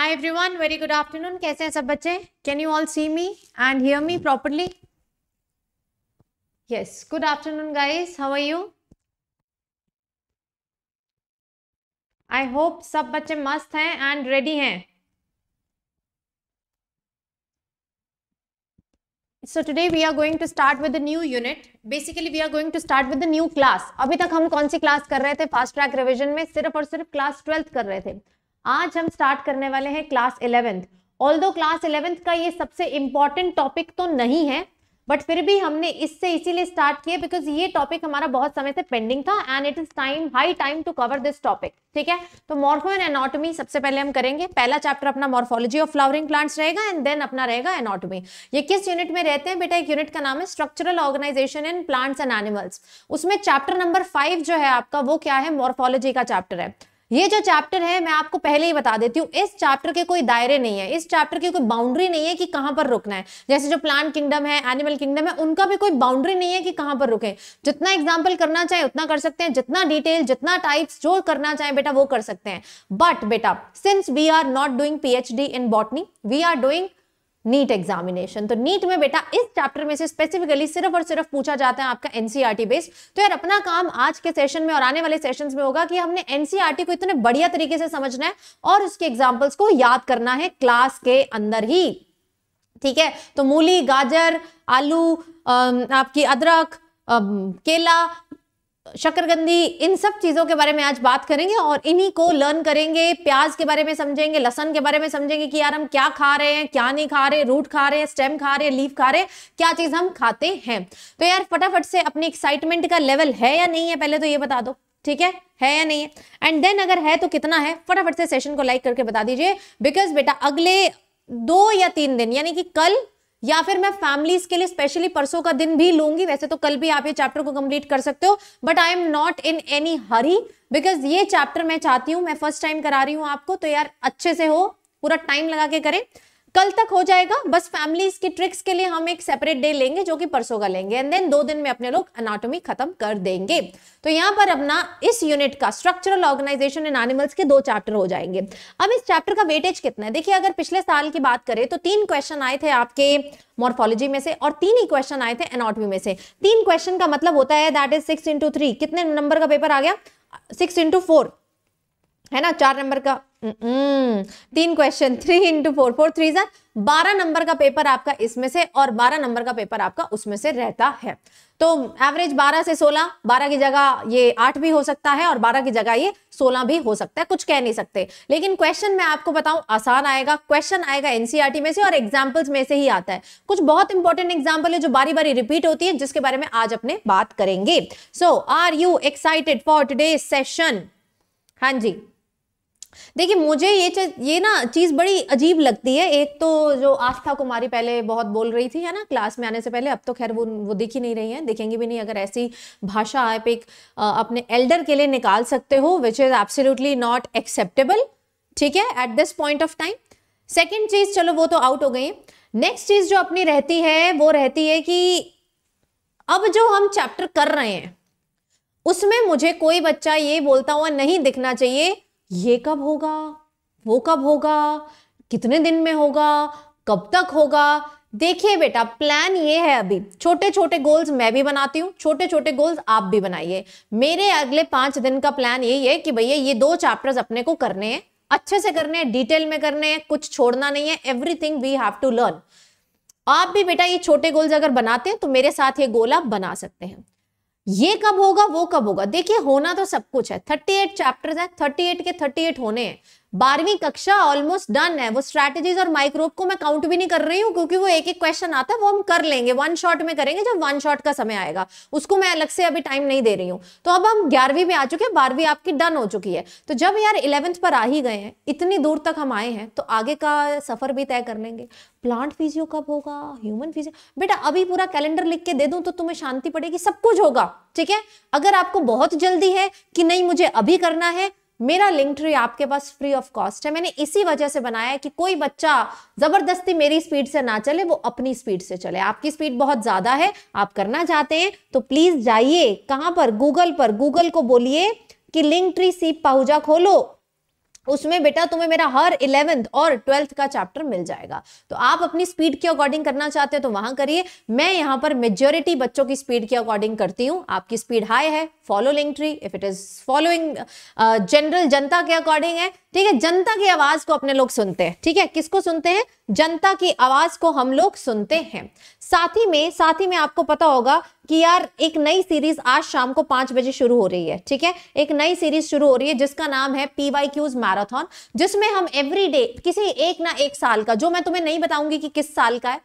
High everyone very good afternoon कैसे हैं सब बच्चे can you all see me and hear me properly yes good afternoon guys how are you I hope सब बच्चे मस्त हैं एंड रेडी हैं so today we are going to start with new unit basically we are going to start with new class अभी तक हम कौन सी class कर रहे थे फास्ट ट्रैक रिविजन में सिर्फ और सिर्फ क्लास ट्वेल्थ कर रहे थे आज हम स्टार्ट करने वाले हैं class eleventh all class eleventh का ये सबसे इम्पॉर्टेंट टॉपिक तो नहीं है बट फिर भी हमने इससे इसीलिए स्टार्ट किया बिकॉज ये टॉपिक हमारा बहुत समय से पेंडिंग था and it is time high time to cover this topic ठीक है तो मॉर्फो एंड एनाटोमी सबसे पहले हम करेंगे पहला चैप्टर अपना मॉर्फोलॉजी ऑफ फ्लावरिंग प्लांट्स रहेगा एंड देन अपना रहेगा एनाटोमी ये किस यूनिट में रहते हैं बेटा एक यूनिट का नाम है structural organisation in plants and animals उसमें चैप्टर नंबर फाइव जो है आपका वो क्या है मॉर्फोलॉजी का चैप्टर है ये जो चैप्टर है मैं आपको पहले ही बता देती हूँ इस चैप्टर के कोई दायरे नहीं है इस चैप्टर की कोई बाउंड्री नहीं है कि कहाँ पर रुकना है जैसे जो प्लांट किंगडम है एनिमल किंगडम है उनका भी कोई बाउंड्री नहीं है कि कहाँ पर रुके जितना एग्जाम्पल करना चाहे उतना कर सकते हैं जितना डिटेल जितना टाइप्स जो करना चाहे बेटा वो कर सकते हैं बट बेटा since we are not doing P in botany we are doing NEET examination तो नीट में बेटा इस चैप्टर में से स्पेसिफिकली सिर्फ और सिर्फ पूछा जाता है आपका एनसीईआरटी बेस e तो यार अपना काम आज के सेशन में और आने वाले सेशंस में होगा कि हमने एनसीईआरटी e को इतने बढ़िया तरीके से समझना है और उसके एग्जाम्पल्स को याद करना है क्लास के अंदर ही ठीक है तो मूली गाजर आलू आपकी अदरक केला शकरगंदी इन सब चीज़ों के बारे में आज बात करेंगे और इन्हीं को लर्न करेंगे प्याज के बारे में समझेंगे लसन के बारे में समझेंगे कि यार हम क्या खा रहे हैं क्या नहीं खा रहे रूट खा रहे हैं स्टेम खा रहे हैं लीफ खा रहे हैं क्या चीज़ हम खाते हैं तो यार फटाफट से अपनी एक्साइटमेंट का लेवल है या नहीं है पहले तो ये बता दो ठीक है है या नहीं है एंड देन अगर है तो कितना है फटाफट से सेशन को लाइक करके बता दीजिए बिकॉज बेटा अगले दो या तीन दिन यानी कि कल या फिर मैं फैमिलीज के लिए स्पेशली परसों का दिन भी लूंगी वैसे तो कल भी आप ये चैप्टर को कंप्लीट कर सकते हो but I am not in any hurry because ये चैप्टर मैं चाहती हूँ मैं फर्स्ट टाइम करा रही हूँ आपको तो यार अच्छे से हो पूरा टाइम लगा के करें कल तक हो जाएगा बस फैमिलीज की ट्रिक्स के लिए हम एक सेपरेट डे लेंगे जो कि परसों का लेंगे एंड देन दो दिन में अपने लोग अनाटोमी खत्म कर देंगे तो यहाँ पर अपना इस यूनिट का स्ट्रक्चरल ऑर्गेनाइजेशन इन एनिमल्स के दो चैप्टर हो जाएंगे अब इस चैप्टर का वेटेज कितना है देखिए अगर पिछले साल की बात करें तो तीन क्वेश्चन आए थे आपके मॉर्फोलॉजी में से और तीन ही क्वेश्चन आए थे एनाटॉमी में से तीन क्वेश्चन का मतलब होता है that is six into three कितने नंबर का पेपर आ गया सिक्स इंटू फोर है ना चार नंबर का हम्म। तीन question three into four four three sir बारह नंबर का पेपर आपका इसमें से और बारह नंबर का पेपर आपका उसमें से रहता है तो एवरेज बारह से सोलह बारह की जगह ये आठ भी हो सकता है और बारह की जगह ये सोलह भी हो सकता है कुछ कह नहीं सकते लेकिन क्वेश्चन मैं आपको बताऊं आसान आएगा क्वेश्चन आएगा एनसीईआरटी e में से और एग्जाम्पल्स में से ही आता है कुछ बहुत इंपॉर्टेंट एग्जाम्पल है जो बारी बारी रिपीट होती है जिसके बारे में आज अपने बात करेंगे so are you excited for today session हाँ जी देखिए मुझे ये चीज ये ना चीज़ बड़ी अजीब लगती है एक तो जो आस्था कुमारी पहले बहुत बोल रही थी है ना क्लास में आने से पहले अब तो खैर वो वो दिख ही नहीं रही है दिखेंगी भी नहीं अगर ऐसी भाषा आप एक अपने एल्डर के लिए निकाल सकते हो which is absolutely not acceptable ठीक है at this point of time second चीज़ चलो वो तो आउट हो गई नेक्स्ट चीज़ जो अपनी रहती है वो रहती है कि अब जो हम चैप्टर कर रहे हैं उसमें मुझे कोई बच्चा ये बोलता हुआ नहीं दिखना चाहिए ये कब होगा वो कब होगा कितने दिन में होगा कब तक होगा देखिए बेटा प्लान ये है अभी छोटे छोटे गोल्स मैं भी बनाती हूँ छोटे छोटे गोल्स आप भी बनाइए मेरे अगले पांच दिन का प्लान यही है कि भैया ये दो चैप्टर्स अपने को करने हैं अच्छे से करने हैं डिटेल में करने हैं कुछ छोड़ना नहीं है everything we have to learn आप भी बेटा ये छोटे गोल्स अगर बनाते हैं तो मेरे साथ ये गोल आप बना सकते हैं ये कब होगा वो कब होगा देखिए होना तो सब कुछ है थर्टी एट चैप्टर है थर्टी एट के थर्टी एट होने हैं बारहवीं कक्षा ऑलमोस्ट डन है वो स्ट्रेटेजीज और माइक्रोब को मैं काउंट भी नहीं कर रही हूँ क्योंकि वो एक एक क्वेश्चन आता है वो हम कर लेंगे वन शॉट में करेंगे जब वन शॉट का समय आएगा उसको मैं अलग से अभी टाइम नहीं दे रही हूँ तो अब हम ग्यारहवीं में आ चुके हैं बारहवीं आपकी डन हो चुकी है तो जब यार इलेवंथ पर आ ही गए हैं इतनी दूर तक हम आए हैं तो आगे का सफर भी तय कर लेंगे प्लांट फिजियो कब होगा ह्यूमन फिजियो बेटा अभी पूरा कैलेंडर लिख के दे दूं तो तुम्हें शांति पड़ेगी सब कुछ होगा ठीक है अगर आपको बहुत जल्दी है कि नहीं मुझे अभी करना है मेरा लिंक ट्री आपके पास फ्री ऑफ कॉस्ट है मैंने इसी वजह से बनाया है कि कोई बच्चा जबरदस्ती मेरी स्पीड से ना चले वो अपनी स्पीड से चले आपकी स्पीड बहुत ज्यादा है आप करना चाहते हैं तो प्लीज जाइए कहां पर गूगल पर गूगल को बोलिए कि लिंक ट्री सीप पाहुजा खोलो उसमें बेटा तुम्हें मेरा हर इलेवेंथ और ट्वेल्थ का चैप्टर मिल जाएगा तो आप अपनी स्पीड के अकॉर्डिंग करना चाहते हो तो वहां करिए मैं यहाँ पर मेजोरिटी बच्चों की स्पीड के अकॉर्डिंग करती हूँ आपकी स्पीड हाई है follow link tree if it is following general जनता के अकॉर्डिंग है ठीक है जनता की आवाज को अपने लोग सुनते हैं ठीक है किसको सुनते हैं जनता की आवाज को हम लोग सुनते हैं साथ ही में साथ ही में आपको पता होगा कि यार एक नई सीरीज आज शाम को पांच बजे शुरू हो रही है ठीक है एक नई सीरीज शुरू हो रही है जिसका नाम है पी वाई क्यूज मैराथन जिसमें हम एवरी डे किसी एक ना एक साल का जो मैं तुम्हें नहीं बताऊंगी कि किस साल का है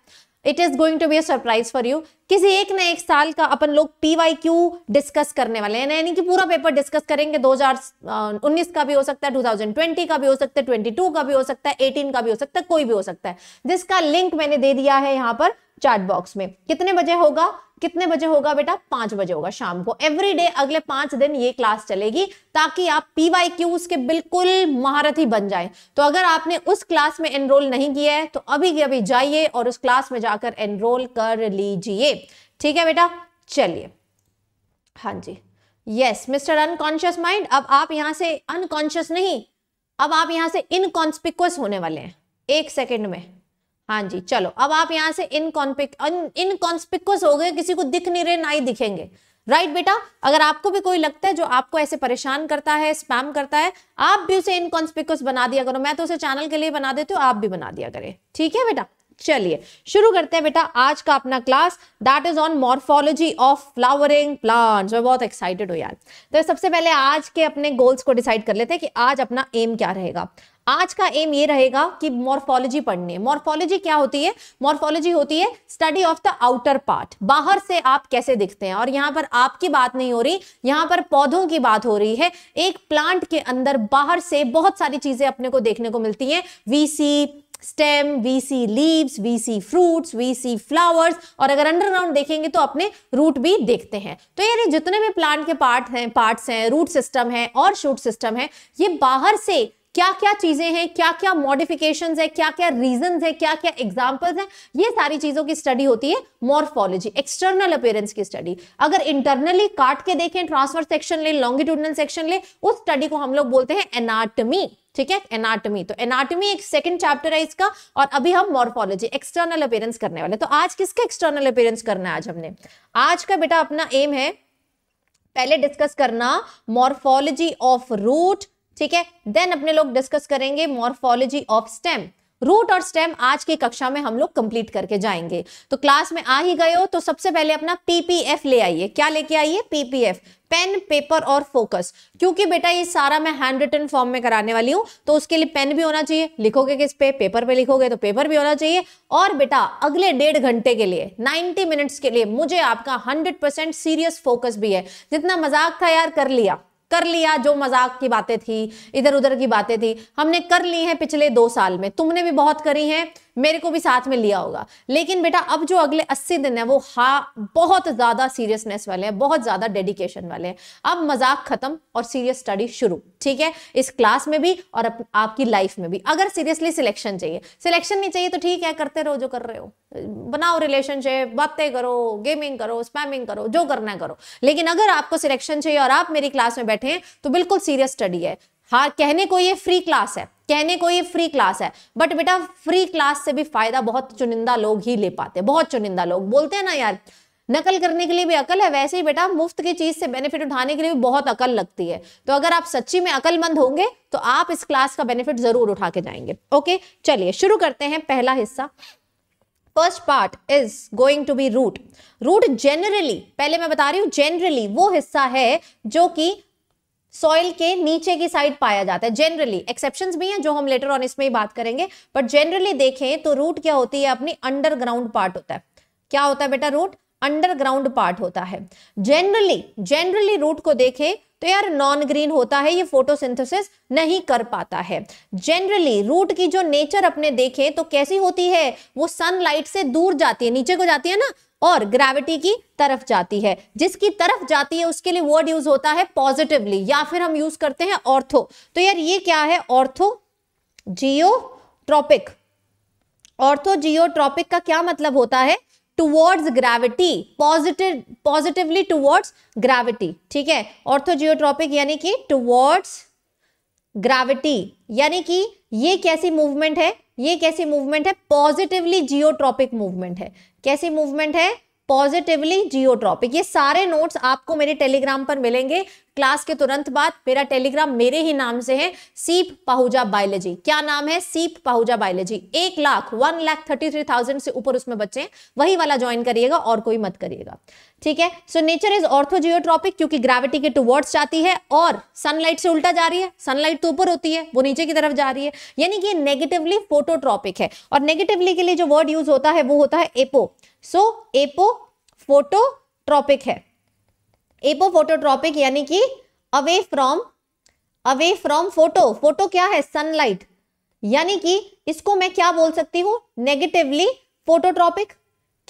it is going to be a surprise for you किसी एक ना एक साल का अपन लोग पी वाई क्यू डिस्कस करने वाले हैं यानी कि पूरा पेपर डिस्कस करेंगे 2019 का भी हो सकता है 2020 का भी हो सकता है 22 का भी हो सकता है 18 का भी हो सकता है कोई भी हो सकता है जिसका लिंक मैंने दे दिया है यहाँ पर चार्ट बॉक्स में कितने बजे होगा कितने बजे होगा बेटा पांच बजे होगा शाम को एवरी डे अगले पांच दिन ये क्लास चलेगी ताकि आप पीवाई क्यूज के बिल्कुल महारथी बन जाए तो अगर आपने उस क्लास में एनरोल नहीं किया है तो अभी अभी जाइए और उस क्लास में जाकर एनरोल कर लीजिए ठीक है बेटा चलिए हाँ जी यस मिस्टर अनकॉन्शियस माइंड अब आप यहां से अनकॉन्शियस नहीं अब आप यहां से इनकॉन्सपिक्वस होने वाले हैं एक सेकेंड में हाँ जी चलो अब आप यहाँ से इनकॉन्पिक इन हो गए किसी को दिख नहीं रहे ना ही दिखेंगे राइट right, बेटा अगर आपको भी कोई लगता है जो आपको ऐसे परेशान करता है स्पैम करता है आप भी उसे इनकॉन्स्पिकुअस बना दिया करो मैं तो उसे चैनल के लिए बना देती हूँ आप भी बना दिया करें ठीक है बेटा चलिए शुरू करते हैं बेटा आज का अपना class that is on morphology of flowering plants मैं बहुत एक्साइटेड हूँ यार तो सबसे पहले आज के अपने गोल्स को डिसाइड कर लेते हैं कि आज अपना एम क्या रहेगा आज का एम ये रहेगा कि मॉर्फोलॉजी पढ़नी है मॉर्फोलॉजी क्या होती है मॉर्फोलॉजी होती है study of the outer part बाहर से आप कैसे दिखते हैं और यहाँ पर आपकी बात नहीं हो रही यहाँ पर पौधों की बात हो रही है एक प्लांट के अंदर बाहर से बहुत सारी चीजें अपने को देखने को मिलती हैं we see stem we see leaves we see fruits we see flowers और अगर अंडरग्राउंड देखेंगे तो अपने रूट भी देखते हैं तो यानी जितने भी प्लांट के पार्ट हैं पार्ट्स हैं रूट सिस्टम है और शूट सिस्टम है ये बाहर से क्या क्या चीजें हैं क्या क्या मॉडिफिकेशन है क्या क्या रीजन है क्या क्या एग्जाम्पल्स हैं ये सारी चीजों की स्टडी होती है मॉर्फोलॉजी एक्सटर्नल अपेयरेंस की स्टडी अगर इंटरनली काट के देखें ट्रांसफर सेक्शन ले लॉन्गिट्यूडनल सेक्शन ले उस स्टडी को हम लोग बोलते हैं एनाटमी ठीक है एनाटमी तो एनाटमी एक सेकंड चैप्टर है इसका और अभी हम मॉर्फोलॉजी एक्सटर्नल अपेयरेंस करने वाले तो आज किसका एक्सटर्नल अपेयरेंस करना है आज हमने आज का बेटा अपना एम है पहले डिस्कस करना मॉर्फोलॉजी ऑफ रूट ठीक है देन अपने लोग डिस्कस करेंगे मॉर्फोलॉजी ऑफ स्टेम रूट और स्टेम आज की कक्षा में हम लोग कंप्लीट करके जाएंगे तो क्लास में आ ही गए हो तो सबसे पहले अपना पीपीएफ ले आइए क्या लेके आइए पीपीएफ पेन पेपर और फोकस क्योंकि बेटा ये सारा मैं हैंड रिटन फॉर्म में कराने वाली हूं तो उसके लिए पेन भी होना चाहिए लिखोगे किस पे पेपर पे लिखोगे तो पेपर भी होना चाहिए और बेटा अगले डेढ़ घंटे के लिए 90 मिनट्स के लिए मुझे आपका 100% सीरियस फोकस भी है जितना मजाक था यार कर लिया कर लिया जो मजाक की बातें थी इधर उधर की बातें थी हमने कर ली हैं पिछले दो साल में तुमने भी बहुत करी हैं मेरे को भी साथ में लिया होगा लेकिन बेटा अब जो अगले अस्सी दिन है वो हा बहुत ज़्यादा सीरियसनेस वाले हैं बहुत ज़्यादा डेडिकेशन वाले हैं अब मजाक खत्म और सीरियस स्टडी शुरू ठीक है इस क्लास में भी और अप, आपकी लाइफ में भी अगर सीरियसली सिलेक्शन चाहिए सिलेक्शन नहीं चाहिए तो ठीक है करते रहो जो कर रहे हो बनाओ रिलेशनशिप बातें करो गेमिंग करो स्पैमिंग करो जो करना है करो लेकिन अगर आपको सिलेक्शन चाहिए और आप मेरी क्लास में बैठे हैं तो बिल्कुल सीरियस स्टडी है हाँ कहने को ये फ्री क्लास है कहने को ये फ्री क्लास है बट बेटा फ्री क्लास से भी फायदा बहुत चुनिंदा लोग ही ले पाते हैं बहुत चुनिंदा लोग बोलते हैं ना यार नकल करने के लिए भी अकल है वैसे ही बेटा मुफ्त की चीज से बेनिफिट उठाने के लिए भी बहुत अकल लगती है तो अगर आप सच्ची में अकलमंद होंगे तो आप इस क्लास का बेनिफिट जरूर उठा के जाएंगे ओके चलिए शुरू करते हैं पहला हिस्सा first part is going to be root root generally पहले मैं बता रही हूँ जनरली वो हिस्सा है जो कि सॉइल के नीचे की साइड पाया जाता है जनरली एक्सेप्शन भी हैं जो हम लेटर ऑन इसमें ही बात करेंगे बट जनरली देखें तो रूट क्या होती है अपनी अंडरग्राउंड पार्ट होता है क्या होता है बेटा रूट अंडरग्राउंड पार्ट होता है जनरली जनरली रूट को देखें तो यार नॉन ग्रीन होता है ये फोटोसिंथेसिस नहीं कर पाता है जनरली रूट की जो नेचर अपने देखें तो कैसी होती है वो सनलाइट से दूर जाती है नीचे को जाती है ना और ग्रेविटी की तरफ जाती है जिसकी तरफ जाती है उसके लिए वर्ड यूज होता है पॉजिटिवली या फिर हम यूज करते हैं ऑर्थो तो यार ये क्या है ऑर्थो जियोट्रॉपिक ऑर्थो जियोट्रॉपिक का क्या मतलब होता है towards gravity positive positively towards gravity ठीक है ऑर्थो जियोट्रॉपिक यानी कि टूवर्ड्स ग्रेविटी यानी कि ये कैसी मूवमेंट है ये कैसी मूवमेंट है पॉजिटिवली जियोट्रॉपिक मूवमेंट है कैसी मूवमेंट है पॉजिटिवली जियोट्रॉपिक ये सारे नोट्स आपको मेरे टेलीग्राम पर मिलेंगे क्लास के तुरंत बाद मेरा टेलीग्राम मेरे ही नाम से है सीप पाहुजा बायोलॉजी क्या नाम है सीप पाहुजा बायोलॉजी एक lakh one lakh thirty three thousand से ऊपर उसमें बच्चे हैं वही वाला ज्वाइन करिएगा और कोई मत करिएगा ठीक है सो नेचर इज ऑर्थोजियोट्रॉपिक क्योंकि ग्रेविटी के टुवर्ड्स जाती है और सनलाइट से उल्टा जा रही है सनलाइट तो ऊपर होती है वो नीचे की तरफ जा रही है यानी कि नेगेटिवली फोटोट्रॉपिक है और नेगेटिवली के लिए जो वर्ड यूज होता है वो होता है apo so so, apo phototropic है एपोफोटोट्रॉपिक यानी कि away from away from photo photo क्या है सनलाइट यानी कि इसको मैं क्या बोल सकती हूँ negatively phototropic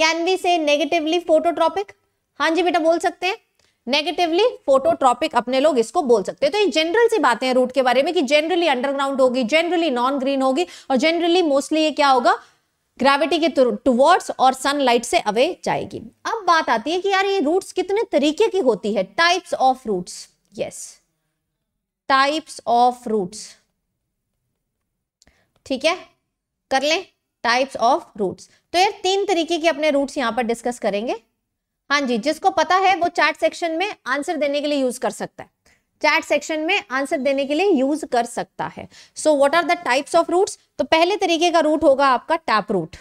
can we say negatively phototropic हाँ जी बेटा बोल सकते हैं नेगेटिवली फोटोट्रॉपिक अपने लोग इसको बोल सकते हैं तो ये जनरल सी बातें हैं रूट के बारे में कि जनरली अंडरग्राउंड होगी जनरली नॉन ग्रीन होगी और जनरली मोस्टली ये क्या होगा ग्रेविटी के टुवर्ड्स और सनलाइट से अवे जाएगी अब बात आती है कि यार ये रूट्स कितने तरीके की होती है types of roots yes types of roots ठीक है कर लें टाइप्स ऑफ रूट्स तो यार तीन तरीके के अपने रूट्स यहां पर डिस्कस करेंगे हाँ जी जिसको पता है वो चैट सेक्शन में आंसर देने के लिए यूज कर सकता है चैट सेक्शन में आंसर देने के लिए यूज कर सकता है so what are the types of roots तो पहले तरीके का रूट होगा आपका tap root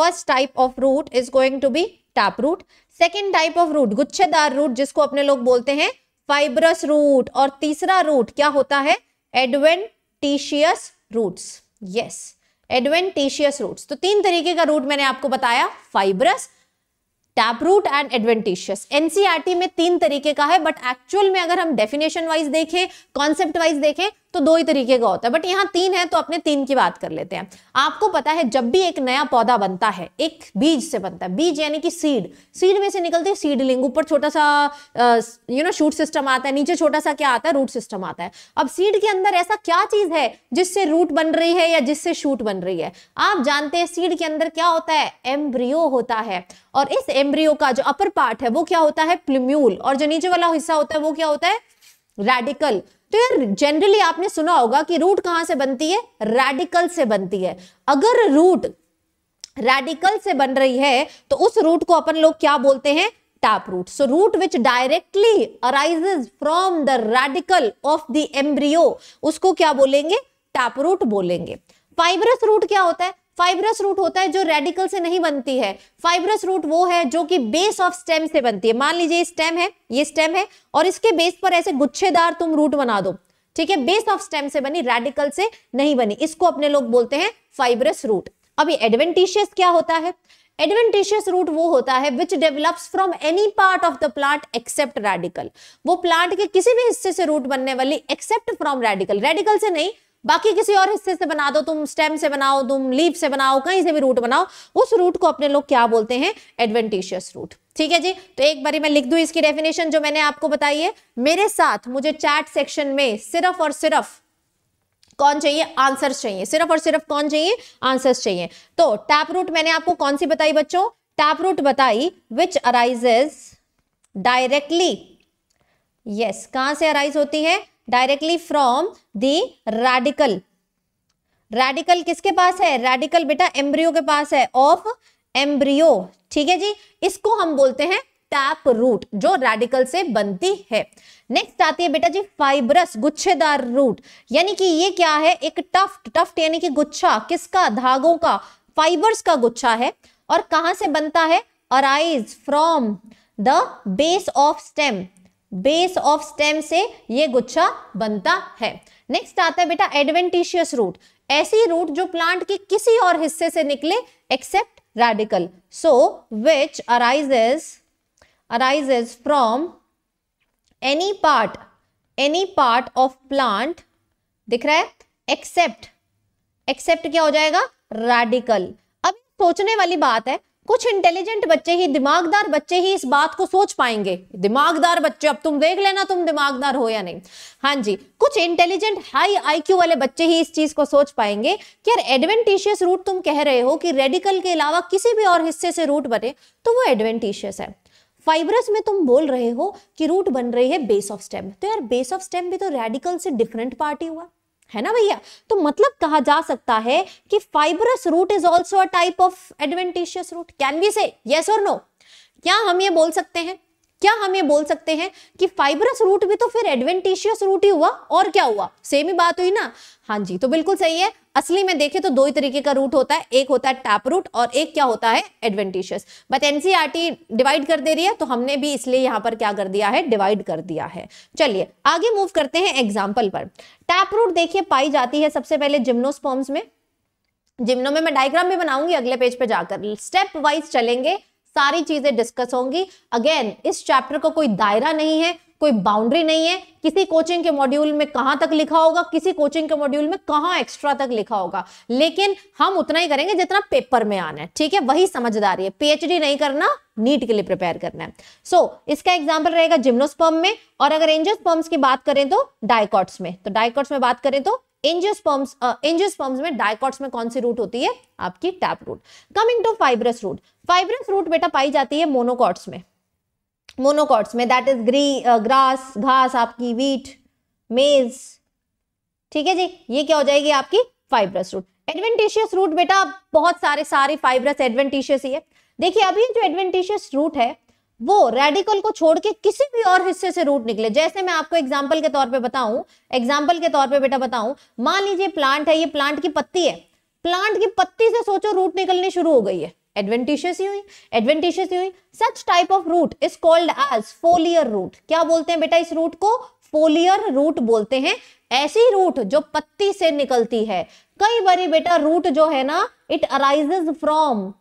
first type of root is going to be tap root second type of root गुच्छेदार रूट जिसको अपने लोग बोलते हैं फाइब्रस रूट और तीसरा रूट क्या होता है adventitious roots yes adventitious roots तो तीन तरीके का रूट मैंने आपको बताया fibrous taproot and adventitious NCERT में तीन तरीके का है बट एक्चुअल में अगर हम डेफिनेशन वाइज देखें कॉन्सेप्ट वाइज देखें तो दो ही तरीके का होता है बट यहाँ तीन है तो अपने तीन की बात कर लेते हैं आपको पता है जब भी एक नया पौधा बनता है एक बीज से बनता है बीज यानी कि सीड सीड में से निकलती है सीडलिंग ऊपर छोटा सा यू नो शूट सिस्टम आता है नीचे छोटा सा क्या आता है रूट सिस्टम आता है अब सीड के अंदर ऐसा क्या चीज है जिससे रूट बन रही है या जिससे शूट बन रही है आप जानते हैं सीड के अंदर क्या होता है एम्ब्रियो होता है और इस एम्ब्रियो का जो अपर पार्ट है वो क्या होता है प्लिम्यूल और जो नीचे वाला हिस्सा होता है वो क्या होता है रेडिकल फिर जनरली आपने सुना होगा कि रूट कहां से बनती है रेडिकल से बनती है अगर रूट रेडिकल से बन रही है तो उस रूट को अपन लोग क्या बोलते हैं tap root so root which directly arises from the radical of the embryo उसको क्या बोलेंगे टैप रूट बोलेंगे फाइब्रस रूट क्या होता है फाइब्रस रूट होता है जो रेडिकल से नहीं बनती है फाइब्रस रूट वो है जो कि बेस ऑफ स्टेम से बनती है मान लीजिए स्टेम है ये स्टेम है और इसके बेस पर ऐसे गुच्छेदार तुम रूट बना दो ठीक है बेस ऑफ स्टेम से बनी रेडिकल से नहीं बनी इसको अपने लोग बोलते हैं फाइब्रस रूट अब एडवेंटिशियस क्या होता है एडवेंटिशियस रूट वो होता है which develops from any part of the plant except radical वो प्लांट के किसी भी हिस्से से रूट बनने वाली एक्सेप्ट फ्रॉम रेडिकल रेडिकल से नहीं बाकी किसी और हिस्से से बना दो तुम स्टेम से बनाओ तुम लीव से बनाओ कहीं से भी रूट बनाओ उस रूट को अपने लोग क्या बोलते हैं एडवेंटेशियस रूट ठीक है जी तो एक बारी मैं लिख दू इसकी डेफिनेशन जो मैंने आपको बताई है मेरे साथ मुझे चैट सेक्शन में सिर्फ और सिर्फ कौन चाहिए आंसर्स चाहिए सिर्फ और सिर्फ कौन चाहिए आंसर्स चाहिए तो टैप रूट मैंने आपको कौन सी बताई बच्चों टैप रूट बताई विच अराइजेज डायरेक्टली यस कहां से अराइज होती है directly from the radical radical किसके पास है रेडिकल बेटा एम्ब्रियो के पास है ऑफ एम्ब्रियो ठीक है जी इसको हम बोलते हैं टैप रूट जो रेडिकल से बनती है नेक्स्ट आती है बेटा जी फाइब्रस गुच्छेदार रूट यानी कि ये क्या है एक टफ्ट टफ्ट यानी कि गुच्छा किसका धागों का फाइबर्स का गुच्छा है और कहां से बनता है arise from the base of stem base of stem से ये गुच्छा बनता है नेक्स्ट आता है बेटा एडवेंटिशियस रूट ऐसी रूट जो प्लांट के किसी और हिस्से से निकले except radical so which arises arises from any part any part of plant दिख रहा है एक्सेप्ट एक्सेप्ट क्या हो जाएगा रेडिकल अब सोचने वाली बात है कुछ इंटेलिजेंट बच्चे ही दिमागदार बच्चे ही इस बात को सोच पाएंगे दिमागदार बच्चे अब तुम देख लेना तुम दिमागदार हो या नहीं हाँ जी कुछ इंटेलिजेंट हाई आईक्यू वाले बच्चे ही इस चीज को सोच पाएंगे कि यार एडवेंटिशियस रूट तुम कह रहे हो कि रेडिकल के अलावा किसी भी और हिस्से से रूट बने तो वो एडवेंटिशियस है फाइबरस में तुम बोल रहे हो कि रूट बन रही है बेस ऑफ स्टेम तो यार बेस ऑफ स्टेम भी तो रेडिकल से डिफरेंट पार्टी हुआ है ना भैया तो मतलब कहा जा सकता है कि fibrous root is also a type of adventitious root can be say yes और नो क्या हम ये बोल सकते हैं क्या हम ये बोल सकते हैं कि फाइबरस रूट भी तो फिर एडवेंटिशियस रूट ही हुआ और क्या हुआ सेम ही बात हुई ना हाँ जी तो बिल्कुल सही है असली में देखें तो दो ही तरीके का रूट होता है एक होता है टैप रूट और एक क्या होता है एडवेंटिशियस बट एनसीआरटी डिवाइड कर दे रही है तो हमने भी इसलिए यहां पर क्या कर दिया है डिवाइड कर दिया है चलिए आगे मूव करते हैं एग्जाम्पल पर टैप रूट देखिए पाई जाती है सबसे पहले जिम्नोस्पॉम्स में जिम्नो में मैं डायग्राम भी बनाऊंगी अगले पेज पे जाकर स्टेप वाइज चलेंगे सारी चीजें डिस्कस होंगी अगेन इस चैप्टर का को कोई दायरा नहीं है कोई बाउंड्री नहीं है किसी कोचिंग के मॉड्यूल में कहां तक लिखा होगा किसी कोचिंग के मॉड्यूल में कहां एक्स्ट्रा तक लिखा होगा लेकिन हम उतना ही करेंगे जितना पेपर में आना है ठीक है वही समझदारी है पीएचडी नहीं करना नीट के लिए प्रिपेयर करना है सो so, इसका एग्जाम्पल रहेगा जिम्नोस्पर्म में और अगर एंजोस्पर्म्स की बात करें तो डायकॉट्स में तो डायकॉट्स में बात करें तो एंजियोस्पर्म्स इंजियोस्पर्म्स uh, में डायकॉट्स में कौन सी रूट होती है आपकी tap root coming to fibrous root fibrous root बेटा पाई जाती है मोनोकॉट्स में मोनोकॉट्स में दैट इज ग्री ग्रास घास आपकी वीट मेज ठीक है जी ये क्या हो जाएगी आपकी फाइब्रस रूट एडवेंटिशियस रूट बेटा बहुत सारे सारे फाइब्रस एडवेंटिशियस ही है देखिए अभी जो एडवेंटिशियस रूट है वो रेडिकल को छोड़ के किसी भी और हिस्से से रूट निकले जैसे मैं आपको एग्जाम्पल के तौर पर बताऊं एग्जाम्पल के तौर पर बेटा बताऊं मान लीजिए प्लांट है ये प्लांट की पत्ती है प्लांट की पत्ती से सोचो रूट निकलनी शुरू हो गई है एडवेंटिशियस ही हुई एडवेंटिशियस ही हुई such type of root is called as foliar root क्या बोलते हैं बेटा इस रूट को फोलियर रूट बोलते हैं ऐसी रूट जो पत्ती से निकलती है कई बार बेटा रूट जो है ना it arises from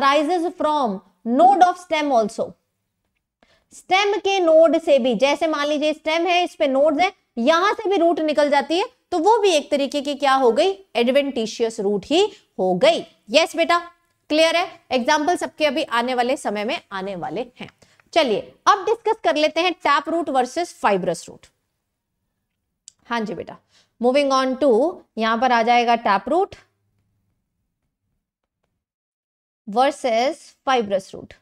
arises from node of stem also stem के नोड से भी जैसे मान लीजिए स्टेम है इस पे नोड है यहां से भी रूट निकल जाती है तो वो भी एक तरीके की क्या हो गई एडवेंटिशियस रूट ही हो गई यस बेटा क्लियर है एग्जाम्पल सबके अभी आने वाले समय में आने वाले हैं चलिए अब डिस्कस कर लेते हैं tap root versus fibrous root हां जी बेटा मूविंग ऑन टू यहां पर आ जाएगा tap root versus fibrous root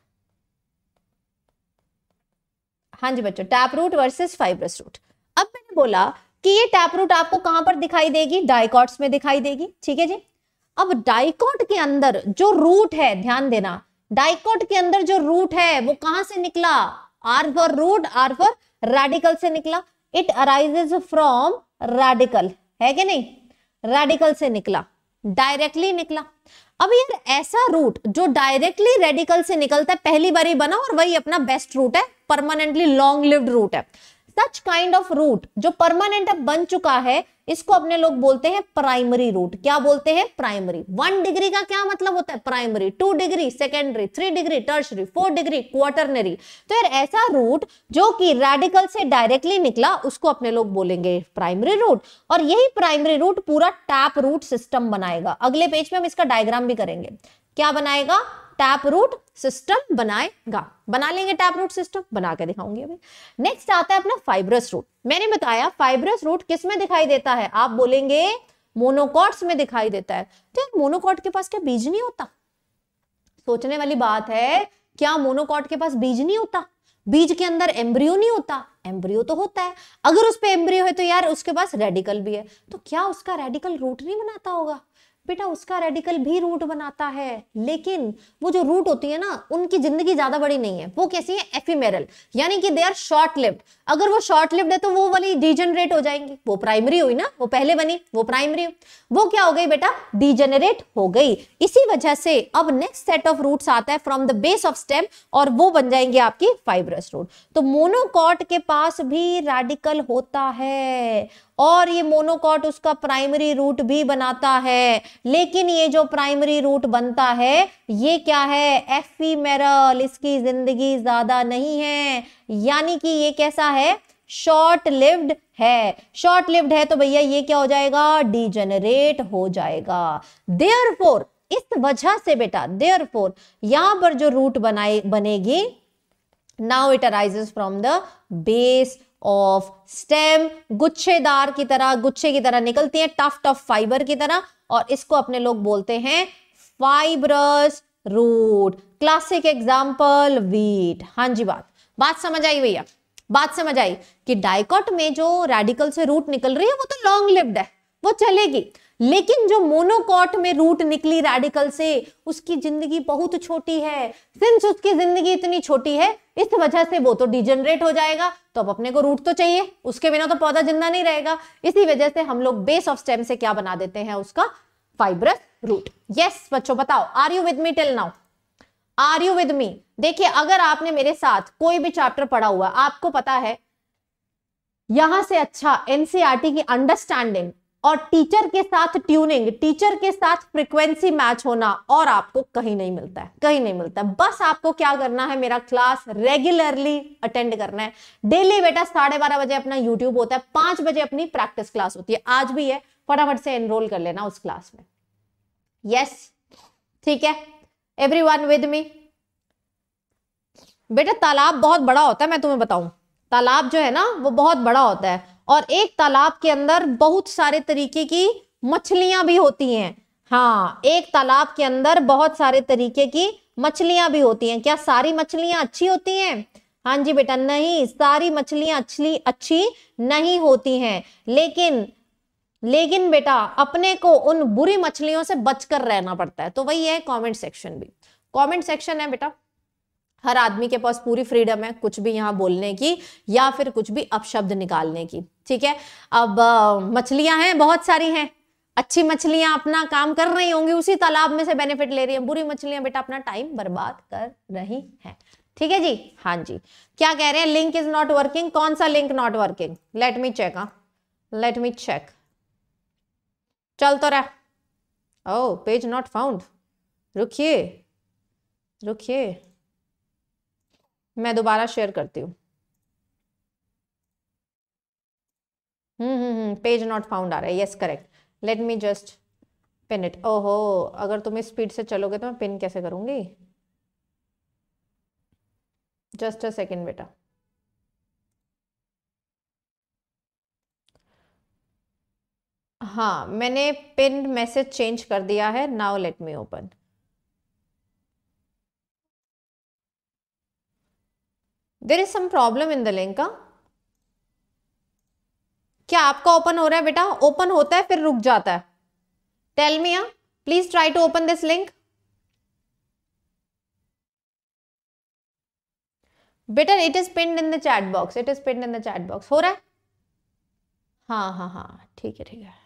हाँ जी बच्चों tap root versus fibrous root अब मैंने बोला कि ये टैप रूट आपको कहां पर दिखाई देगी डाइकॉट्स में दिखाई देगी ठीक है जी अब डाइकॉट के अंदर जो रूट है ध्यान देना डाइकॉट के अंदर जो रूट है वो कहां से निकला R for root R for radical से निकला इट अराइजेज फ्रॉम रेडिकल है कि नहीं रेडिकल से निकला डायरेक्टली निकला अब यार ऐसा रूट जो डायरेक्टली रेडिकल से निकलता है पहली बार ही बना और वही अपना बेस्ट रूट है परमानेंटली लॉन्ग लिव्ड रूट है सच काइंड ऑफ रूट जो परमानेंट बन चुका है इसको अपने लोग बोलते हैं प्राइमरी रूट क्या बोलते हैं प्राइमरी वन डिग्री का क्या मतलब होता है primary two degree secondary three degree tertiary four degree quaternary तो यार ऐसा रूट जो कि रेडिकल से डायरेक्टली निकला उसको अपने लोग बोलेंगे प्राइमरी रूट और यही प्राइमरी रूट पूरा टैप रूट सिस्टम बनाएगा अगले पेज में हम इसका डायग्राम भी करेंगे क्या बनाएगा टैप रूट सिस्टम बनाएगा बना लेंगे टैप रूट सिस्टम बना के दिखाऊंगी अभी नेक्स्ट आता है अपना फाइब्रस रूट मैंने बताया फाइब्रस रूट किस में दिखाई देता है आप बोलेंगे मोनोकॉट्स में दिखाई देता है तो मोनोकॉट के पास क्या बीज नहीं होता सोचने वाली बात है क्या मोनोकॉट के पास बीज नहीं होता बीज के अंदर एम्ब्रियो नहीं होता एम्ब्रियो तो होता है अगर उस पर एम्ब्रियो है तो यार उसके पास रेडिकल भी है तो क्या उसका रेडिकल रूट नहीं बनाता होगा बेटा उसका रेडिकल भी रूट बनाता है लेकिन वो जो रूट होती है ना उनकी जिंदगी ज्यादा बड़ी नहीं है वो कैसी है एफिमेरल यानी कि दे आर शॉर्ट लिफ्ट अगर वो शॉर्ट लिफ्ट है तो वो वाली डिजेनरेट हो जाएंगी वो प्राइमरी हुई ना वो पहले बनी वो प्राइमरी वो क्या हो गई बेटा डिजेनरेट हो गई इसी वजह से अब नेक्स्ट सेट ऑफ रूट आता है from the base of stem और वो बन जाएंगे आपकी फाइबरस रूट तो मोनोकॉट के पास भी रेडिकल होता है और ये मोनोकॉट उसका प्राइमरी रूट भी बनाता है लेकिन ये जो प्राइमरी रूट बनता है ये क्या है एफीमेरल इसकी जिंदगी ज्यादा नहीं है यानी कि ये कैसा है शॉर्ट लिव्ड है शॉर्ट लिव्ड है तो भैया ये क्या हो जाएगा डिजेनरेट हो जाएगा देअर फोर इस वजह से बेटा देअर फोर यहां पर जो रूट बनाए बनेगी now it arises from the base of stem गुच्छेदार की तरह गुच्छे की तरह निकलती है टफ टफ फाइबर की तरह और इसको अपने लोग बोलते हैं fibrous root classic example wheat हाँ जी बात बात समझ आई भैया बात समझ आई कि डायकॉट में जो रेडिकल से रूट निकल रही है वो तो लॉन्ग लिव्ड है वो चलेगी लेकिन जो मोनोकॉट में रूट निकली रेडिकल से उसकी जिंदगी बहुत छोटी है सिंस उसकी जिंदगी इतनी छोटी है इस वजह से वो तो डिजनरेट हो जाएगा तो अब अपने को रूट तो चाहिए उसके बिना तो पौधा जिंदा नहीं रहेगा इसी वजह से हम लोग बेस ऑफ स्टेम से क्या बना देते हैं उसका फाइब्रस रूट यस बच्चों बताओ are you with me till now are you with me देखिए अगर आपने मेरे साथ कोई भी चैप्टर पढ़ा हुआ आपको पता है यहां से अच्छा एनसीआरटी e की अंडरस्टैंडिंग और टीचर के साथ ट्यूनिंग टीचर के साथ फ्रिक्वेंसी मैच होना और आपको कहीं नहीं मिलता है कहीं नहीं मिलता है बस आपको क्या करना है मेरा क्लास रेगुलरली अटेंड करना है डेली बेटा साढ़े बारह बजे अपना यूट्यूब होता है पांच बजे अपनी प्रैक्टिस क्लास होती है आज भी है फटाफट से एनरोल कर लेना उस क्लास में यस ठीक है एवरी वन विद मी बेटा तालाब बहुत बड़ा होता है मैं तुम्हें बताऊं तालाब जो है ना वो बहुत बड़ा होता है और एक तालाब के अंदर बहुत सारे तरीके की मछलियां भी होती हैं हाँ एक तालाब के अंदर बहुत सारे तरीके की मछलियां भी होती हैं क्या सारी मछलियां अच्छी होती हैं हाँ जी बेटा नहीं सारी मछलियां अच्छी अच्छी नहीं होती हैं लेकिन लेकिन बेटा अपने को उन बुरी मछलियों से बचकर रहना पड़ता है तो वही है कमेंट सेक्शन भी कमेंट सेक्शन है बेटा हर आदमी के पास पूरी फ्रीडम है कुछ भी यहाँ बोलने की या फिर कुछ भी अपशब्द निकालने की ठीक है अब मछलियां हैं बहुत सारी हैं अच्छी मछलियां अपना काम कर रही होंगी उसी तालाब में से बेनिफिट ले रही हैं बुरी मछलियां बेटा अपना टाइम बर्बाद कर रही हैं ठीक है जी हाँ जी क्या कह रहे हैं लिंक इज नॉट वर्किंग कौन सा link not working let me check हाँ लेट मी चेक चल तो रह पेज नॉट फाउंड रुकिए रुकिए मैं दोबारा शेयर करती हूँ hmm hmm page not found आ रहा है yes correct let me just pin it ओहो अगर तुम इस स्पीड से चलोगे तो मैं पिन कैसे करूंगी जस्ट अ सेकेंड बेटा हाँ मैंने पिन मैसेज चेंज कर दिया है now let me open there is some problem in the link का क्या आपका ओपन हो रहा है बेटा ओपन होता है फिर रुक जाता है टेल मी या please try to open this link बेटा it is pinned in the chat box it is pinned in the chat box हो रहा है हाँ हाँ हाँ ठीक है ठीक है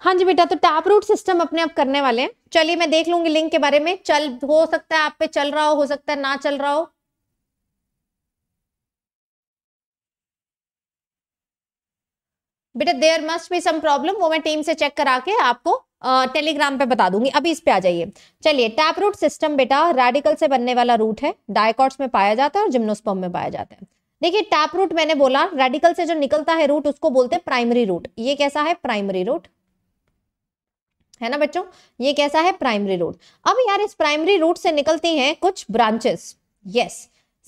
हाँ जी बेटा तो टैप रूट सिस्टम अपने आप करने वाले हैं चलिए मैं देख लूंगी लिंक के बारे में चल हो सकता है आप पे चल रहा हो हो सकता है ना चल रहा हो बेटा there must be some problem वो मैं टीम से चेक करा के आपको टेलीग्राम पे बता दूंगी अभी इस पे आ जाइए चलिए टैप रूट सिस्टम बेटा रेडिकल से बनने वाला रूट है डायकॉट्स में पाया जाता है और जिम्नोस्पम में पाया जाता है देखिए टैप रूट मैंने बोला रेडिकल से जो निकलता है रूट उसको बोलते हैं प्राइमरी रूट ये कैसा है प्राइमरी रूट है ना बच्चों ये कैसा है प्राइमरी रूट अब यार इस प्राइमरी रूट से निकलती हैं कुछ ब्रांचेस यस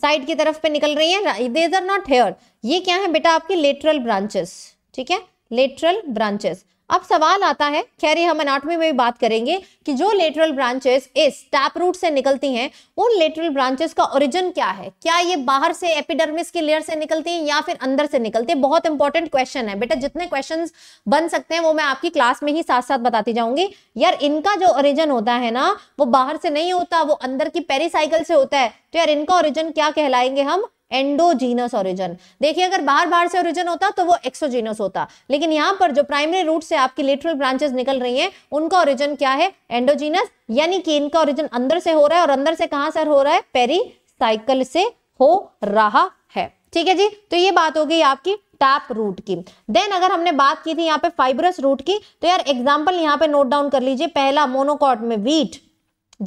साइड की तरफ पे निकल रही है देज आर नॉट हेयर ये क्या है बेटा आपकी लेटरल ब्रांचेस ठीक है लेटरल ब्रांचेस अब सवाल आता है खैर हम अनाटमी में भी बात करेंगे कि जो लेटरल ब्रांचेस इस टैप रूट से निकलती हैं उन लेटरल ब्रांचेस का ओरिजिन क्या है क्या ये बाहर से एपिडर्मिस की लेयर से निकलती हैं या फिर अंदर से निकलती है बहुत इंपॉर्टेंट क्वेश्चन है बेटा जितने क्वेश्चन बन सकते हैं वो मैं आपकी क्लास में ही साथ साथ बताती जाऊंगी यार इनका जो ओरिजिन होता है ना वो बाहर से नहीं होता वो अंदर की पेरीसाइकिल से होता है तो यार इनका ओरिजिन क्या कहलाएंगे हम एंडोजीनस ओरिजन देखिए अगर बाहर बाहर से ओरिजन होता तो वो एक्सोजीनस होता लेकिन यहाँ पर जो प्राइमरी रूट से आपकी लेटरल ब्रांचेस निकल रही हैं उनका ओरिजन क्या है एंडोजीनस यानी कि इनका ओरिजन अंदर से हो रहा है और अंदर से कहाँ से हो रहा है पेरी साइकिल से हो रहा है ठीक है जी तो ये बात हो गई आपकी टैप रूट की देन अगर हमने बात की थी यहाँ पे फाइबरस रूट की तो यार एग्जाम्पल यहाँ पे नोट डाउन कर लीजिए पहला मोनोकॉट में वीट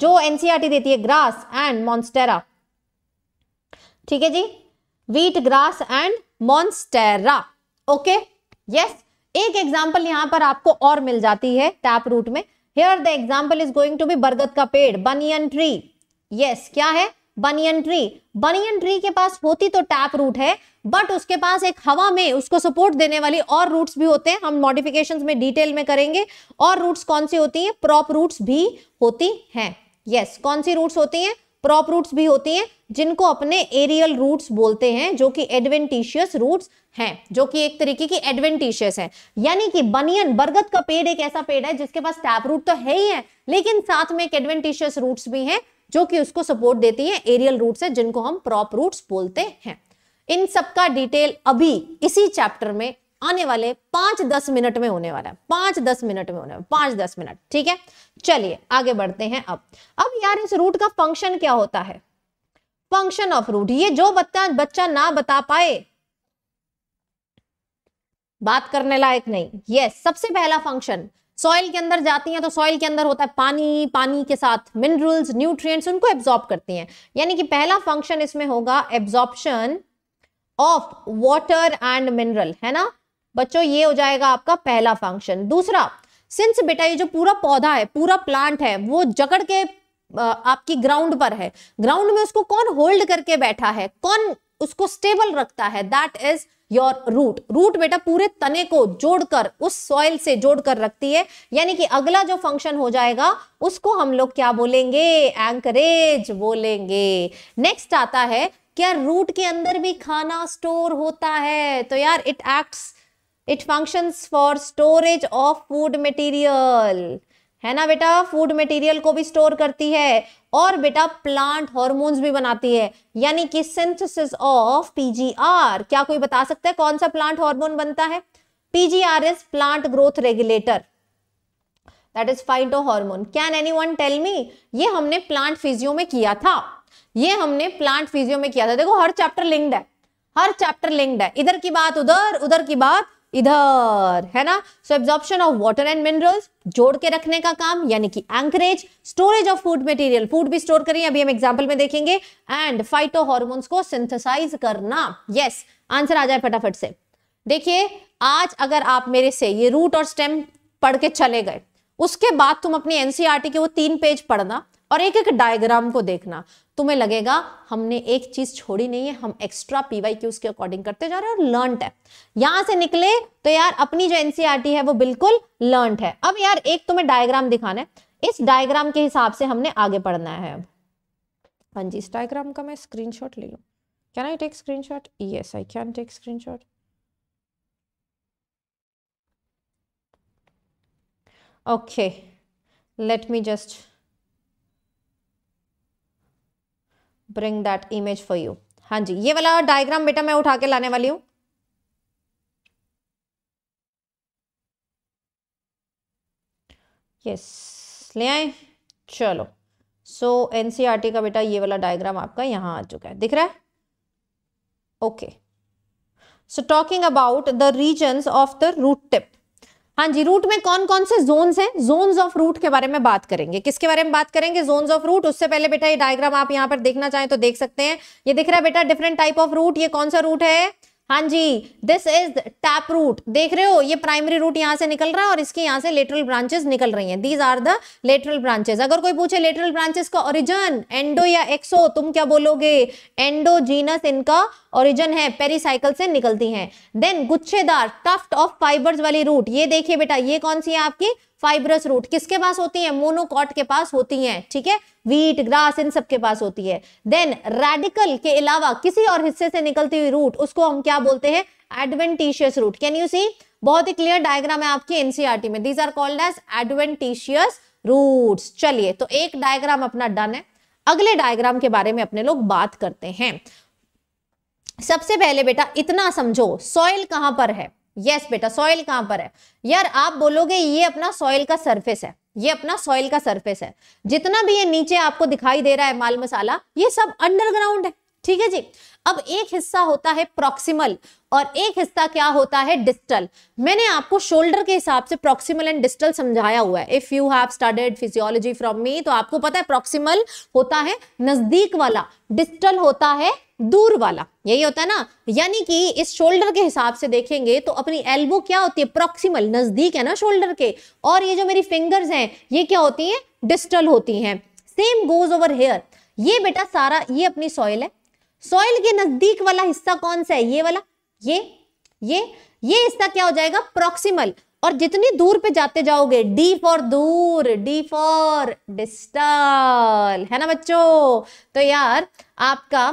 जो एनसीआरटी e देती है ग्रास एंड मॉन्स्टेरा ठीक है जी wheat grass and monstera okay yes एक एग्जाम्पल यहां पर आपको और मिल जाती है टैप रूट में here the example is going to be बरगद का पेड़ बनियन ट्री यस क्या है बनियन ट्री बनियन ट्री के पास होती तो टैप रूट है बट उसके पास एक हवा में उसको सपोर्ट देने वाली और रूट्स भी होते हैं हम मॉडिफिकेशन में डिटेल में करेंगे और रूट्स कौन सी होती हैं प्रॉप रूट्स भी होती हैं यस yes, कौन सी रूट्स होती हैं प्रॉप रूट्स भी होती हैं जिनको अपने एरियल रूट्स बोलते हैं जो कि एडवेंटिशियस रूट्स हैं जो कि एक तरीके की एडवेंटिशियस है यानी कि बनियन बरगद का पेड़ एक ऐसा पेड़ है जिसके पास टैप रूट तो है ही है लेकिन साथ में एक एडवेंटिशियस रूट्स भी हैं जो कि उसको सपोर्ट देती है एरियल रूट है जिनको हम प्रॉप रूट्स बोलते हैं इन सब का डिटेल अभी इसी चैप्टर में आने वाले पांच दस मिनट में होने वाला है पांच दस मिनट में होने वाला पांच दस मिनट ठीक है चलिए आगे बढ़ते हैं अब अब यार इस रूट का फंक्शन क्या होता है फंक्शन ऑफ रूट ये जो बच्चा बच्चा ना बता पाए बात करने लायक नहीं ये सबसे पहला फंक्शन सॉइल के अंदर जाती हैं तो सॉइल के अंदर होता है पानी पानी के साथ मिनरल्स न्यूट्रिएंट्स उनको एब्जॉर्ब करती हैं यानी कि पहला फंक्शन इसमें होगा absorption of water and mineral है ना बच्चों ये हो जाएगा आपका पहला फंक्शन दूसरा सिंस बेटा ये जो पूरा पौधा है पूरा प्लांट है वो जकड़ के आपकी ग्राउंड पर है ग्राउंड में उसको कौन होल्ड करके बैठा है कौन उसको स्टेबल रखता है that is your root root बेटा पूरे तने को जोड़कर उस सॉइल से जोड़कर रखती है यानी कि अगला जो फंक्शन हो जाएगा उसको हम लोग क्या बोलेंगे एंकरेज बोलेंगे नेक्स्ट आता है क्या रूट के अंदर भी खाना स्टोर होता है तो यार it acts it function for storage of food material है ना बेटा फूड मटेरियल को भी स्टोर करती है और बेटा प्लांट हॉर्मोन्स भी बनाती है यानी कि सिंथेसिस ऑफ पीजीआर क्या कोई बता सकता है कौन सा प्लांट हॉर्मोन बनता है PGR is plant growth regulator that is phyto hormone can anyone tell me ये हमने प्लांट फिजियो में किया था ये हमने प्लांट फिजियो में किया था देखो हर चैप्टर लिंक्ड है हर चैप्टर लिंक्ड है इधर की बात उधर उधर की बात इधर है ना so absorption of water and minerals जोड़ के रखने का काम यानी कि anchorage storage of food material food भी स्टोर करें अभी हम एग्जांपल में देखेंगे एंड फाइटो हॉर्मोन्स को सिंथेसाइज करना यस yes, आंसर आ जाए फटाफट से देखिए आज अगर आप मेरे से ये रूट और स्टेम पढ़ के चले गए उसके बाद तुम अपनी एनसीआरटी e के वो तीन पेज पढ़ना और एक एक डायग्राम को देखना तुम्हें लगेगा हमने एक चीज छोड़ी नहीं है हम एक्स्ट्रा पीवाई की उसके अकॉर्डिंग करते जा रहे हैं और लर्न है यहां से निकले तो यार अपनी जो एनसीआरटी e है वो बिल्कुल लर्न है अब यार एक तुम्हें डायग्राम दिखाना है इस डायग्राम के हिसाब से हमने आगे पढ़ना है अब हाँ जी इस डायग्राम का मैं शॉट ले लू can I take shot yes I can take screen okay let me just bring that image for you हाँ जी ये वाला डायग्राम बेटा मैं उठा के लाने वाली हूँ यस ले आए चलो सो so, एनसीईआरटी e का बेटा ये वाला डायग्राम आपका यहाँ आ चुका है दिख रहा है okay so talking about the regions of the root tip हाँ जी रूट में कौन कौन से जोन्स हैं जोन्स ऑफ रूट के बारे में बात करेंगे किसके बारे में बात करेंगे जोन्स ऑफ रूट उससे पहले बेटा ये डायग्राम आप यहाँ पर देखना चाहें तो देख सकते हैं ये दिख रहा है बेटा डिफरेंट टाइप ऑफ रूट ये कौन सा रूट है हाँ जी दिस इज टैप रूट देख रहे हो ये प्राइमरी रूट यहाँ से निकल रहा है और इसके यहाँ से लेटरल ब्रांचेस निकल रही हैं these are the lateral branches अगर कोई पूछे लेटरल ब्रांचेस का ओरिजन एंडो या एक्सो तुम क्या बोलोगे एंडोजीनस इनका ओरिजन है पेरीसाइकिल से निकलती हैं देन गुच्छेदार टफ्ट ऑफ फाइबर्स वाली रूट ये देखिए बेटा ये कौन सी है आपकी फाइबरस रूट किसके पास होती है मोनोकॉट के पास होती है ठीक है वीट ग्रास इन सब के पास होती है देन रेडिकल के अलावा किसी और हिस्से से निकलती हुई रूट उसको हम क्या बोलते हैं adventitious root can you see बहुत ही क्लियर डायग्राम है आपकी एनसीआरटी e में these are called as adventitious roots चलिए तो एक डायग्राम अपना डन है अगले डायग्राम के बारे में अपने लोग बात करते हैं सबसे पहले बेटा इतना समझो सॉइल कहां पर है यस बेटा सॉइल कहां पर है यार आप बोलोगे ये अपना सॉइल का सरफेस है ये अपना सॉइल का सरफेस है जितना भी ये नीचे आपको दिखाई दे रहा है माल मसाला ये सब अंडरग्राउंड है ठीक है जी अब एक हिस्सा होता है प्रॉक्सिमल और एक हिस्सा क्या होता है डिस्टल मैंने आपको शोल्डर के हिसाब से प्रॉक्सिमल एंड डिस्टल समझाया हुआ है if you have studied physiology from me तो आपको पता है प्रॉक्सिमल होता है नजदीक वाला डिस्टल होता है दूर वाला यही होता है ना यानी कि इस शोल्डर के हिसाब से देखेंगे तो अपनी एल्बो क्या होती है प्रॉक्सिमल नजदीक है ना शोल्डर के और ये जो मेरी फिंगर्स हैं ये क्या होती हैं डिस्टल होती हैं सेम गोज ओवर हेयर ये बेटा सारा ये अपनी सॉइल है सॉइल के नजदीक वाला हिस्सा कौन सा है ये वाला ये ये ये इसका क्या हो जाएगा प्रोक्सीमल और जितनी दूर पे जाते जाओगे डी फॉर दूर डी फॉर डिस्टल है ना बच्चों तो यार आपका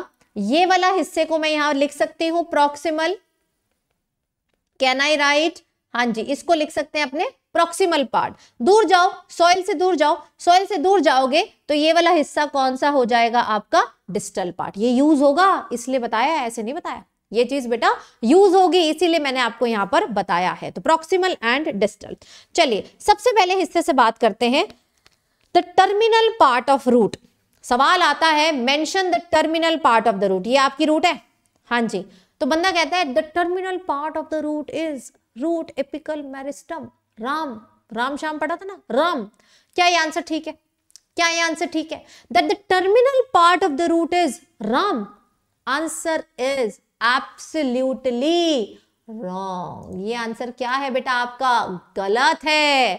ये वाला हिस्से को मैं यहां लिख सकती हूं प्रॉक्सिमल कैन आई राइट हां जी इसको लिख सकते हैं अपने प्रॉक्सिमल पार्ट दूर जाओ सॉइल से दूर जाओ सॉइल से दूर जाओगे तो ये वाला हिस्सा कौन सा हो जाएगा आपका डिस्टल पार्ट ये यूज होगा इसलिए बताया ऐसे नहीं बताया ये चीज बेटा यूज होगी इसीलिए मैंने आपको यहाँ पर बताया है तो प्रोक्सीमल एंड डिस्टल चलिए सबसे पहले हिस्से से बात करते हैं the terminal part of root सवाल आता है mention the terminal part of the root ये आपकी रूट है हाँ जी तो बंदा कहता है the terminal part of the root is root apical meristem RAM Ram Shyam पढ़ा था ना राम क्या ये आंसर ठीक है क्या ये आंसर ठीक है that the terminal part of the root is RAM answer is absolutely wrong ये आंसर क्या है बेटा आपका गलत है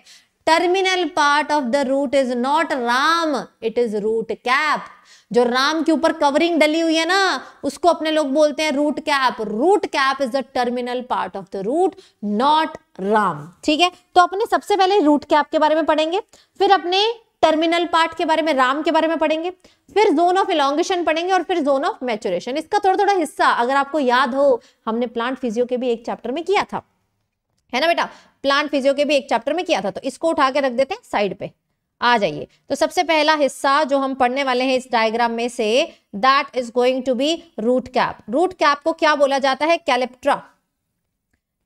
terminal part of the root is not RAM it is root cap जो राम के ऊपर कवरिंग डली हुई है ना उसको अपने लोग बोलते हैं root cap root cap is the terminal part of the root not RAM ठीक है तो अपने सबसे पहले रूट कैप के बारे में पढ़ेंगे फिर अपने टर्मिनल पार्ट के बारे में राम के बारे में पढ़ेंगे फिर जोन ऑफ इलांगेशन पढ़ेंगे और फिर जोन ऑफ मैचुरेशन इसका थोड़ा थोड़ा हिस्सा अगर आपको याद हो हमने प्लांट फिजियो के भी एक चैप्टर में किया था है ना बेटा प्लांट फिजियो के भी एक चैप्टर में किया था तो इसको उठा के रख देते हैं साइड पे आ जाइए तो सबसे पहला हिस्सा जो हम पढ़ने वाले हैं इस डायग्राम में से that is going to be root cap root cap को क्या बोला जाता है कैलेप्ट्रा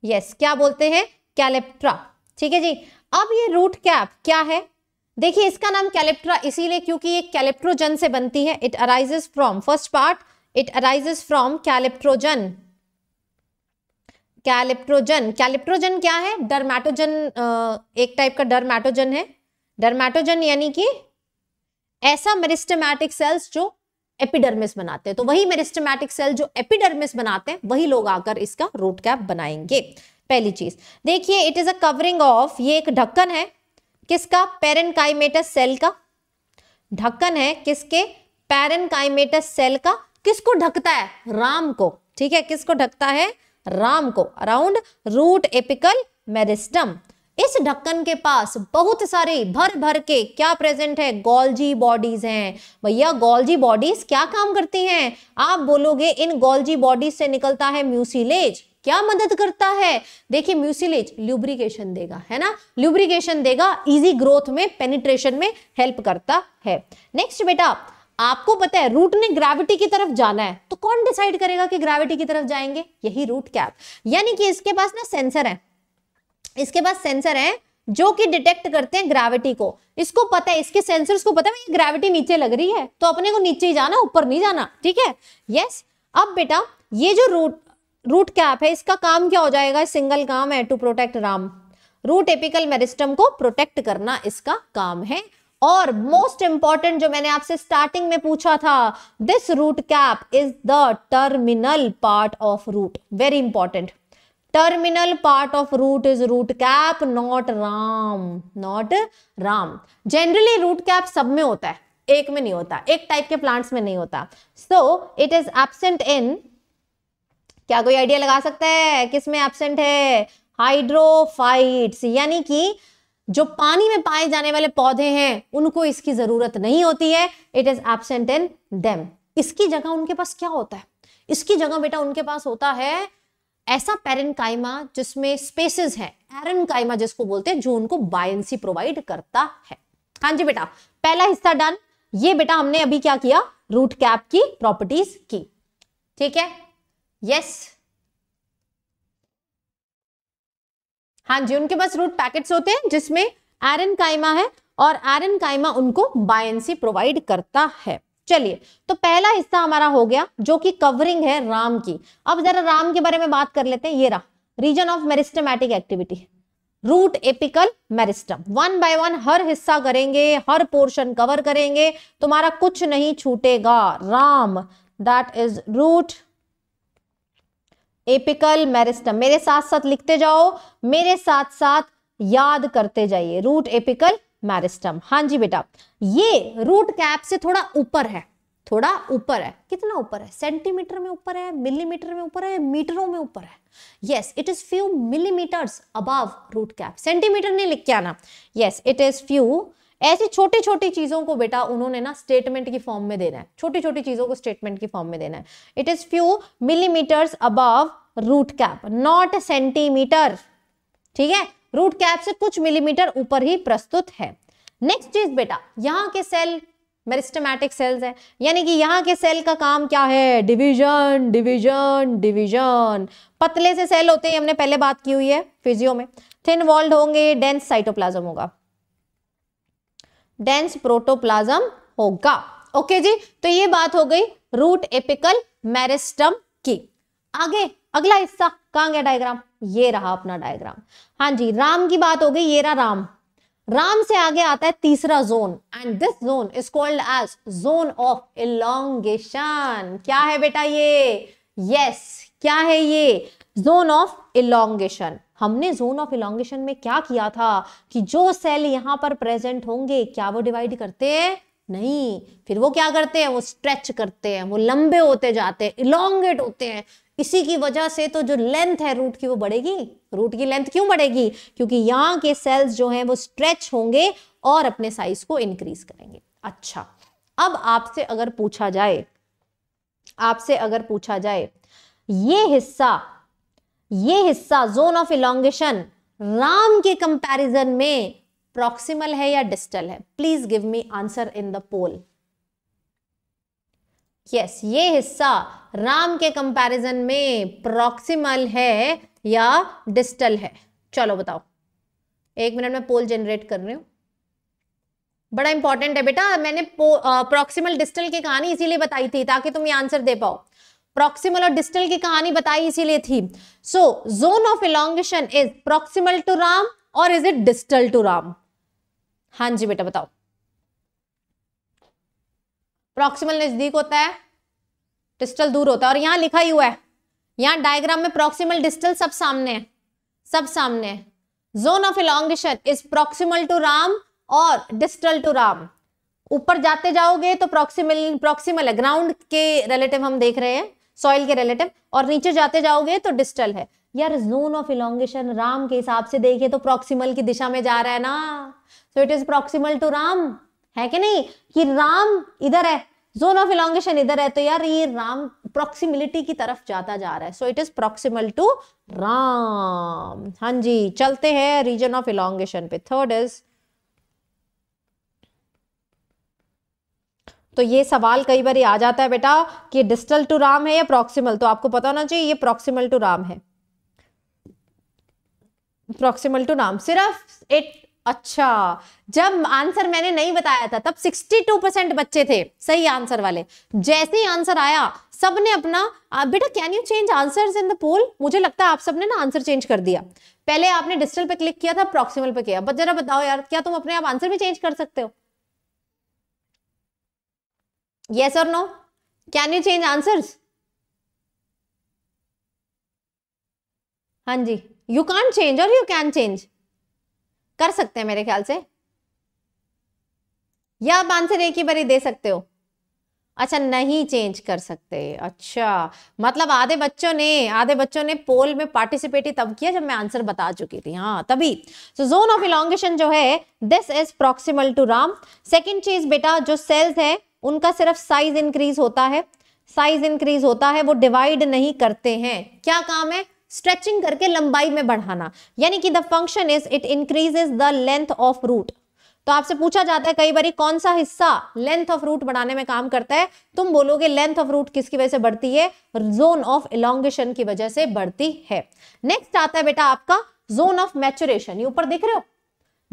यस क्या बोलते हैं कैलेप्ट्रा ठीक है जी अब ये रूट कैप क्या है देखिए इसका नाम कैलेप्ट्रा इसीलिए क्योंकि ये कैलेप्ट्रोजन से बनती है it arises from first part it arises from calyptrogen calyptrogen calyptrogen क्या है डरमेटोजन एक टाइप का डरमेटोजन है डरमेटोजन यानी कि ऐसा मेरिस्टमैटिक सेल्स जो एपिडर्मिस बनाते हैं तो वही मेरिस्टमैटिक सेल जो एपिडर्मिस बनाते हैं वही लोग आकर इसका रूट कैप बनाएंगे पहली चीज देखिए it is a covering of ये एक ढक्कन है किसका पेरेनकाइमेटस सेल का ढक्कन है किसके पेरेनकाइमेटस सेल का किसको ढकता है राम को ठीक है किसको ढकता है राम को अराउंड रूट एपिकल मेरिस्टम इस ढक्कन के पास बहुत सारे भर भर के क्या प्रेजेंट है गोल्जी बॉडीज हैं भैया गोल्जी बॉडीज क्या काम करती हैं आप बोलोगे इन गोल्जी बॉडीज से निकलता है म्यूसिलेज क्या मदद करता है देखिए म्यूसिलेज ल्यूब्रिकेशन देगा है ना ल्यूब्रिकेशन देगा इजी ग्रोथ में पेनिट्रेशन में हेल्प करता है नेक्स्ट बेटा आपको पता है रूट ने ग्रेविटी की तरफ जाना है तो कौन डिसाइड करेगा कि ग्रेविटी की तरफ जाएंगे यही रूट कैप यानी कि इसके पास ना सेंसर है इसके पास सेंसर है जो कि डिटेक्ट करते हैं ग्रेविटी को इसको पता है इसके सेंसर्स को पता है ग्रेविटी नीचे लग रही है तो अपने को नीचे ही जाना ऊपर नहीं जाना ठीक है यस yes? अब बेटा ये जो रूट रूट कैप है इसका काम क्या हो जाएगा सिंगल काम है to protect RAM root apical meristem को प्रोटेक्ट करना इसका काम है और मोस्ट इंपॉर्टेंट जो मैंने आपसे स्टार्टिंग में पूछा था this root cap is the terminal part of root very important terminal part of root is root cap not RAM not RAM generally root cap सब में होता है एक में नहीं होता एक टाइप के प्लांट्स में नहीं होता so it is absent in क्या कोई आइडिया लगा सकता है किस में है हाइड्रोफाइट्स यानी कि जो पानी में पाए जाने वाले पौधे हैं उनको इसकी जरूरत नहीं होती है it is absent in them इसकी जगह उनके पास क्या होता है इसकी जगह बेटा उनके पास होता है ऐसा कायमा जिसमें स्पेसिस है कायमा जिसको बोलते हैं जो उनको बायसी प्रोवाइड करता है हाँ जी बेटा पहला हिस्सा डन ये बेटा हमने अभी क्या किया रूट कैप की प्रॉपर्टीज की ठीक है यस हाँ जी उनके पास रूट पैकेट्स होते हैं जिसमें एरन कायमा है और एरन कायमा उनको बायसी प्रोवाइड करता है चलिए तो पहला हिस्सा हमारा हो गया जो कि कवरिंग है राम की अब जरा राम के बारे में बात कर लेते हैं ये रहा region of meristematic activity root apical meristem one by one हर हिस्सा करेंगे हर पोर्शन कवर करेंगे तुम्हारा कुछ नहीं छूटेगा RAM that is root apical meristem मेरे साथ साथ लिखते जाओ मेरे साथ साथ याद करते जाइए रूट एपिकल मैरिस्टम हाँ जी बेटा ये रूट कैप से थोड़ा ऊपर है थोड़ा ऊपर है कितना ऊपर है सेंटीमीटर में ऊपर है मिलीमीटर में ऊपर है मीटरों में ऊपर है yes it is few millimetres above root cap centimetre नहीं लिख के आना यस इट इज फ्यू ऐसी छोटी छोटी चीज़ों को बेटा उन्होंने ना स्टेटमेंट की फॉर्म में देना है छोटी छोटी चीज़ों को स्टेटमेंट की फॉर्म में देना है it is few millimetres above root cap not centimetre ठीक है रूट कैप से कुछ मिलीमीटर ऊपर ही प्रस्तुत है नेक्स्ट चीज बेटा यहाँ के सेल मेरिस्टमैटिक सेल्स है यानी कि यहाँ के सेल का काम क्या है डिविजन डिविजन डिविजन पतले से सेल होते हैं हमने पहले बात की हुई है फिजियो में थिन वॉल्ड होंगे डेंस साइटोप्लाजम होगा डेंस प्रोटोप्लाज्म होगा ओके जी तो ये बात हो गई रूट एपिकल मैरिस्टम की आगे अगला हिस्सा कहाँ गया डायग्राम ये रहा अपना डायग्राम हाँ जी राम की बात हो गई ये रहा राम राम से आगे आता है तीसरा zone and this zone is called as zone of elongation क्या है बेटा ये यस yes, क्या है ये जोन ऑफ इलोंगेशन हमने जोन ऑफ इलांगेशन में क्या किया था कि जो सेल यहाँ पर प्रेजेंट होंगे क्या वो डिवाइड करते हैं नहीं फिर वो क्या करते हैं वो स्ट्रेच करते हैं वो लंबे होते जाते हैं इलांगेट होते हैं इसी की वजह से तो जो लेंथ है रूट की वो बढ़ेगी रूट की लेंथ क्यों बढ़ेगी क्योंकि यहाँ के सेल्स जो हैं वो स्ट्रेच होंगे और अपने साइज को इंक्रीज करेंगे अच्छा अब आपसे अगर पूछा जाए आपसे अगर पूछा जाए ये हिस्सा ये हिस्सा जोन ऑफ इलांगेशन राम के कंपैरिजन में प्रॉक्सिमल है या डिस्टल है please give me answer in the poll yes ये हिस्सा राम के कंपैरिजन में प्रॉक्सिमल है या डिस्टल है चलो बताओ एक मिनट में पोल जनरेट कर रही हूं बड़ा इंपॉर्टेंट है बेटा मैंने प्रॉक्सिमल डिस्टल की कहानी इसीलिए बताई थी ताकि तुम ये आंसर दे पाओ प्रोक्सिमल और डिस्टल की कहानी बताई इसीलिए थी so zone of elongation is proximal to RAM और is it distal to RAM हां जी बेटा बताओ प्रोक्सिमल नजदीक होता है डिस्टल दूर होता है और यहां लिखा ही हुआ है यहां डायग्राम में प्रोक्सिमल डिस्टल सब सामने है सब सामने है zone of elongation is proximal to RAM और डिस्टल टू राम ऊपर जाते जाओगे तो प्रोक्सिमल है ग्राउंड के रिलेटिव हम देख रहे हैं सॉइल के रिलेटिव और नीचे जाते जाओगे तो डिस्टल है यार जोन ऑफ इलोंगेशन राम के हिसाब से देखिए तो प्रोक्सीमल की दिशा में जा रहा है ना so it is proximal to RAM है कि नहीं कि राम इधर है जोन ऑफ इलोंगेशन इधर है तो यार ये राम प्रोक्सीमिलिटी की तरफ जाता जा रहा है so it is proximal to RAM हां जी चलते हैं रीजन ऑफ इलोंगेशन पे थर्ड इज तो ये सवाल कई बार आ जाता है बेटा कि डिस्टल टू राम है या प्रोक्सीमल तो आपको पता होना चाहिए ये प्रोक्सीमल टू राम है प्रोक्सीमल टू राम सिर्फ इट अच्छा जब आंसर मैंने नहीं बताया था तब 62 परसेंट बच्चे थे सही आंसर वाले जैसे ही आंसर आया सबने अपना बेटा can you change answers in the poll मुझे लगता है आप सबने ना आंसर चेंज कर दिया पहले आपने डिस्टल पे क्लिक किया था प्रोक्सीमल पे किया बट जरा बताओ यार क्या तुम अपने आप आंसर भी चेंज कर सकते हो yes or no can you change answers हाँ जी यू कान चेंज और यू कैन चेंज कर सकते हैं मेरे ख्याल से या आप आंसर एक ही बारी दे सकते हो अच्छा नहीं चेंज कर सकते अच्छा मतलब आधे बच्चों ने आधे बच्चों ने पोल में पार्टिसिपेट ही तब किया जब मैं आंसर बता चुकी थी हाँ तभी सो जोन ऑफ इलांगेशन जो है दिस इज प्रॉक्सिमल टू राम सेकंड चीज बेटा जो सेल्स है उनका सिर्फ साइज इंक्रीज होता है साइज इंक्रीज होता है वो डिवाइड नहीं करते हैं क्या काम है स्ट्रेचिंग करके लंबाई में बढ़ाना यानी कि the function is it increases the length of root तो आपसे पूछा जाता है कई बार कौन सा हिस्सा लेंथ ऑफ रूट बढ़ाने में काम करता है तुम बोलोगे लेंथ ऑफ रूट किसकी वजह से बढ़ती है जोन ऑफ इलांगेशन की वजह से बढ़ती है नेक्स्ट आता है बेटा आपका जोन ऑफ मैचुरेशन ये ऊपर दिख रहे हो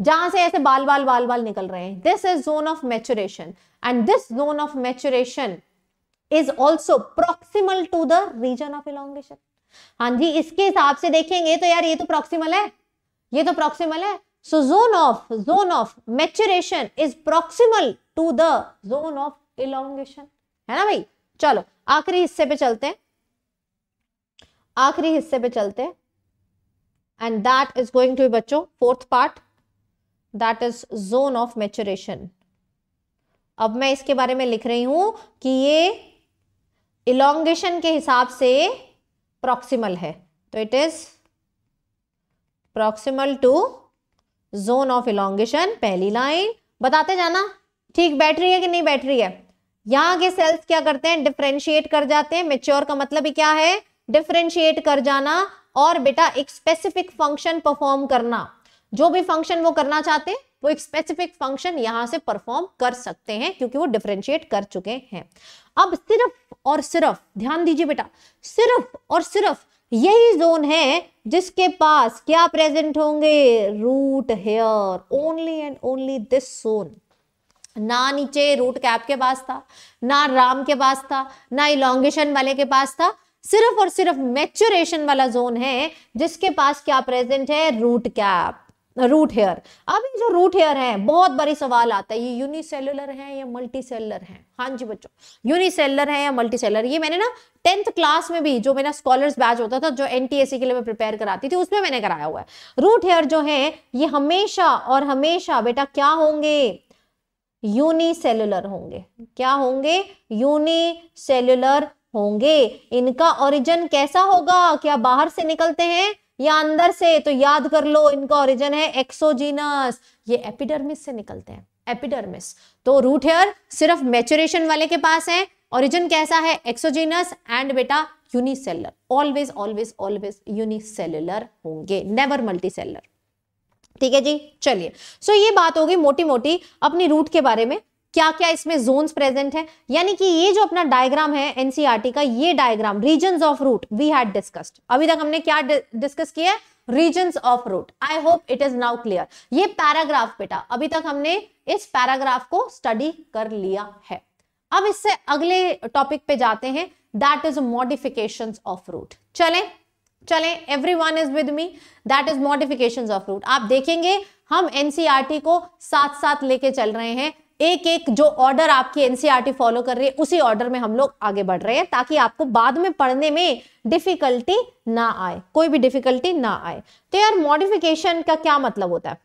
जहां से ऐसे बाल बाल बाल बाल निकल रहे हैं this is zone of maturation and this zone of maturation is also proximal to the region of elongation हाँ जी इसके हिसाब से देखेंगे तो यार ये तो प्रोक्सीमल है ये तो प्रोक्सीमल है so zone of zone of maturation is proximal to the zone of elongation है ना भाई चलो आखिरी हिस्से पे चलते हैं आखिरी हिस्से पे चलते हैं and that is going to बच्चों fourth part that is zone of maturation अब मैं इसके बारे में लिख रही हूं कि ये इलोंगेशन के हिसाब से प्रॉक्सिमल है तो it is proximal to zone of elongation पहली लाइन बताते जाना ठीक बैठ रही है कि नहीं बैठ रही है यहां के सेल्स क्या करते हैं डिफ्रेंशिएट कर जाते हैं मेच्योर का मतलब ही क्या है डिफ्रेंशिएट कर जाना और बेटा एक स्पेसिफिक फंक्शन परफॉर्म करना जो भी फंक्शन वो करना चाहते हैं वो एक स्पेसिफिक फंक्शन यहां से परफॉर्म कर सकते हैं क्योंकि वो डिफ्रेंशिएट कर चुके हैं अब सिर्फ और सिर्फ ध्यान दीजिए बेटा सिर्फ और सिर्फ यही जोन है जिसके पास क्या प्रेजेंट होंगे root here only and only this zone ना नीचे रूट कैप के पास था ना राम के पास था ना इलांगेशन वाले के पास था सिर्फ और सिर्फ मेचुरेशन वाला जोन है जिसके पास क्या प्रेजेंट है रूट कैप रूट हेयर अब ये जो रूट हेयर है बहुत बड़ी सवाल आता है ये यूनिसेलुलर है या मल्टी सेलर है हाँ जी बच्चों यूनिसेलर है या मल्टी सेलर ये मैंने ना टेंथ क्लास में भी जो मेरा स्कॉलर्स बैच होता था जो एन के लिए मैं प्रिपेयर कराती थी उसमें मैंने कराया हुआ है रूट हेयर जो है ये हमेशा और हमेशा बेटा क्या होंगे यूनिसेलुलर होंगे क्या होंगे यूनिसेलुलर होंगे इनका ओरिजिन कैसा होगा क्या बाहर से निकलते हैं या अंदर से तो याद कर लो इनका ओरिजिन है एक्सोजीनस ये एपिडर्मिस से निकलते हैं एपिडर्मिस तो रूट हेयर सिर्फ मेचुरेशन वाले के पास है ओरिजिन कैसा है एक्सोजीनस एंड बेटा unicellular always always always unicellular होंगे नेवर मल्टीसेलर ठीक है जी चलिए सो so, ये बात होगी मोटी मोटी अपनी रूट के बारे में क्या क्या इसमें जोन प्रेजेंट है यानी कि ये जो अपना डायग्राम है एनसीआरटी e का ये diagram region of root we had discussed अभी तक हमने क्या डिस्कस किया है of root I hope it is now clear ये पैराग्राफ बेटा अभी तक हमने इस पैराग्राफ को स्टडी कर लिया है अब इससे अगले टॉपिक पे जाते हैं that is modification of root चले चले everyone is with me that is modification of root आप देखेंगे हम एनसीआरटी e को साथ साथ लेके चल रहे हैं एक एक जो ऑर्डर आपकी एनसीईआरटी फॉलो e कर रही है उसी ऑर्डर में हम लोग आगे बढ़ रहे हैं ताकि आपको बाद में पढ़ने में डिफिकल्टी ना आए कोई भी डिफिकल्टी ना आए तो यार मॉडिफिकेशन का क्या मतलब होता है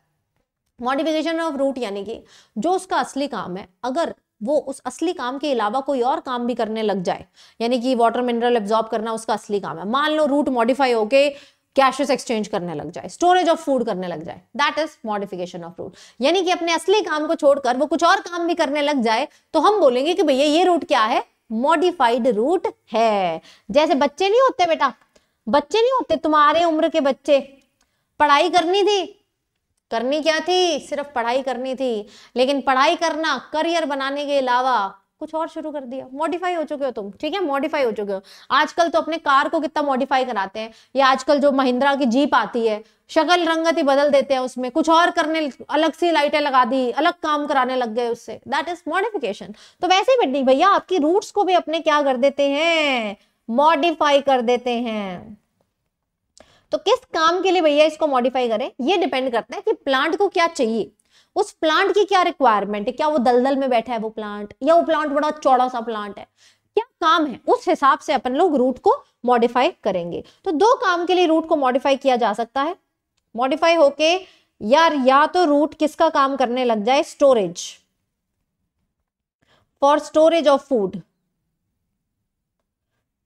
मॉडिफिकेशन ऑफ रूट यानी कि जो उसका असली काम है अगर वो उस असली काम के अलावा कोई और काम भी करने लग जाए यानी कि वाटर मिनरल एब्जॉर्ब करना उसका असली काम है मान लो रूट मॉडिफाई होके कैशेस एक्सचेंज करने लग जाए स्टोरेज ऑफ फूड करने लग जाए that is modification of root यानी कि अपने असली काम को छोड़कर वो कुछ और काम भी करने लग जाए तो हम बोलेंगे कि भैया ये रूट क्या है मॉडिफाइड रूट है जैसे बच्चे नहीं होते बेटा बच्चे नहीं होते तुम्हारे उम्र के बच्चे पढ़ाई करनी थी करनी क्या थी सिर्फ पढ़ाई करनी थी लेकिन पढ़ाई करना करियर बनाने के अलावा कुछ और शुरू कर दिया मॉडिफाई हो चुके हो तुम ठीक है मॉडिफाई हो चुके हो आजकल तो अपने कार को कितना मॉडिफाई कराते हैं या आजकल जो महिंद्रा की जीप आती है शक्ल रंगत ही बदल देते हैं उसमें कुछ और करने अलग सी लाइटें लगा दी अलग काम कराने लग गए उससे दैट इज मॉडिफिकेशन तो वैसे ही बेटी भैया आपकी रूट्स को भी अपने क्या कर देते हैं मॉडिफाई कर देते हैं तो किस काम के लिए भैया इसको मॉडिफाई करें ये डिपेंड करता है कि प्लांट को क्या चाहिए उस प्लांट की क्या रिक्वायरमेंट है क्या वो दलदल में बैठा है वो प्लांट या वो प्लांट बड़ा चौड़ा सा प्लांट है क्या काम है उस हिसाब से अपन लोग रूट को मॉडिफाई करेंगे तो दो काम के लिए रूट को मॉडिफाई किया जा सकता है मॉडिफाई होके यार या तो रूट किसका काम करने लग जाए storage for storage of food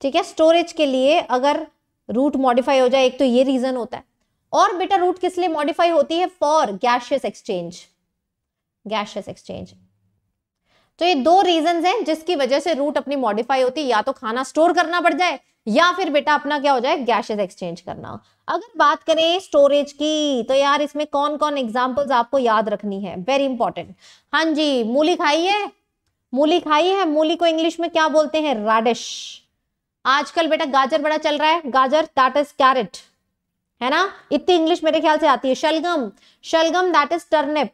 ठीक है स्टोरेज के लिए अगर रूट मॉडिफाई हो जाए एक तो ये रीजन होता है और बेटा रूट किस लिए मॉडिफाई होती है for gaseous exchange gaseous exchange तो ये दो रीजन हैं जिसकी वजह से रूट अपनी मॉडिफाई होती है या तो खाना स्टोर करना पड़ जाए या फिर बेटा अपना क्या हो जाए गैसेस एक्सचेंज करना अगर बात करें स्टोरेज की तो यार इसमें कौन कौन एग्जांपल्स आपको याद रखनी है वेरी इंपॉर्टेंट हाँ जी मूली खाई है मूली खाई है मूली को इंग्लिश में क्या बोलते हैं राडिश आजकल बेटा गाजर बड़ा चल रहा है गाजर दैट इज कैरेट है ना इतनी इंग्लिश मेरे ख्याल से आती है शलगम शलगम दैट इज टर्निप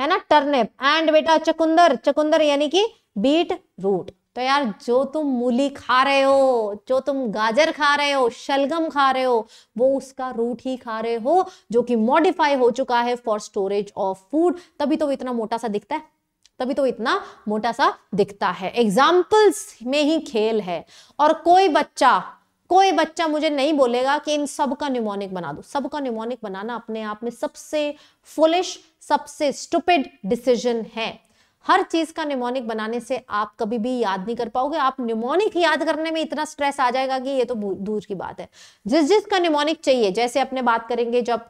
है ना टर्निप एंड बेटा चकुंदर चकुंदर यानी कि बीट रूट तो यार जो तुम मूली खा रहे हो जो तुम गाजर खा रहे हो शलगम खा रहे हो वो उसका रूट ही खा रहे हो जो कि मॉडिफाई हो चुका है फॉर स्टोरेज ऑफ फूड तभी तो इतना मोटा सा दिखता है तभी तो इतना मोटा सा दिखता है एग्जाम्पल्स में ही खेल है और कोई बच्चा कोई बच्चा मुझे नहीं बोलेगा कि इन सब का न्यूमोनिक बना दो सबका न्यूमोनिक बनाना अपने आप में सबसे फुलिश सबसे स्टुपिड डिसीजन है हर चीज का निमोनिक बनाने से आप कभी भी याद नहीं कर पाओगे आप निमोनिक याद करने में इतना स्ट्रेस आ जाएगा कि ये तो दूर की बात है जिस जिस का निमोनिक चाहिए जैसे अपने बात करेंगे जब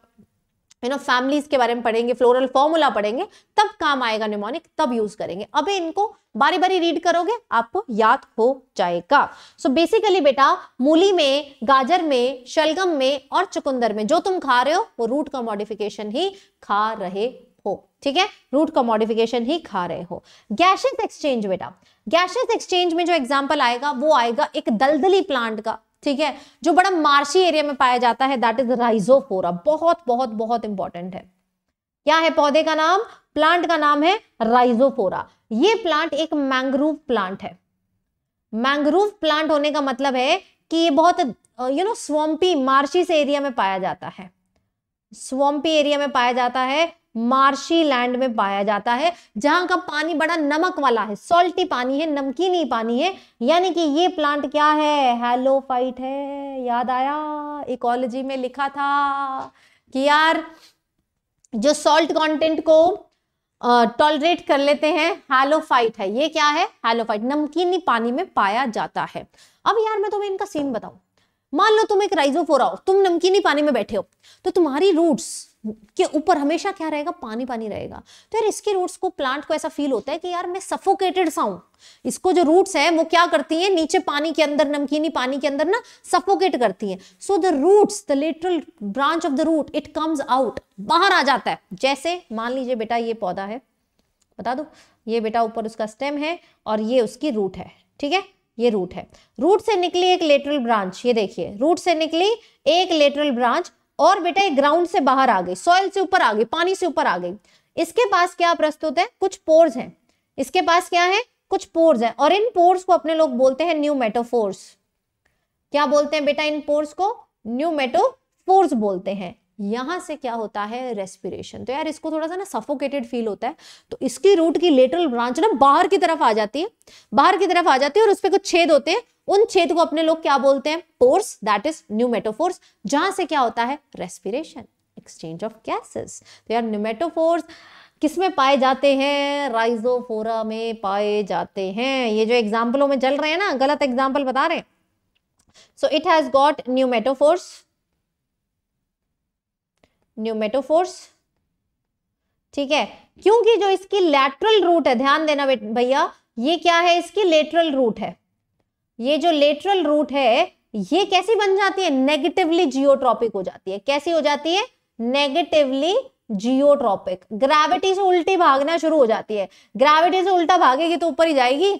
यू नो फैमिलीज के बारे में पढ़ेंगे फ्लोरल फॉर्मूला पढ़ेंगे तब काम आएगा निमोनिक तब यूज करेंगे अभी इनको बारी बारी रीड करोगे आपको याद हो जाएगा सो so बेसिकली बेटा मूली में गाजर में शलगम में और चुकंदर में जो तुम खा रहे हो वो रूट का मॉडिफिकेशन ही खा रहे हो ठीक है रूट का मॉडिफिकेशन ही खा रहे हो गैशियस एक्सचेंज बेटा गैशियस एक्सचेंज में जो एग्जाम्पल आएगा वो आएगा एक दलदली प्लांट का ठीक है जो बड़ा मार्शी एरिया में पाया जाता है दैट इज राइजोफोरा बहुत बहुत बहुत इंपॉर्टेंट है क्या है पौधे का नाम प्लांट का नाम है राइजोफोरा ये प्लांट एक मैंग्रोव प्लांट है मैंग्रोव प्लांट होने का मतलब है कि ये बहुत यू नो स्वम्पी से एरिया में पाया जाता है स्वम्पी एरिया में पाया जाता है मार्शी लैंड में पाया जाता है जहां का पानी बड़ा नमक वाला है सॉल्टी पानी है नमकीनी पानी है यानी कि ये प्लांट क्या है हेलोफाइट है याद आया इकोलॉजी में लिखा था कि यार जो सॉल्ट कंटेंट को टॉलरेट कर लेते हैं हेलोफाइट है ये क्या है हेलोफाइट नमकीनी पानी में पाया जाता है अब यार मैं तुम्हें इनका सीन बताऊं मान लो तुम एक राइजोफोरा हो तुम नमकीनी पानी में बैठे हो तो तुम्हारी रूट्स के ऊपर हमेशा क्या रहेगा पानी पानी रहेगा तो यार इसके रूट्स को प्लांट को ऐसा फील होता है कि यार मैं सफोकेटेड सा हूं इसको जो रूट्स है वो क्या करती हैं नीचे पानी के अंदर नमकीनी पानी के अंदर ना सफोकेट करती हैं so the roots the lateral branch of the root it comes out बाहर आ जाता है जैसे मान लीजिए बेटा ये पौधा है बता दो ये बेटा ऊपर उसका स्टेम है और ये उसकी रूट है ठीक है ये रूट है रूट से निकली एक लेटरल ब्रांच ये देखिए रूट से निकली एक लेटरल ब्रांच और बेटा ये ग्राउंड से बाहर आ गई सॉइल से ऊपर आ गई पानी से ऊपर आ गई इसके पास क्या प्रस्तुत है कुछ पोर्स हैं इसके पास क्या है कुछ पोर्स हैं और इन पोर्स को अपने लोग बोलते हैं न्यू मेटोफोर्स क्या बोलते हैं बेटा इन पोर्स को न्यू मेटोफोर्स बोलते हैं यहां से क्या होता है रेस्पिरेशन तो यार इसको थोड़ा सा ना सफोकेटेड फील होता है तो इसकी रूट की लेटरल ब्रांच ना बाहर की तरफ आ जाती है बाहर की तरफ आ जाती है और उस पर कुछ छेद होते हैं उन छेद को अपने लोग क्या बोलते हैं पोर्स दैट इज न्यूमेटोफोर्स जहां से क्या होता है रेस्पिरेशन एक्सचेंज ऑफ गैसेस तो यार न्यूमेटोफोर्स किस में पाए जाते हैं राइजोफोरा में पाए जाते हैं ये जो एग्जाम्पलों में चल रहे हैं ना गलत एग्जाम्पल बता रहे हैं so it has got pneumatophores pneumatophores ठीक है क्योंकि जो इसकी लेटरल रूट है ध्यान देना भैया ये क्या है इसकी लेटरल रूट है ये जो लेटरल रूट है ये कैसी बन जाती है नेगेटिवली जियोट्रॉपिक हो जाती है कैसी हो जाती है नेगेटिवली जियोट्रॉपिक ग्रेविटी से उल्टी भागना शुरू हो जाती है ग्रेविटी से उल्टा भागेगी तो ऊपर ही जाएगी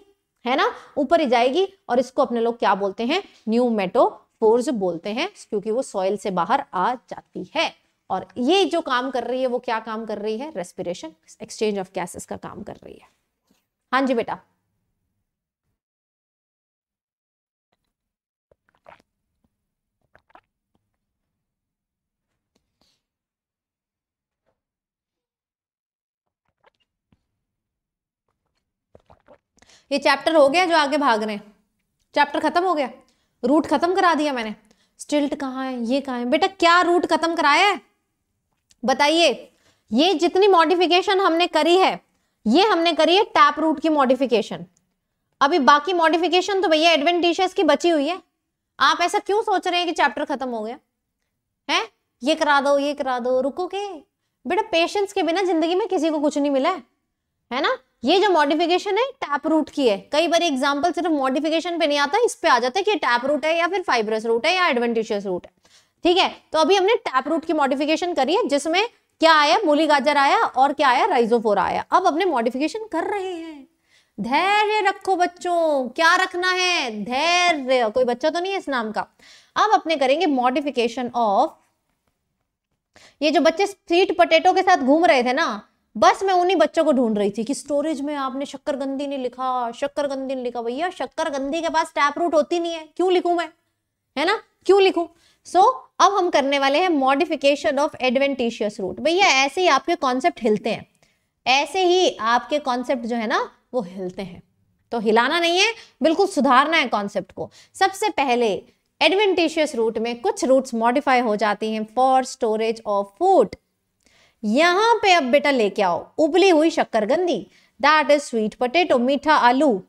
है ना ऊपर ही जाएगी और इसको अपने लोग क्या बोलते हैं न्यू फोर्स बोलते हैं क्योंकि वो सॉइल से बाहर आ जाती है और ये जो काम कर रही है वो क्या काम कर रही है रेस्पिरेशन एक्सचेंज ऑफ गैसेस का काम कर रही है हाँ जी बेटा ये चैप्टर हो गया जो आगे भाग रहे हैं चैप्टर खत्म हो गया रूट खत्म करा दिया मैंने स्टिल्ट कहाँ है ये कहाँ है बेटा क्या रूट खत्म कराया है बताइए ये जितनी मॉडिफिकेशन हमने करी है ये हमने करी है टैप रूट की मॉडिफिकेशन अभी बाकी मॉडिफिकेशन तो भैया एडवेंटिशियस की बची हुई है आप ऐसा क्यों सोच रहे हैं कि चैप्टर खत्म हो गया है ये करा दो ये करा दो रुको के बेटा पेशेंस के बिना जिंदगी में किसी को कुछ नहीं मिला है है ना ये जो मॉडिफिकेशन है टैप रूट की है कई बार एग्जाम्पल सिर्फ मॉडिफिकेशन पे नहीं आता इस पे आ जाता है कि टैप रूट है या फिर फाइब्रस रूट है या एडवेंटिशियस रूट है ठीक है तो अभी हमने टैप रूट की मॉडिफिकेशन करी है जिसमें क्या आया मूली गाजर आया और क्या आया राइजोफोर आया अब अपने मॉडिफिकेशन कर रहे हैं धैर्य रखो बच्चों क्या रखना है धैर्य कोई बच्चा तो नहीं है इस नाम का अब अपने करेंगे मॉडिफिकेशन ऑफ ये जो बच्चे स्वीट पोटेटो के साथ घूम रहे थे ना बस मैं उन्हीं बच्चों को ढूंढ रही थी कि स्टोरेज में आपने शक्करगंदी नहीं लिखा शक्करगंदी नहीं लिखा भैया शक्करगंदी के पास टैप रूट होती नहीं है क्यों लिखूं मैं है ना क्यों लिखूं सो so, अब हम करने वाले हैं मॉडिफिकेशन ऑफ एडवेंटिशियस रूट भैया ऐसे ही आपके कॉन्सेप्ट हिलते हैं ऐसे ही आपके कॉन्सेप्ट जो है ना वो हिलते हैं तो हिलाना नहीं है बिल्कुल सुधारना है कॉन्सेप्ट को सबसे पहले एडवेंटिशियस रूट में कुछ रूट्स मॉडिफाई हो जाती हैं फॉर स्टोरेज ऑफ फूड यहां पे अब बेटा लेके आओ उबली हुई शक्करगंदी दैट इज स्वीट पोटेटो मीठा आलू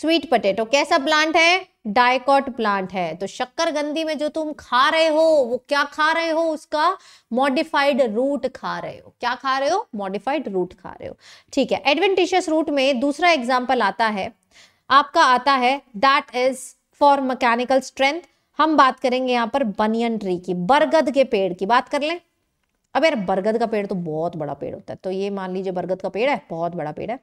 स्वीट पोटेटो कैसा प्लांट है डायकॉट प्लांट है तो शक्करगंदी में जो तुम खा रहे हो वो क्या खा रहे हो उसका मॉडिफाइड रूट खा रहे हो क्या खा रहे हो मॉडिफाइड रूट खा रहे हो ठीक है एडवेंटिशियस रूट में दूसरा एग्जाम्पल आता है आपका आता है that is for mechanical strength हम बात करेंगे यहाँ पर बनियन ट्री की बरगद के पेड़ की बात कर लें अब यार बरगद का पेड़ तो बहुत बड़ा पेड़ होता है तो ये मान लीजिए बरगद का पेड़ है बहुत बड़ा पेड़ है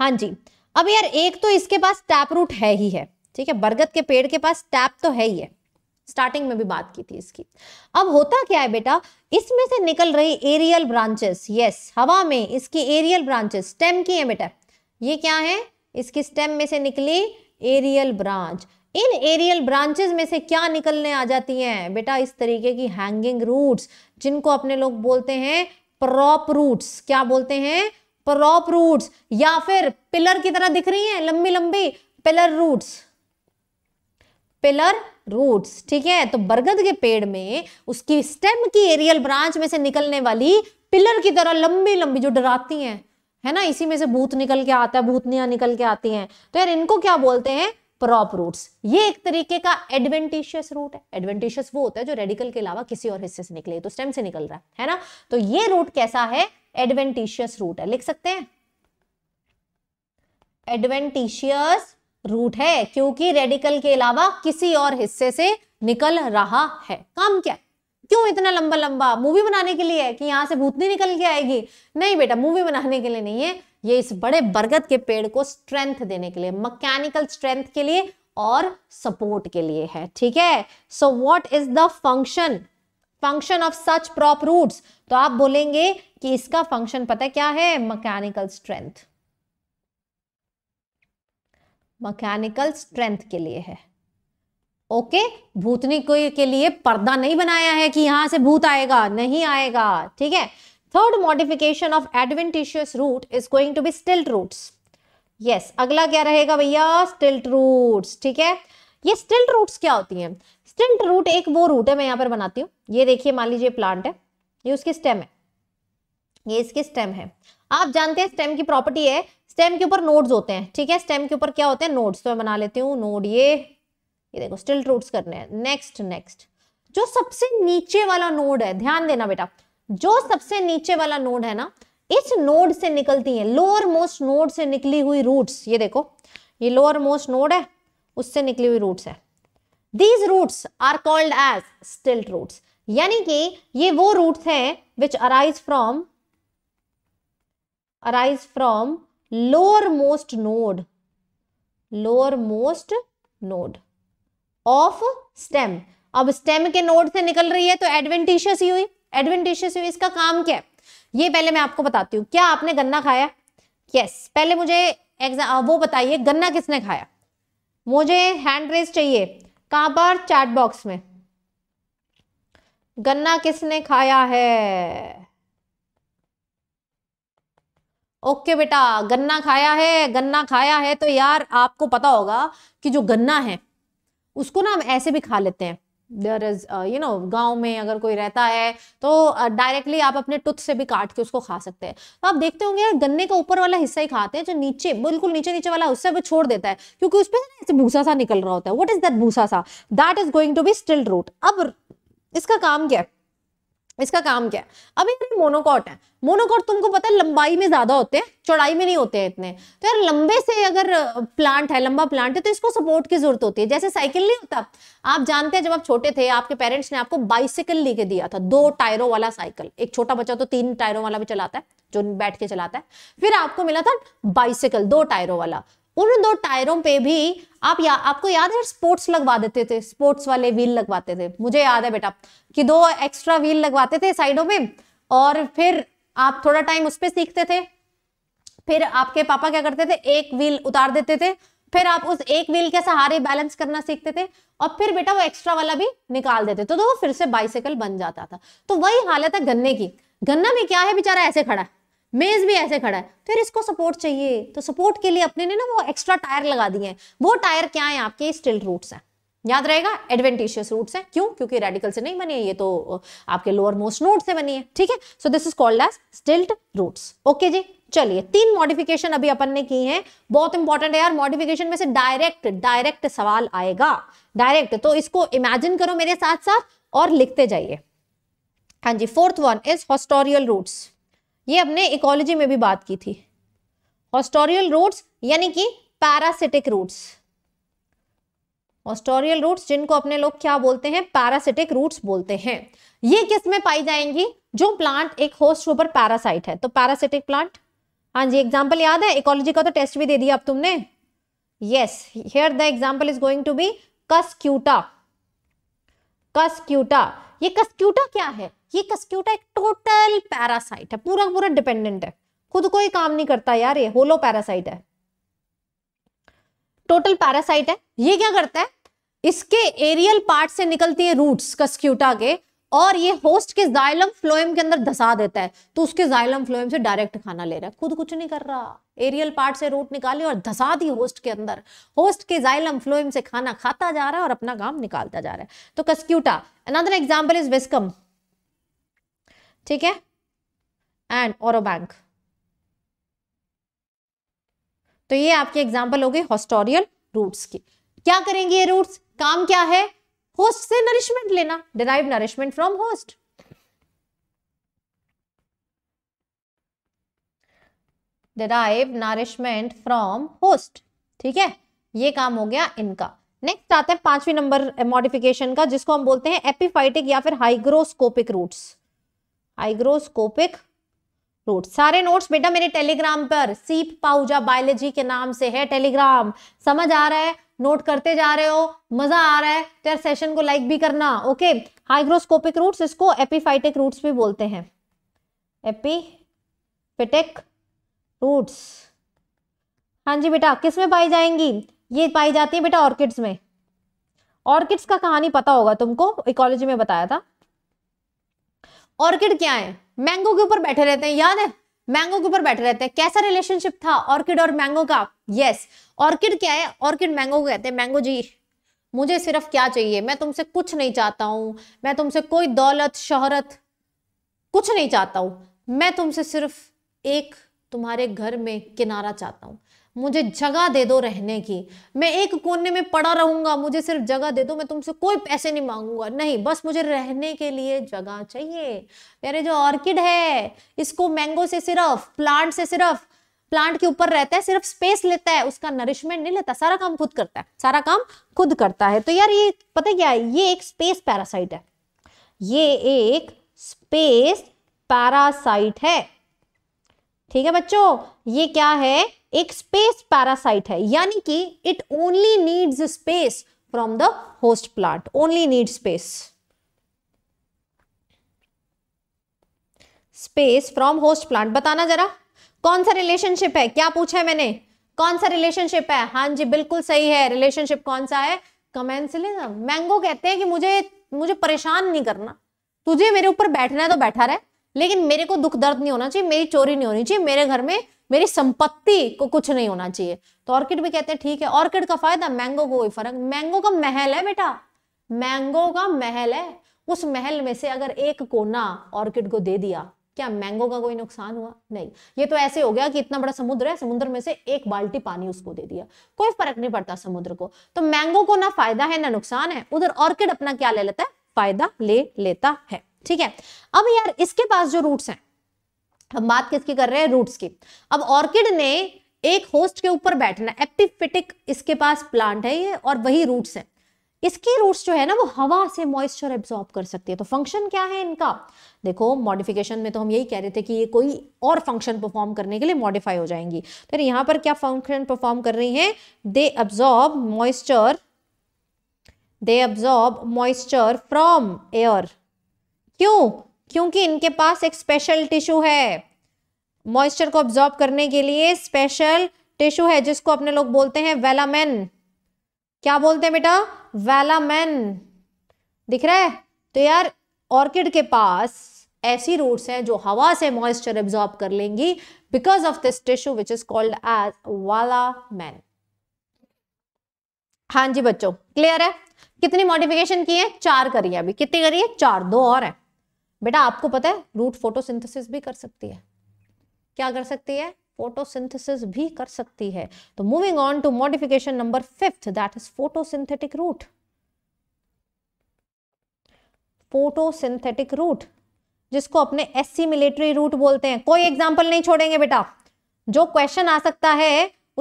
हाँ जी अब यार एक तो इसके पास टैप रूट है ही है ठीक है बरगद के पेड़ के पास टैप तो है ही है स्टार्टिंग में भी बात की थी इसकी अब होता क्या है बेटा इसमें से निकल रही एरियल ब्रांचेस यस हवा में इसकी एरियल ब्रांचेस स्टेम की है बेटा ये क्या है इसकी स्टेम में से निकली aerial branch in aerial branches में से क्या निकलने आ जाती हैं बेटा इस तरीके की हैंगिंग रूट्स जिनको अपने लोग बोलते हैं प्रॉप रूट्स क्या बोलते हैं प्रॉप रूट्स या फिर पिलर की तरह दिख रही हैं लंबी लंबी पिलर रूट्स पिलर रूट्स ठीक है तो बरगद के पेड़ में उसकी स्टेम की एरियल ब्रांच में से निकलने वाली पिलर की तरह लंबी लंबी जो डराती हैं है ना इसी में से भूत निकल के आता है भूतनियां निकल के आती हैं तो यार इनको क्या बोलते हैं प्रॉप रूट्स ये एक तरीके का एडवेंटिशियस रूट है एडवेंटिशियस वो होता है जो रेडिकल के अलावा किसी और हिस्से से निकले तो स्टेम से निकल रहा है है ना तो ये रूट कैसा है एडवेंटिशियस रूट है लिख सकते हैं एडवेंटिशियस रूट है क्योंकि रेडिकल के अलावा किसी और हिस्से से निकल रहा है काम क्या क्यों इतना लंबा लंबा मूवी बनाने के लिए है कि यहां से भूतनी निकल के आएगी नहीं बेटा मूवी बनाने के लिए नहीं है ये इस बड़े बरगद के पेड़ को स्ट्रेंथ देने के लिए मैकेनिकल स्ट्रेंथ के लिए और सपोर्ट के लिए है ठीक है so what is the function function of such prop roots तो आप बोलेंगे कि इसका फंक्शन पता क्या है मैकेनिकल स्ट्रेंथ मैकेनिकल स्ट्रेंथ के लिए है ओके भूतनी को के लिए पर्दा नहीं बनाया है कि यहां से भूत आएगा नहीं आएगा ठीक है third modification of adventitious root is going to be stilt roots yes अगला क्या रहेगा भैया स्टिल्ट रूट्स ठीक है ये स्टिल्ट रूट्स क्या होती हैं स्टिल्ट रूट एक वो रूट है मैं यहां पर बनाती हूँ ये देखिए मान लीजिए प्लांट है ये उसकी स्टेम है ये इसकी स्टेम है आप जानते हैं स्टेम की प्रॉपर्टी है स्टेम के ऊपर नोड्स होते हैं ठीक है स्टेम के ऊपर क्या होते हैं नोड्स तो मैं बना लेती हूँ नोड ये ये देखो स्टिल्ट रूट्स करने हैं नेक्स्ट नेक्स्ट जो सबसे नीचे वाला नोड है ध्यान देना बेटा जो सबसे नीचे वाला नोड है ना इस नोड से निकलती है लोअर मोस्ट नोड से निकली हुई रूट्स ये देखो ये लोअर मोस्ट नोड है उससे निकली हुई रूट्स है these roots are called as stilt roots यानी कि ये वो रूट्स हैं which arise from arise from lowermost node lowermost node of stem अब स्टेम के नोड से निकल रही है तो एडवेंटिशियस ही हुई एडवेंटिशियस यू इसका काम क्या है ये पहले मैं आपको बताती हूँ क्या आपने गन्ना खाया यस पहले मुझे एग्जाम वो बताइए गन्ना किसने खाया मुझे हैंड रेस चाहिए कहां पर चैट बॉक्स में गन्ना किसने खाया है ओके बेटा गन्ना खाया है गन्ना खाया है तो यार आपको पता होगा कि जो गन्ना है उसको ना हम ऐसे भी खा लेते हैं देर इज यू नो गांव में अगर कोई रहता है तो डायरेक्टली uh, आप अपने टुथ से भी काट के उसको खा सकते हैं तो आप देखते होंगे यार गन्ने का ऊपर वाला हिस्सा ही खाते हैं जो नीचे बिल्कुल नीचे नीचे वाला उससे वो छोड़ देता है क्योंकि उस पर भूसा सा निकल रहा होता है वट इज दैट भूसा सा that is going to be stilt root अब इसका काम क्या है इसका काम क्या है अब यार मोनोकॉट है मोनोकॉट तुमको पता है लंबाई में ज्यादा होते हैं चौड़ाई में नहीं होते हैं इतने तो यार लंबे से अगर प्लांट है लंबा प्लांट है तो इसको सपोर्ट की जरूरत होती है जैसे साइकिल नहीं होता आप जानते हैं जब आप छोटे थे आपके पेरेंट्स ने आपको बाइसिकल लेके दिया था दो टायरों वाला साइकिल एक छोटा बच्चा तो तीन टायरों वाला भी चलाता है जो बैठ के चलाता है फिर आपको मिला था बाइसिकल दो टायरों वाला उन दो टायरों पे भी आप या आपको याद है स्पोर्ट्स लगवा देते थे स्पोर्ट्स वाले व्हील लगवाते थे मुझे याद है बेटा कि दो एक्स्ट्रा व्हील लगवाते थे साइडों में और फिर आप थोड़ा टाइम उस पर सीखते थे फिर आपके पापा क्या करते थे एक व्हील उतार देते थे फिर आप उस एक व्हील के सहारे बैलेंस करना सीखते थे और फिर बेटा वो एक्स्ट्रा वाला भी निकाल देते तो, तो वो फिर से बाइसाइकिल बन जाता था तो वही हालत है गन्ने की गन्ना में क्या है बेचारा ऐसे खड़ा है मेज भी ऐसे खड़ा है फिर इसको सपोर्ट चाहिए तो सपोर्ट के लिए अपने ने ना वो एक्स्ट्रा टायर लगा दिए हैं वो टायर क्या है आपके स्टिल रूट्स हैं याद रहेगा एडवेंटिशियस रूट्स हैं क्यों क्योंकि रेडिकल से नहीं बनी है ये तो आपके लोअर मोस्ट नोट से बनी है ठीक है so this is called as stilt roots okay जी चलिए तीन मॉडिफिकेशन अभी अपन ने की हैं बहुत इंपॉर्टेंट है यार मॉडिफिकेशन में से डायरेक्ट डायरेक्ट सवाल आएगा डायरेक्ट तो इसको इमेजिन करो मेरे साथ साथ और लिखते जाइए हाँ जी fourth one is haustorial roots ये अपने इकोलॉजी में भी बात की थी ऑस्टोरियल रूट्स यानी कि पैरासिटिक रूट्स ऑस्टोरियल रूट्स जिनको अपने लोग क्या बोलते हैं पैरासिटिक रूट्स बोलते हैं ये किस में पाई जाएंगी जो प्लांट एक होस्ट ऊपर पैरासाइट है तो पैरासिटिक प्लांट हाँ जी एग्जाम्पल याद है इकोलॉजी का तो टेस्ट भी दे दिया अब तुमने yes here the example is going to be Cuscuta Cuscuta ये कस्क्यूटा क्या है ये कस्क्यूटा एक टोटल पैरासाइट है पूरा पूरा डिपेंडेंट है खुद कोई काम नहीं करता यार ये होलो पैरासाइट है टोटल पैरासाइट है ये क्या करता है इसके एरियल पार्ट से निकलती है रूट्स कस्क्यूटा के और ये होस्ट के जाइलम फ्लोएम के अंदर धसा देता है तो उसके जाइलम फ्लोएम से डायरेक्ट खाना ले रहा है खुद कुछ नहीं कर रहा एरियल पार्ट से रूट निकाली और धसा दी होस्ट के अंदर होस्ट के जाइलम फ्लोएम से खाना खाता जा रहा है और अपना काम निकालता जा रहा है तो Cuscuta another example is Viscum ठीक है एंड और बैंक तो ये आपकी एग्जाम्पल हो गए हॉस्टोरियल रूट्स की क्या करेंगे ये रूट्स काम क्या है होस्ट से नरिशमेंट लेना derive nourishment from host derive nourishment from host ठीक है ये काम हो गया इनका नेक्स्ट आता है पांचवी नंबर मॉडिफिकेशन का जिसको हम बोलते हैं एपिफाइटिक या फिर हाइग्रोस्कोपिक रूट्स आइग्रोस्कोपिक नोट सारे नोट्स बेटा मेरे टेलीग्राम पर सीप पाउजा बायोलॉजी के नाम से है टेलीग्राम समझ आ रहा है नोट करते जा रहे हो मजा आ रहा है तो यार सेशन को लाइक भी करना ओके हाइग्रोस्कोपिक रूट्स इसको एपिफाइटिक रूट्स भी बोलते हैं एपिफिटिक रूट्स हाँ जी बेटा किस में पाई जाएंगी ये पाई जाती है बेटा ऑर्किड्स में ऑर्किड्स का कहानी पता होगा तुमको इकोलॉजी में बताया था ऑर्किड क्या है मैंगो के ऊपर बैठे रहते हैं याद है मैंगो के ऊपर बैठे रहते हैं कैसा रिलेशनशिप था ऑर्किड और मैंगो का यस ऑर्किड क्या है ऑर्किड मैंगो को कहते हैं मैंगो जी मुझे सिर्फ क्या चाहिए मैं तुमसे कुछ नहीं चाहता हूं मैं तुमसे कोई दौलत शोहरत कुछ नहीं चाहता हूं मैं तुमसे सिर्फ एक तुम्हारे घर में किनारा चाहता हूं मुझे जगह दे दो रहने की मैं एक कोने में पड़ा रहूंगा मुझे सिर्फ जगह दे दो मैं तुमसे कोई पैसे नहीं मांगूंगा नहीं बस मुझे रहने के लिए जगह चाहिए मेरे जो ऑर्किड है इसको मैंगो से सिर्फ प्लांट से सिर्फ प्लांट के ऊपर रहता है सिर्फ स्पेस लेता है उसका नरिशमेंट नहीं लेता सारा काम खुद करता है सारा काम खुद करता है तो यार ये पता क्या है ये एक स्पेस पैरासाइट है ये एक स्पेस पैरासाइट है ठीक है बच्चों ये क्या है एक स्पेस पैरासाइट है यानी कि it only needs space from the host plant only need space space from host plant बताना जरा कौन सा रिलेशनशिप है क्या पूछा है मैंने कौन सा रिलेशनशिप है हाँ जी बिल्कुल सही है रिलेशनशिप कौन सा है कमेंसिलिज्म मैंगो कहते हैं कि मुझे मुझे परेशान नहीं करना तुझे मेरे ऊपर बैठना है तो बैठा रहे लेकिन मेरे को दुख दर्द नहीं होना चाहिए मेरी चोरी नहीं होनी चाहिए मेरे घर में मेरी संपत्ति को कुछ नहीं होना चाहिए तो ऑर्किड भी कहते हैं ठीक है ऑर्किड का फायदा मैंगो को कोई फर्क मैंगो का महल है बेटा मैंगो का महल है उस महल में से अगर एक कोना ऑर्किड को दे दिया क्या मैंगो का कोई नुकसान हुआ नहीं ये तो ऐसे हो गया कि इतना बड़ा समुद्र है समुद्र में से एक बाल्टी पानी उसको दे दिया कोई फर्क नहीं पड़ता समुद्र को तो मैंगो को ना फायदा है ना नुकसान है उधर ऑर्किड अपना क्या ले लेता है फायदा ले लेता है ठीक है अब यार इसके पास जो रूट्स हैं हम बात किसकी कर रहे हैं रूट्स की अब ऑर्किड ने एक होस्ट के ऊपर बैठना एप्टीफिटिक इसके पास प्लांट है ये और वही रूट्स है इसकी रूट्स जो है ना वो हवा से मॉइस्चर एब्सॉर्ब कर सकती है तो फंक्शन क्या है इनका देखो मॉडिफिकेशन में तो हम यही कह रहे थे कि ये कोई और फंक्शन परफॉर्म करने के लिए मॉडिफाई हो जाएंगी तो यहां पर क्या फंक्शन परफॉर्म कर रही है they absorb moisture they absorb moisture from air क्यों क्योंकि इनके पास एक स्पेशल टिश्यू है मॉइस्चर को ऑब्जॉर्ब करने के लिए स्पेशल टिश्यू है जिसको अपने लोग बोलते हैं वेलामेन क्या बोलते हैं बेटा वेलामेन दिख रहा है तो यार ऑर्किड के पास ऐसी रूट्स हैं जो हवा से मॉइस्चर एब्जॉर्ब कर लेंगी because of this tissue which is called as velamen हाँ जी बच्चों क्लियर है कितनी मॉडिफिकेशन की है चार करिए अभी कितनी करिए चार दो और है बेटा आपको पता है रूट फोटोसिंथेसिस भी कर सकती है क्या कर सकती है फोटोसिंथेसिस भी कर सकती है तो moving on to modification number fifth that is photosynthetic root photosynthetic root जिसको अपने एसिमिलेटरी रूट बोलते हैं कोई एग्जाम्पल नहीं छोड़ेंगे बेटा जो क्वेश्चन आ सकता है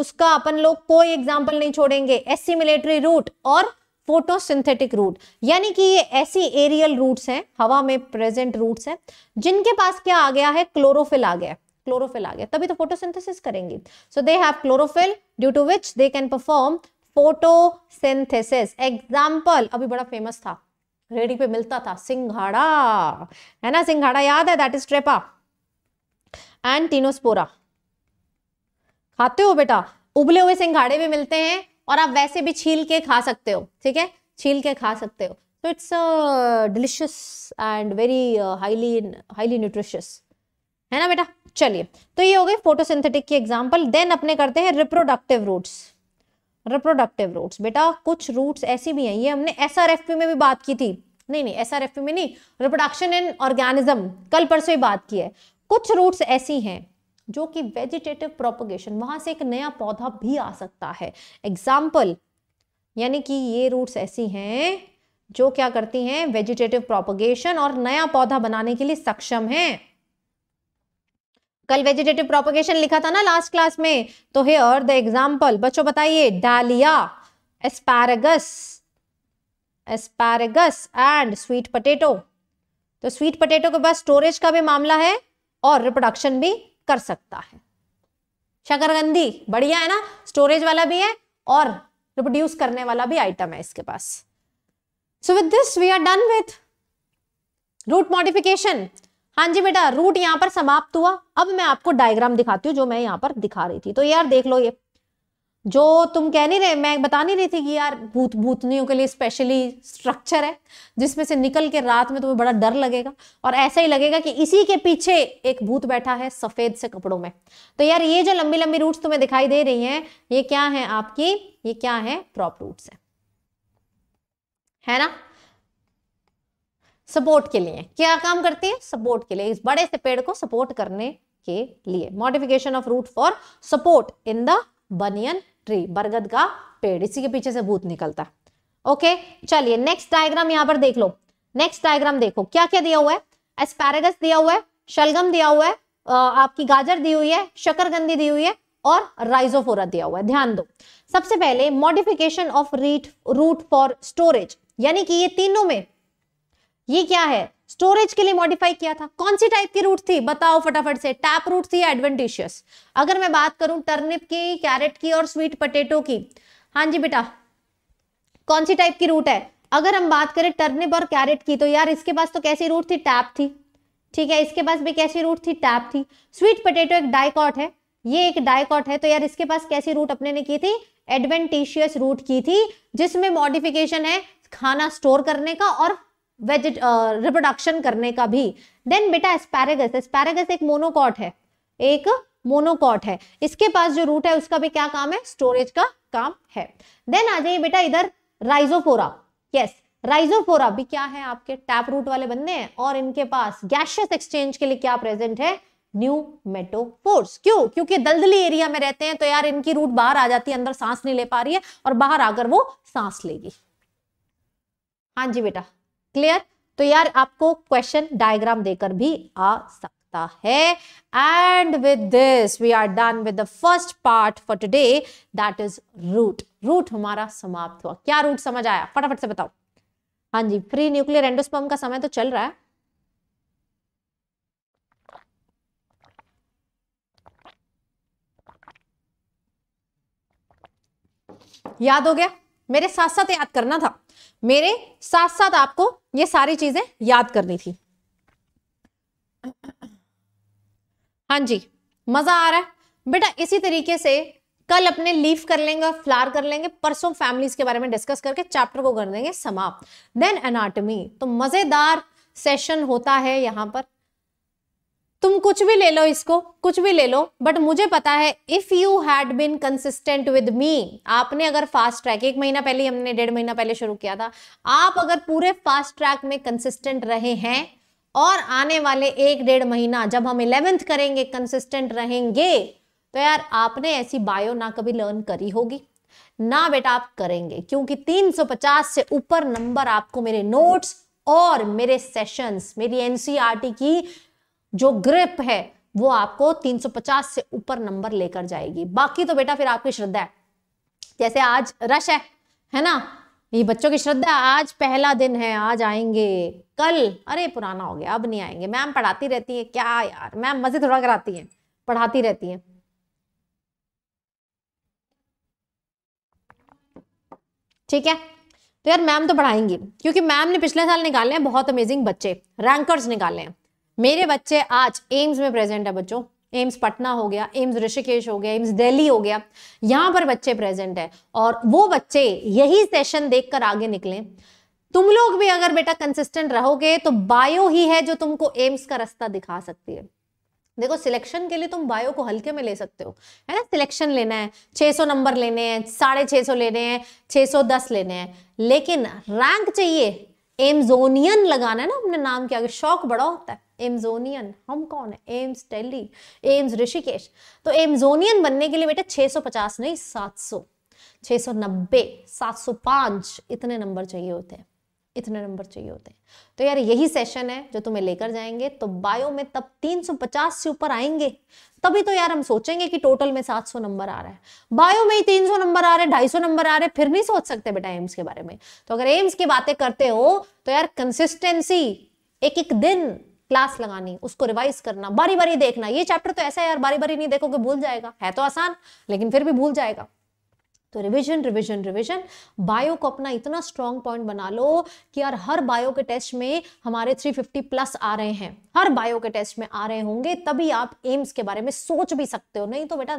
उसका अपन लोग कोई एग्जाम्पल नहीं छोड़ेंगे एसिमिलेटरी रूट और फोटोसिंथेटिक रूट यानी कि ये ऐसी एरियल रूट्स हैं हवा में प्रेजेंट रूट्स हैं जिनके पास क्या आ गया है क्लोरोफिल आ गया क्लोरोफिल आ गया तभी तो फोटोसिंथेसिस करेंगी so they have chlorophyll due to which they can perform photosynthesis example अभी बड़ा फेमस था रेडी पे मिलता था सिंघाड़ा है ना सिंघाड़ा याद है that is Trapa and Tinospora खाते हो बेटा उबले हुए सिंघाड़े भी मिलते हैं और आप वैसे भी छील के खा सकते हो ठीक है छील के खा सकते हो so it's delicious and very highly highly nutritious है ना बेटा चलिए तो ये हो गई फोटोसिंथेटिक की एग्जांपल देन अपने करते हैं रिप्रोडक्टिव रूट्स रिप्रोडक्टिव रूट्स बेटा कुछ रूट्स ऐसी भी हैं ये हमने एस में भी बात की थी नहीं नहीं एस में नहीं रिप्रोडक्शन इन ऑर्गेनिज्म कल परसों ही बात की है कुछ रूट्स ऐसी हैं जो कि वेजिटेटिव प्रोपोगेशन वहां से एक नया पौधा भी आ सकता है एग्जाम्पल यानी कि ये रूट्स ऐसी हैं जो क्या करती हैं वेजिटेटिव प्रोपोगेशन और नया पौधा बनाने के लिए सक्षम है कल वेजिटेटिव प्रोपोगेशन लिखा था ना लास्ट क्लास में तो हेयर द एग्जाम्पल बच्चों बताइए dahlia asparagus asparagus and sweet potato तो स्वीट पटेटो के पास स्टोरेज का भी मामला है और रिप्रोडक्शन भी कर सकता है शकरगंदी बढ़िया है ना स्टोरेज वाला भी है और रिप्रोड्यूस करने वाला भी आइटम है इसके पास so with this we are done with root modification हाँ जी बेटा रूट यहाँ पर समाप्त हुआ अब मैं आपको डायग्राम दिखाती हूँ जो मैं यहाँ पर दिखा रही थी तो यार देख लो ये जो तुम कह नहीं रहे मैं बता नहीं रही थी कि यार भूत भूतनियों के लिए स्पेशली स्ट्रक्चर है जिसमें से निकल के रात में तुम्हें बड़ा डर लगेगा और ऐसा ही लगेगा कि इसी के पीछे एक भूत बैठा है सफेद से कपड़ों में तो यार ये जो लंबी लंबी रूट्स तुम्हें दिखाई दे रही हैं ये क्या है आपकी ये क्या है प्रॉप रूट्स है है ना सपोर्ट के लिए क्या काम करती है सपोर्ट के लिए इस बड़े से पेड़ को सपोर्ट करने के लिए modification of root for support in the banyan tree बरगद का पेड़ इसी के पीछे से भूत निकलता है ओके चलिए नेक्स्ट डायग्राम यहाँ पर देख लो नेक्स्ट डायग्राम देखो क्या क्या दिया हुआ है एस्पैरागस दिया हुआ है शलगम दिया हुआ है आपकी गाजर दी हुई है शकरगंदी दी हुई है और राइजोफोरा दिया हुआ है ध्यान दो सबसे पहले मॉडिफिकेशन ऑफ रीट रूट फॉर स्टोरेज यानी कि ये तीनों में ये क्या है स्टोरेज के लिए मॉडिफाई किया था कौन सी टाइप की रूट थी बताओ फटाफट से टैप रूट थी एडवेंटिशियस अगर मैं बात करूं टर्निप की कैरेट की और स्वीट पटेटो की हाँ जी बेटा कौन सी टाइप की रूट है अगर हम बात करें टर्निप और कैरेट की तो यार इसके पास तो कैसी रूट थी टैप थी ठीक है इसके पास भी कैसी रूट थी टैप थी स्वीट पटेटो एक डायकॉट है ये एक डायकॉट है तो यार इसके पास कैसी रूट अपने ने की थी एडवेंटिशियस रूट की थी जिसमें मॉडिफिकेशन है खाना स्टोर करने का और वेज रिप्रोडक्शन करने का भी देन बेटा एस्पैरेगस एस्पैरेगस एक मोनोकॉट है एक मोनोकॉट है इसके पास जो रूट है उसका भी क्या काम है स्टोरेज का काम है देन आ जाइए बेटा इधर राइजोफोरा यस yes, राइजोफोरा भी क्या है आपके टैप रूट वाले बंदे हैं और इनके पास गैशियस एक्सचेंज के लिए क्या प्रेजेंट है न्यू मेटोफोर्स क्यों क्योंकि दलदली एरिया में रहते हैं तो यार इनकी रूट बाहर आ जाती है अंदर सांस नहीं ले पा रही है और बाहर आकर वो सांस लेगी हाँ जी बेटा क्लियर तो यार आपको क्वेश्चन डायग्राम देकर भी आ सकता है and with this we are done with the first part for today that is root root हमारा समाप्त हुआ क्या रूट समझ आया फटाफट से बताओ हाँ जी प्री न्यूक्लियर एंडोस्पर्म का समय तो चल रहा है याद हो गया मेरे साथ साथ याद करना था मेरे साथ साथ आपको ये सारी चीजें याद करनी थी हाँ जी मजा आ रहा है बेटा इसी तरीके से कल अपने लीव कर लेंगे फ्लार कर लेंगे परसों फैमिलीज के बारे में डिस्कस करके चैप्टर को कर देंगे समाप्त देन एनाटमी तो मजेदार सेशन होता है यहां पर तुम कुछ भी ले लो इसको कुछ भी ले लो बट मुझे पता है if you had been consistent with me आपने अगर फास्ट ट्रैक एक महीना पहले हमने डेढ़ महीना पहले शुरू किया था आप अगर पूरे फास्ट ट्रैक में कंसिस्टेंट रहे हैं और आने वाले एक डेढ़ महीना जब हम इलेवेंथ करेंगे कंसिस्टेंट रहेंगे तो यार आपने ऐसी बायो ना कभी लर्न करी होगी ना बेटा आप करेंगे क्योंकि 350 से ऊपर नंबर आपको मेरे नोट्स और मेरे सेशंस मेरी एनसीआरटी e की जो ग्रिप है वो आपको 350 से ऊपर नंबर लेकर जाएगी बाकी तो बेटा फिर आपकी श्रद्धा है जैसे आज रश है है ना ये बच्चों की श्रद्धा आज पहला दिन है आज आएंगे कल अरे पुराना हो गया अब नहीं आएंगे मैम पढ़ाती रहती है क्या यार मैम मजे थोड़ा कराती है पढ़ाती रहती है ठीक है तो यार मैम तो पढ़ाएंगी क्योंकि मैम ने पिछले साल निकाले हैं बहुत अमेजिंग बच्चे रैंकर्स निकाले हैं मेरे बच्चे आज एम्स में प्रेजेंट है बच्चों एम्स पटना हो गया एम्स ऋषिकेश हो गया एम्स दिल्ली हो गया यहाँ पर बच्चे प्रेजेंट है और वो बच्चे यही सेशन देखकर आगे निकले तुम लोग भी अगर बेटा कंसिस्टेंट रहोगे तो बायो ही है जो तुमको एम्स का रास्ता दिखा सकती है देखो सिलेक्शन के लिए तुम बायो को हल्के में ले सकते हो है ना सिलेक्शन लेना है 600 नंबर लेने हैं साढ़े छः सौ लेने हैं 610 लेने हैं लेकिन रैंक चाहिए एम्जोनियन लगाना है ना अपने नाम के आगे शौक बड़ा होता है एम्जोनियन हम कौन है एम्स दिल्ली एम्स ऋषिकेश तो एम्जोनियन बनने के लिए बेटा 650 नहीं 700 सौ 705 इतने नंबर चाहिए होते हैं इतने नंबर चाहिए होते हैं तो यार यही सेशन है जो तुम्हें लेकर जाएंगे तो बायो में तब 350 से ऊपर आएंगे तभी तो यार हम सोचेंगे कि टोटल में 700 नंबर आ रहा है बायो में ही 300 नंबर आ रहे हैं 250 नंबर आ रहे हैं फिर नहीं सोच सकते बेटा एम्स के बारे में तो अगर एम्स की बातें करते हो तो यार कंसिस्टेंसी एक एक दिन क्लास लगानी उसको रिवाइज करना बारी बारी देखना ये चैप्टर तो ऐसा है यार बारी बारी नहीं देखोगे भूल जाएगा है तो आसान लेकिन फिर भी भूल जाएगा तो रिवीजन रिवीजन रिवीजन बायो को अपना इतना स्ट्रॉन्ग पॉइंट बना लो कि यार हर बायो के टेस्ट में हमारे 350 प्लस आ रहे हैं हर बायो के टेस्ट में आ रहे होंगे तभी आप एम्स के बारे में सोच भी सकते हो नहीं तो बेटा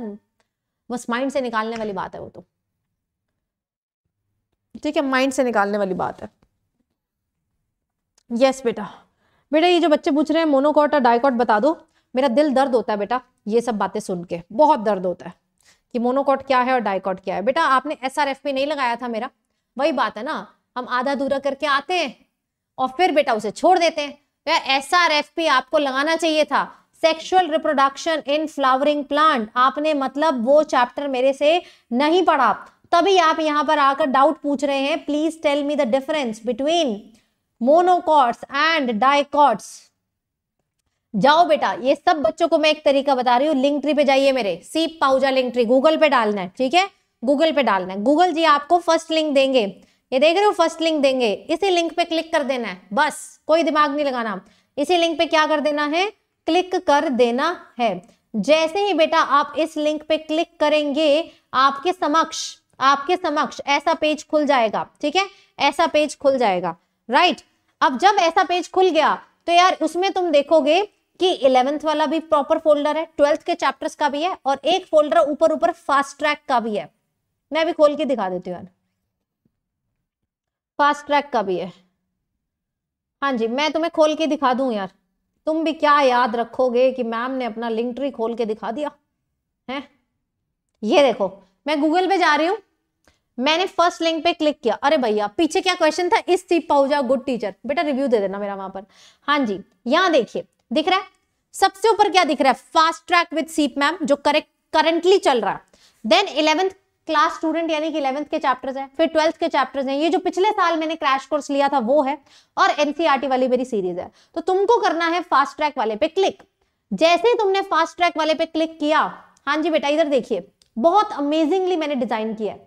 बस माइंड से निकालने वाली बात है वो तो ठीक है माइंड से निकालने वाली बात है यस yes, बेटा बेटा ये जो बच्चे पूछ रहे हैं मोनोकॉट और डायकॉट बता दो मेरा दिल दर्द होता है बेटा ये सब बातें सुन के बहुत दर्द होता है कि मोनोकॉट क्या है और डायकॉट क्या है बेटा आपने एस आर एफ में नहीं लगाया था मेरा वही बात है ना हम आधा दूरा करके आते हैं और फिर बेटा उसे छोड़ देते हैं एस आर एफ पी आपको लगाना चाहिए था sexual reproduction in flowering plant आपने मतलब वो चैप्टर मेरे से नहीं पढ़ा तभी आप यहाँ पर आकर डाउट पूछ रहे हैं please tell me the difference between monocots and dicots जाओ बेटा ये सब बच्चों को मैं एक तरीका बता रही हूँ लिंक ट्री पे जाइए मेरे सीप पाउजा लिंक ट्री गूगल पे डालना है ठीक है गूगल पे डालना है गूगल जी आपको फर्स्ट लिंक देंगे ये देख रहे हो फर्स्ट लिंक देंगे इसी लिंक पे क्लिक कर देना है बस कोई दिमाग नहीं लगाना इसी लिंक पे क्या कर देना है क्लिक कर देना है जैसे ही बेटा आप इस लिंक पे क्लिक करेंगे आपके समक्ष आपके समक्ष ऐसा पेज खुल जाएगा ठीक है ऐसा पेज खुल जाएगा राइट अब जब ऐसा पेज खुल गया तो यार उसमें तुम देखोगे कि इलेवेंथ वाला भी प्रॉपर फोल्डर है ट्वेल्थ के चैप्टर्स का भी है और एक फोल्डर ऊपर ऊपर फास्ट ट्रैक का भी है मैं भी खोल के दिखा देती हूँ यार फास्ट ट्रैक का भी है हाँ जी मैं तुम्हें खोल के दिखा दू यार तुम भी क्या याद रखोगे कि मैम ने अपना लिंक ट्री खोल के दिखा दिया है ये देखो मैं गूगल पे जा रही हूँ मैंने फर्स्ट लिंक पे क्लिक किया अरे भैया पीछे क्या क्वेश्चन था इस सीट पहुंचा गुड टीचर बेटा रिव्यू दे देना मेरा वहां पर हाँ जी यहाँ देखिए दिख रहा है सबसे ऊपर क्या दिख रहा है फास्ट ट्रैक विद सीप मैम जो करेक्ट करंटली चल रहा है देन इलेवेंथ क्लास स्टूडेंट यानी कि इलेवंथ के चैप्टर्स हैं फिर ट्वेल्थ के चैप्टर्स हैं ये जो पिछले साल मैंने क्रैश कोर्स लिया था वो है और एनसीआरटी e वाली मेरी सीरीज है तो तुमको करना है फास्ट ट्रैक वाले पे क्लिक जैसे ही तुमने फास्ट ट्रैक वाले पे क्लिक किया हाँ जी बेटा इधर देखिए बहुत अमेजिंगली मैंने डिजाइन किया है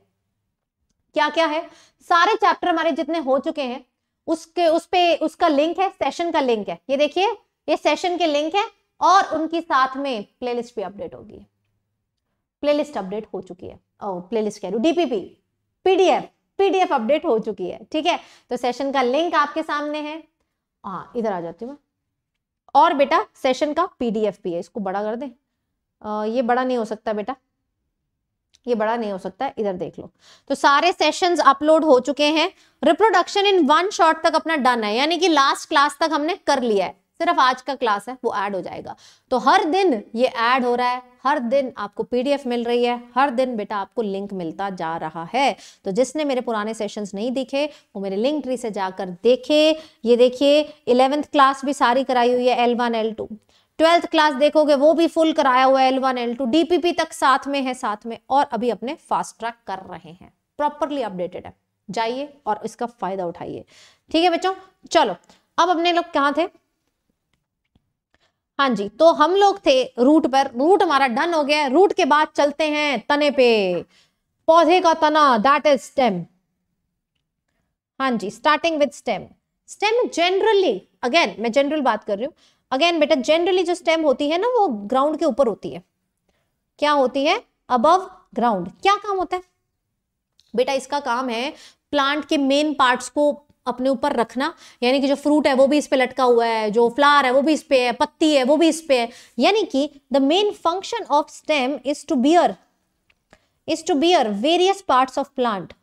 क्या क्या है सारे चैप्टर हमारे जितने हो चुके हैं उसके उस पे उसका लिंक है सेशन का लिंक है ये देखिए ये सेशन के लिंक है और उनकी साथ में प्लेलिस्ट भी अपडेट होगी प्लेलिस्ट अपडेट हो चुकी है ओ प्लेलिस्ट कह रही डीपीपी पीडीएफ पीडीएफ अपडेट हो चुकी है ठीक है तो सेशन का लिंक आपके सामने है हाँ इधर आ जाती हूँ और बेटा सेशन का पीडीएफ भी है इसको बड़ा कर आ, ये बड़ा नहीं हो सकता बेटा ये बड़ा नहीं हो सकता इधर देख लो तो सारे सेशंस अपलोड हो चुके हैं रिप्रोडक्शन इन वन शॉट तक अपना डन है यानी कि लास्ट क्लास तक हमने कर लिया है सिर्फ आज का क्लास है वो ऐड हो जाएगा तो हर दिन ये ऐड हो रहा है हर दिन आपको पीडीएफ मिल रही है हर दिन बेटा आपको लिंक मिलता जा रहा है तो जिसने मेरे पुराने सेशंस नहीं देखे वो मेरे लिंक ट्री से जाकर देखे ये देखिए इलेवेंथ क्लास भी सारी कराई हुई है L one L two twelfth class देखोगे वो भी फुल कराया हुआ है L one L two DPP तक साथ में है साथ में और अभी अपने फास्ट ट्रैक कर रहे हैं प्रॉपरली अपडेटेड है जाइए और इसका फायदा उठाइए ठीक है बच्चों चलो अब अपने लोग कहाँ थे हाँ जी तो हम लोग थे रूट पर रूट हमारा डन हो गया रूट के बाद चलते हैं तने पे पौधे का तना दैट इज स्टेम हाँ जी starting with stem stem generally again मैं जनरल बात कर रही हूं अगेन बेटा जनरली जो स्टेम होती है ना वो ग्राउंड के ऊपर होती है क्या होती है अबव ग्राउंड क्या काम होता है बेटा इसका काम है प्लांट के मेन पार्ट्स को अपने ऊपर रखना यानी कि जो फ्रूट है वो भी इस पे लटका हुआ है जो फ्लावर है वो भी इस पे है पत्ती है वो भी इस पे है यानी कि the main function of stem is to bear is to bear various parts of plant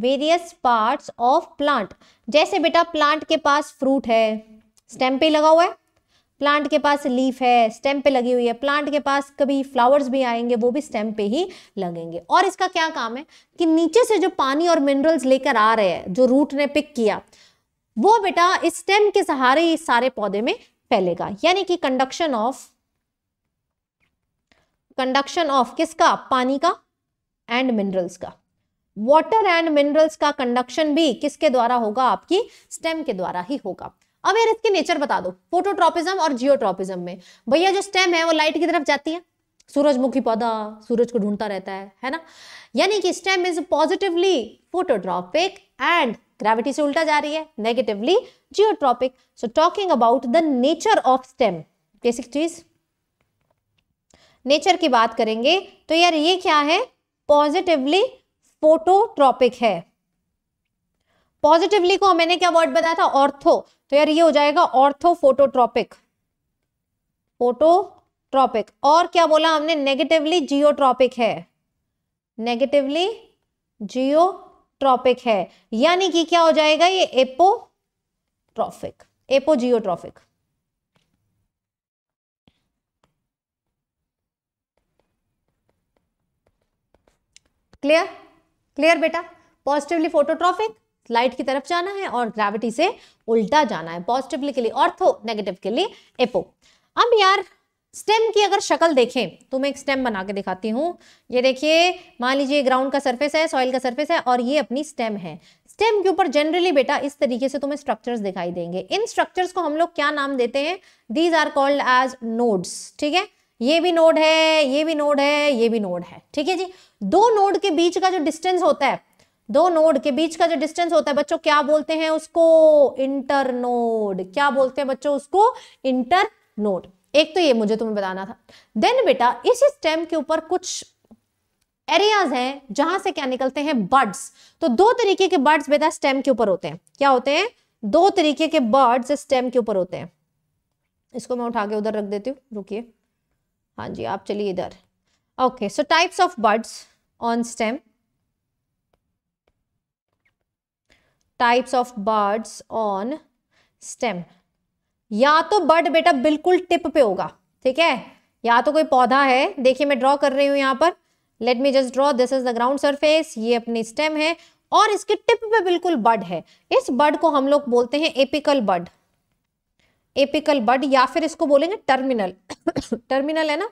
various parts of plant जैसे बेटा प्लांट के पास फ्रूट है स्टेम पे लगा हुआ है प्लांट के पास लीफ है स्टेम पे लगी हुई है प्लांट के पास कभी फ्लावर्स भी आएंगे वो भी स्टेम पे ही लगेंगे और इसका क्या काम है कि नीचे से जो पानी और मिनरल्स लेकर आ रहे हैं जो रूट ने पिक किया वो बेटा इस स्टेम के सहारे इस सारे पौधे में फैलेगा यानी कि कंडक्शन ऑफ कंडक्शन ऑफ किसका पानी का एंड मिनरल्स का वाटर एंड मिनरल्स का कंडक्शन भी किसके द्वारा होगा आपकी स्टेम के द्वारा ही होगा अब यार इसके नेचर बता दो फोटोट्रॉपिज्म और जियोट्रॉपिज्म में भैया जो स्टेम है वो लाइट की तरफ जाती है सूरजमुखी पौधा सूरज को ढूंढता रहता है है ना यानी कि stem is positively phototropic and gravity से उल्टा जा रही है negatively geotropic so talking about the nature of stem basic चीज नेचर की बात करेंगे तो यार ये क्या है पॉजिटिवली फोटोट्रॉपिक है पॉजिटिवली को मैंने क्या वर्ड बताया था ऑर्थो तो यार ये हो जाएगा ऑर्थो फोटोट्रॉपिक और क्या बोला हमने नेगेटिवली जियोट्रॉपिक है नेगेटिवली जियोट्रॉपिक है यानी कि क्या हो जाएगा ये एपोट्रॉफिक एपोजियोट्रॉफिक क्लियर क्लियर बेटा पॉजिटिवली फोटोट्रॉफिक लाइट की तरफ जाना है और ग्रेविटी से उल्टा जाना है पॉजिटिवली के लिए ऑर्थो नेगेटिव के लिए एपो अब यार स्टेम की अगर शक्ल देखें तो मैं एक स्टेम बना के दिखाती हूँ ये देखिए मान लीजिए ग्राउंड का सरफेस है सॉइल का सरफेस है और ये अपनी स्टेम है स्टेम के ऊपर जनरली बेटा इस तरीके से तुम्हें स्ट्रक्चर्स दिखाई देंगे इन स्ट्रक्चर्स को हम लोग क्या नाम देते हैं these are called as nodes ठीक है ये भी नोड है ये भी नोड है ये भी नोड है ठीक है जी दो नोड के बीच का जो डिस्टेंस होता है दो नोड के बीच का जो डिस्टेंस होता है बच्चों क्या बोलते हैं उसको इंटर नोड क्या बोलते हैं बच्चों उसको इंटर नोड एक तो ये मुझे तुम्हें बताना था देन बेटा इस स्टेम के ऊपर कुछ एरियाज हैं जहां से क्या निकलते हैं बर्ड्स तो दो तरीके के बर्ड्स बेटा स्टेम के ऊपर होते हैं क्या होते हैं दो तरीके के बर्ड्स स्टेम के ऊपर होते हैं इसको मैं उठा के उधर रख देती हूँ रुकिए हाँ जी आप चलिए इधर okay so types of buds on stem types of buds on stem या तो बर्ड बेटा बिल्कुल टिप पे होगा ठीक है या तो कोई पौधा है देखिए मैं ड्रॉ कर रही हूं यहां पर let me just draw this is the ground surface ये अपनी स्टेम है और इसके टिप पे बिल्कुल बर्ड है इस बर्ड को हम लोग बोलते हैं एपिकल बर्ड एपिकल बर्ड या फिर इसको बोलेंगे टर्मिनल टर्मिनल है ना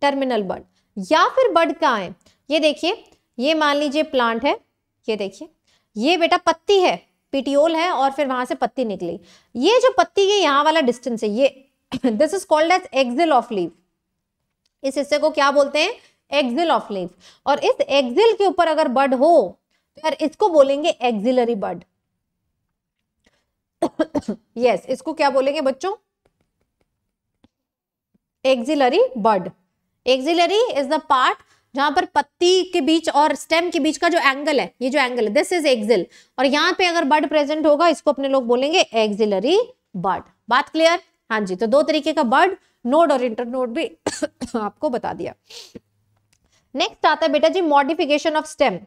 टर्मिनल बर्ड या फिर बर्ड क्या है ये देखिए ये मान लीजिए प्लांट है ये देखिए ये बेटा पत्ती है पीटीओल है और फिर वहां से पत्ती निकली ये जो पत्ती है यहाँ वाला डिस्टेंस है ये this is called as axil of leave इस हिस्से को क्या बोलते हैं एक्सिल ऑफ लीव और इस एक्सिल के ऊपर अगर बर्ड हो तो यार इसको बोलेंगे एक्सिलरी बर्ड यस इसको क्या बोलेंगे बच्चों axillary bud axillary is the part जहां पर पत्ती के बीच और स्टेम के बीच का जो एंगल है ये जो एंगल है दिस इज एक्सिल और यहाँ पे अगर बर्ड प्रेजेंट होगा इसको अपने लोग बोलेंगे एक्सिलरी बर्ड बात क्लियर हाँ जी तो दो तरीके का बर्ड नोड और इंटरनोड भी आपको बता दिया नेक्स्ट आता है बेटा जी मॉडिफिकेशन ऑफ स्टेम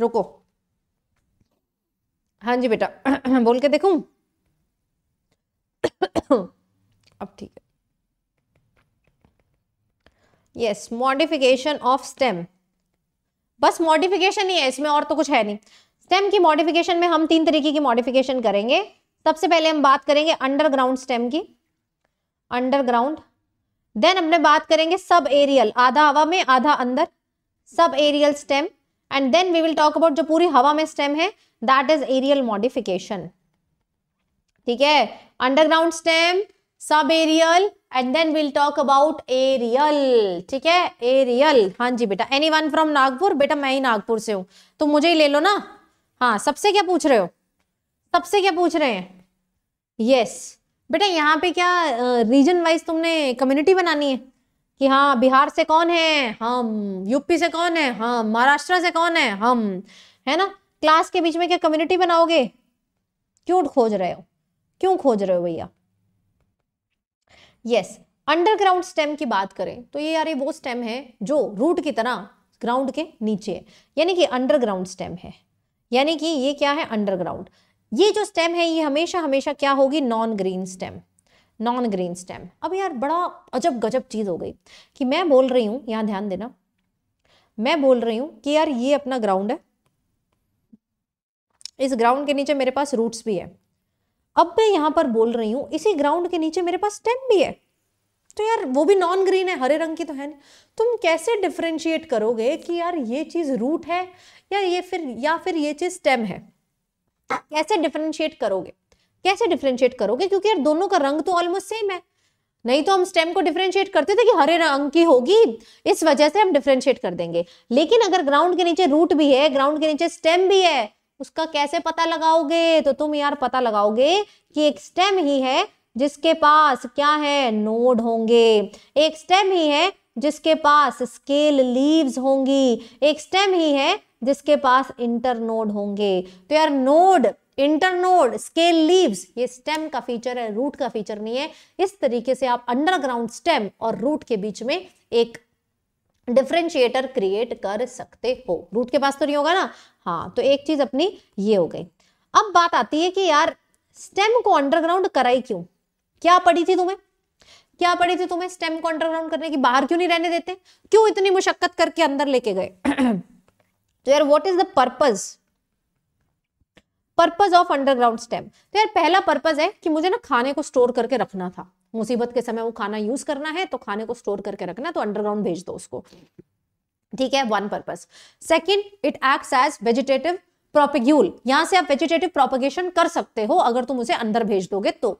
रुको हाँ जी बेटा बोल के देखूं अब ठीक है यस मॉडिफिकेशन ऑफ स्टेम बस मॉडिफिकेशन ही है इसमें और तो कुछ है नहीं स्टेम की मॉडिफिकेशन में हम तीन तरीके की मॉडिफिकेशन करेंगे सबसे पहले हम बात करेंगे अंडरग्राउंड स्टेम की अंडरग्राउंड देन हमने बात करेंगे सब एरियल आधा हवा में आधा अंदर subaerial stem and then we will talk about जो पूरी हवा में स्टेम है दैट इज एरियल मॉडिफिकेशन ठीक है underground stem subaerial and then will talk about aerial ठीक है एरियल हाँ जी बेटा एनी वन फ्रॉम नागपुर बेटा मैं ही नागपुर से हूँ तो मुझे ही ले लो ना हाँ सबसे क्या पूछ रहे हो सबसे क्या पूछ रहे हैं यस yes. बेटा यहाँ पे क्या रीजन वाइज तुमने कम्युनिटी बनानी है कि हाँ बिहार से कौन है हम यूपी से कौन है हम महाराष्ट्र से कौन है हम है ना क्लास के बीच में क्या कम्युनिटी बनाओगे क्यों खोज रहे हो क्यों खोज रहे हो भैया यस अंडरग्राउंड स्टेम की बात करें तो ये यार ये वो स्टेम है जो रूट की तरह ग्राउंड के नीचे है यानी कि अंडरग्राउंड स्टेम है यानी कि ये क्या है अंडरग्राउंड ये जो स्टेम है ये हमेशा हमेशा क्या होगी non green stem non green stem अब यार बड़ा अजब गजब चीज़ हो गई कि मैं बोल रही हूँ यहाँ ध्यान देना मैं बोल रही हूँ कि यार ये अपना ग्राउंड है इस ग्राउंड के नीचे मेरे पास रूट्स भी है अब मैं यहाँ पर बोल रही हूँ इसी ग्राउंड के नीचे मेरे पास स्टेम भी है तो यार वो भी नॉन ग्रीन है हरे रंग की तो है नहीं तुम कैसे डिफ्रेंशिएट करोगे कि यार ये चीज़ रूट है या ये फिर या फिर ये चीज़ स्टेम है कैसे डिफ्रेंशिएट करोगे कैसे डिफ्रेंशिएट करोगे क्योंकि यार दोनों का रंग तो ऑलमोस्ट सेम है नहीं तो हम स्टेम को डिफ्रेंशिएट करते थे कि हरे रंग की होगी इस वजह से हम डिफ्रेंशिएट कर देंगे लेकिन अगर ग्राउंड के नीचे रूट भी है ग्राउंड के नीचे स्टेम भी है उसका कैसे पता लगाओगे तो तुम यार पता लगाओगे कि एक स्टेम ही है जिसके पास क्या है नोड होंगे एक स्टेम ही है जिसके पास स्केल लीव्स होंगी एक स्टेम ही है जिसके पास इंटर नोड होंगे तो यार नोड इंटरनोड स्केल लीव्स ये स्टेम का फीचर है रूट का फीचर नहीं है इस तरीके से आप अंडरग्राउंड स्टेम और रूट के बीच में एक डिफ्रेंशिएटर क्रिएट कर सकते हो रूट के पास तो नहीं होगा ना हाँ तो एक चीज अपनी ये हो गई अब बात आती है कि यार स्टेम को अंडरग्राउंड कराई क्यों क्या पड़ी थी तुम्हें क्या पड़ी थी तुम्हें स्टेम को अंडरग्राउंड करने की बाहर क्यों नहीं रहने देते क्यों इतनी मुशक्कत करके अंदर लेके गए तो यार what is the purpose purpose of underground stem तो यार पहला पर्पज है कि मुझे ना खाने को स्टोर करके रखना था मुसीबत के समय वो खाना यूज करना है तो खाने को स्टोर करके रखना तो अंडरग्राउंड भेज दो उसको ठीक है one purpose second it act as vegetative propagule यहां से आप वेजिटेटिव प्रोपोगेशन कर सकते हो अगर तुम उसे अंदर भेज दोगे तो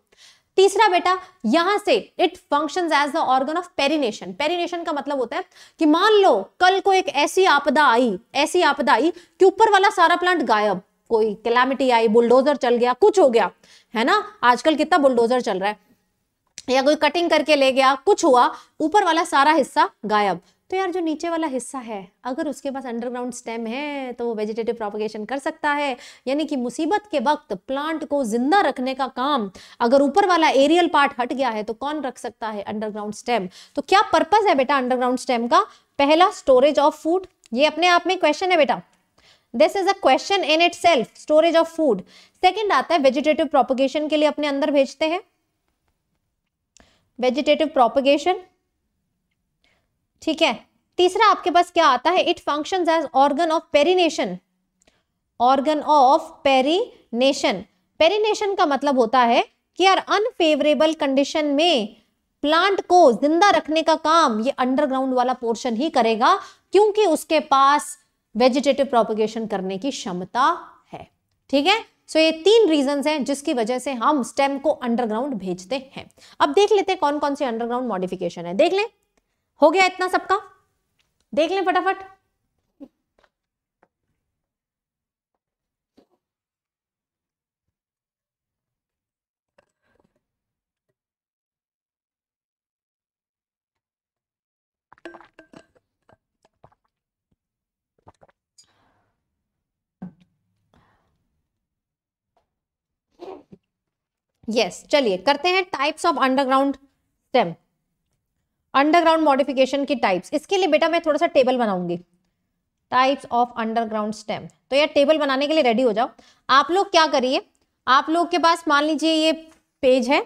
तीसरा बेटा यहां से it function as the organ of perennation perennation का मतलब होता है कि मान लो कल को एक ऐसी आपदा आई ऐसी आपदा आई कि ऊपर वाला सारा प्लांट गायब कोई कैलामिटी आई बुलडोजर चल गया कुछ हो गया है ना आजकल कितना बुलडोजर चल रहा है या कोई कटिंग करके ले गया कुछ हुआ ऊपर वाला सारा हिस्सा गायब तो यार जो नीचे वाला हिस्सा है अगर उसके पास अंडरग्राउंड स्टेम है तो वो वेजिटेटिव प्रोपोगेशन कर सकता है यानी कि मुसीबत के वक्त प्लांट को जिंदा रखने का काम अगर ऊपर वाला एरियल पार्ट हट गया है तो कौन रख सकता है अंडरग्राउंड स्टेम तो क्या पर्पज है बेटा अंडरग्राउंड स्टेम का पहला स्टोरेज ऑफ फूड ये अपने आप में क्वेश्चन है बेटा this is a question in itself storage of food second आता है वेजिटेटिव प्रोपोगेशन के लिए अपने अंदर भेजते हैं वेजिटेटिव प्रोपोगेशन ठीक है तीसरा आपके पास क्या आता है it function as organ of perennation organ of perennation perennation का मतलब होता है कि यार अनफेवरेबल कंडीशन में प्लांट को जिंदा रखने का काम ये अंडरग्राउंड वाला पोर्शन ही करेगा क्योंकि उसके पास वेजिटेटिव प्रोपोगेशन करने की क्षमता है ठीक है सो so, ये तीन रीजन हैं जिसकी वजह से हम स्टेम को अंडरग्राउंड भेजते हैं अब देख लेते हैं कौन कौन से अंडरग्राउंड मॉडिफिकेशन है देख लें हो गया इतना सबका देख लें फटाफट यस yes, चलिए करते हैं types of underground stem underground modification की टाइप्स इसके लिए बेटा मैं थोड़ा सा टेबल बनाऊंगी टाइप्स ऑफ अंडरग्राउंड स्टेम तो यार टेबल बनाने के लिए रेडी हो जाओ आप लोग क्या करिए आप लोग के पास मान लीजिए ये पेज है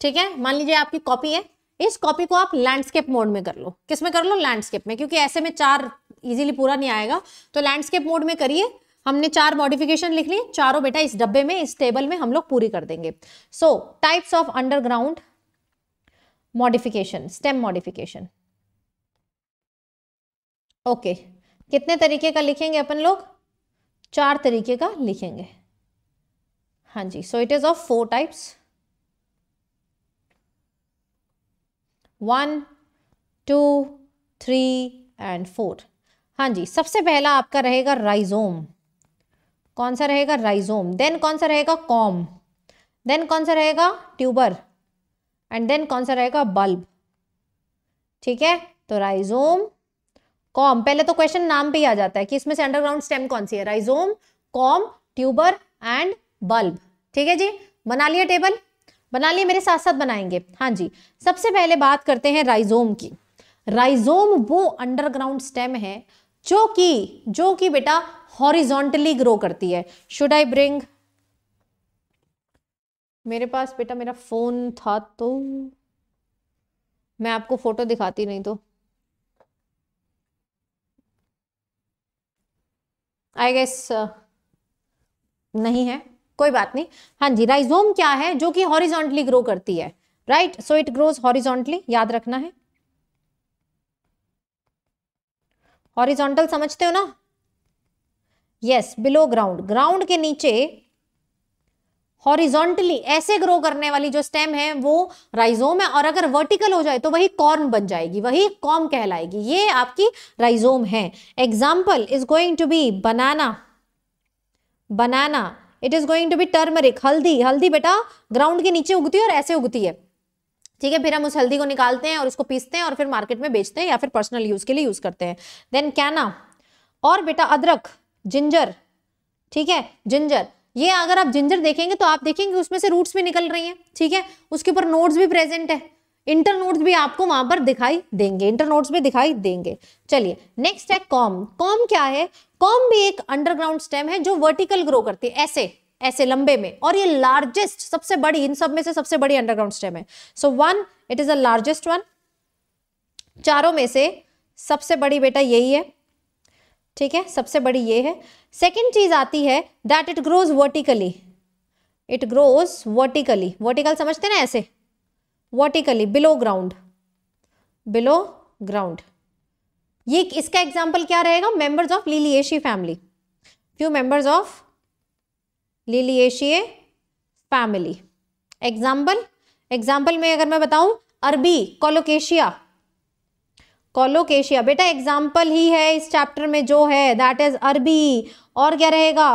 ठीक है मान लीजिए आपकी कॉपी है इस कॉपी को आप लैंडस्केप मोड में कर लो किस में कर लो लैंडस्केप में क्योंकि ऐसे में चार इजीली पूरा नहीं आएगा तो लैंडस्केप मोड में करिए हमने चार मॉडिफिकेशन लिख ली चारों बेटा इस डब्बे में इस टेबल में हम लोग पूरी कर देंगे so types of underground modification stem modification okay कितने तरीके का लिखेंगे अपन लोग चार तरीके का लिखेंगे हाँ जी so it is of four types one two three and four हाँ जी सबसे पहला आपका रहेगा राइजोम कौन सा रहेगा राइजोम देन कौन सा रहेगा कॉम देन कौन सा रहेगा ट्यूबर एंड देन कौन सा रहेगा बल्ब ठीक है तो राइजोम कॉम पहले तो क्वेश्चन नाम पे ही आ जाता है कि इसमें से अंडरग्राउंड स्टेम कौन सी है rhizome corm tuber and bulb ठीक है जी बना लिया टेबल बना लिया मेरे साथ साथ बनाएंगे हाँ जी सबसे पहले बात करते हैं राइजोम की राइजोम वो अंडरग्राउंड स्टेम है जो कि जो कि बेटा हॉरिजॉन्टली ग्रो करती है शुड आई ब्रिंग मेरे पास बेटा मेरा फोन था तो मैं आपको फोटो दिखाती नहीं तो आई गेस uh, नहीं है कोई बात नहीं हाँ जी राइजोम क्या है जो कि हॉरिजॉन्टली ग्रो करती है right so it grows horizontally याद रखना है हॉरिजॉन्टल समझते हो ना यस बिलो ग्राउंड ग्राउंड के नीचे हॉरिजॉन्टली ऐसे ग्रो करने वाली जो स्टेम है वो राइजोम है और अगर वर्टिकल हो जाए तो वही कॉर्न बन जाएगी वही कॉम कहलाएगी ये आपकी राइजोम है example is going to be banana banana it is going to be turmeric हल्दी हल्दी बेटा ग्राउंड के नीचे उगती है और ऐसे उगती है ठीक है फिर हम उस हल्दी को निकालते हैं और उसको पीसते हैं और फिर मार्केट में बेचते हैं या फिर पर्सनल यूज के लिए यूज करते हैं देन कैना और बेटा अदरक जिंजर ठीक है जिंजर ये अगर आप जिंजर देखेंगे तो आप देखेंगे उसमें से रूट्स भी निकल रही हैं ठीक है उसके ऊपर नोट्स भी प्रेजेंट है इंटर नोट्स भी आपको वहां पर दिखाई देंगे इंटर नोट्स भी दिखाई देंगे चलिए नेक्स्ट है कॉम कॉम क्या है कॉम भी एक अंडरग्राउंड स्टेम है जो वर्टिकल ग्रो करती है ऐसे ऐसे लंबे में और ये लार्जेस्ट सबसे बड़ी इन सब में से सबसे बड़ी अंडरग्राउंड स्टेम है so one it is a largest one चारों में से सबसे बड़ी बेटा यही है ठीक है सबसे बड़ी ये है सेकेंड चीज़ आती है that it grows vertically it grows vertically vertical समझते ना ऐसे vertically below ground below ground ये इसका एग्जाम्पल क्या रहेगा members of Liliaceae family few members of Liliaceae family example example में अगर मैं बताऊं अरबी कोलोकेशिया कॉलोकेशिया बेटा एग्जाम्पल ही है इस चैप्टर में जो है दैट इज अरबी और क्या रहेगा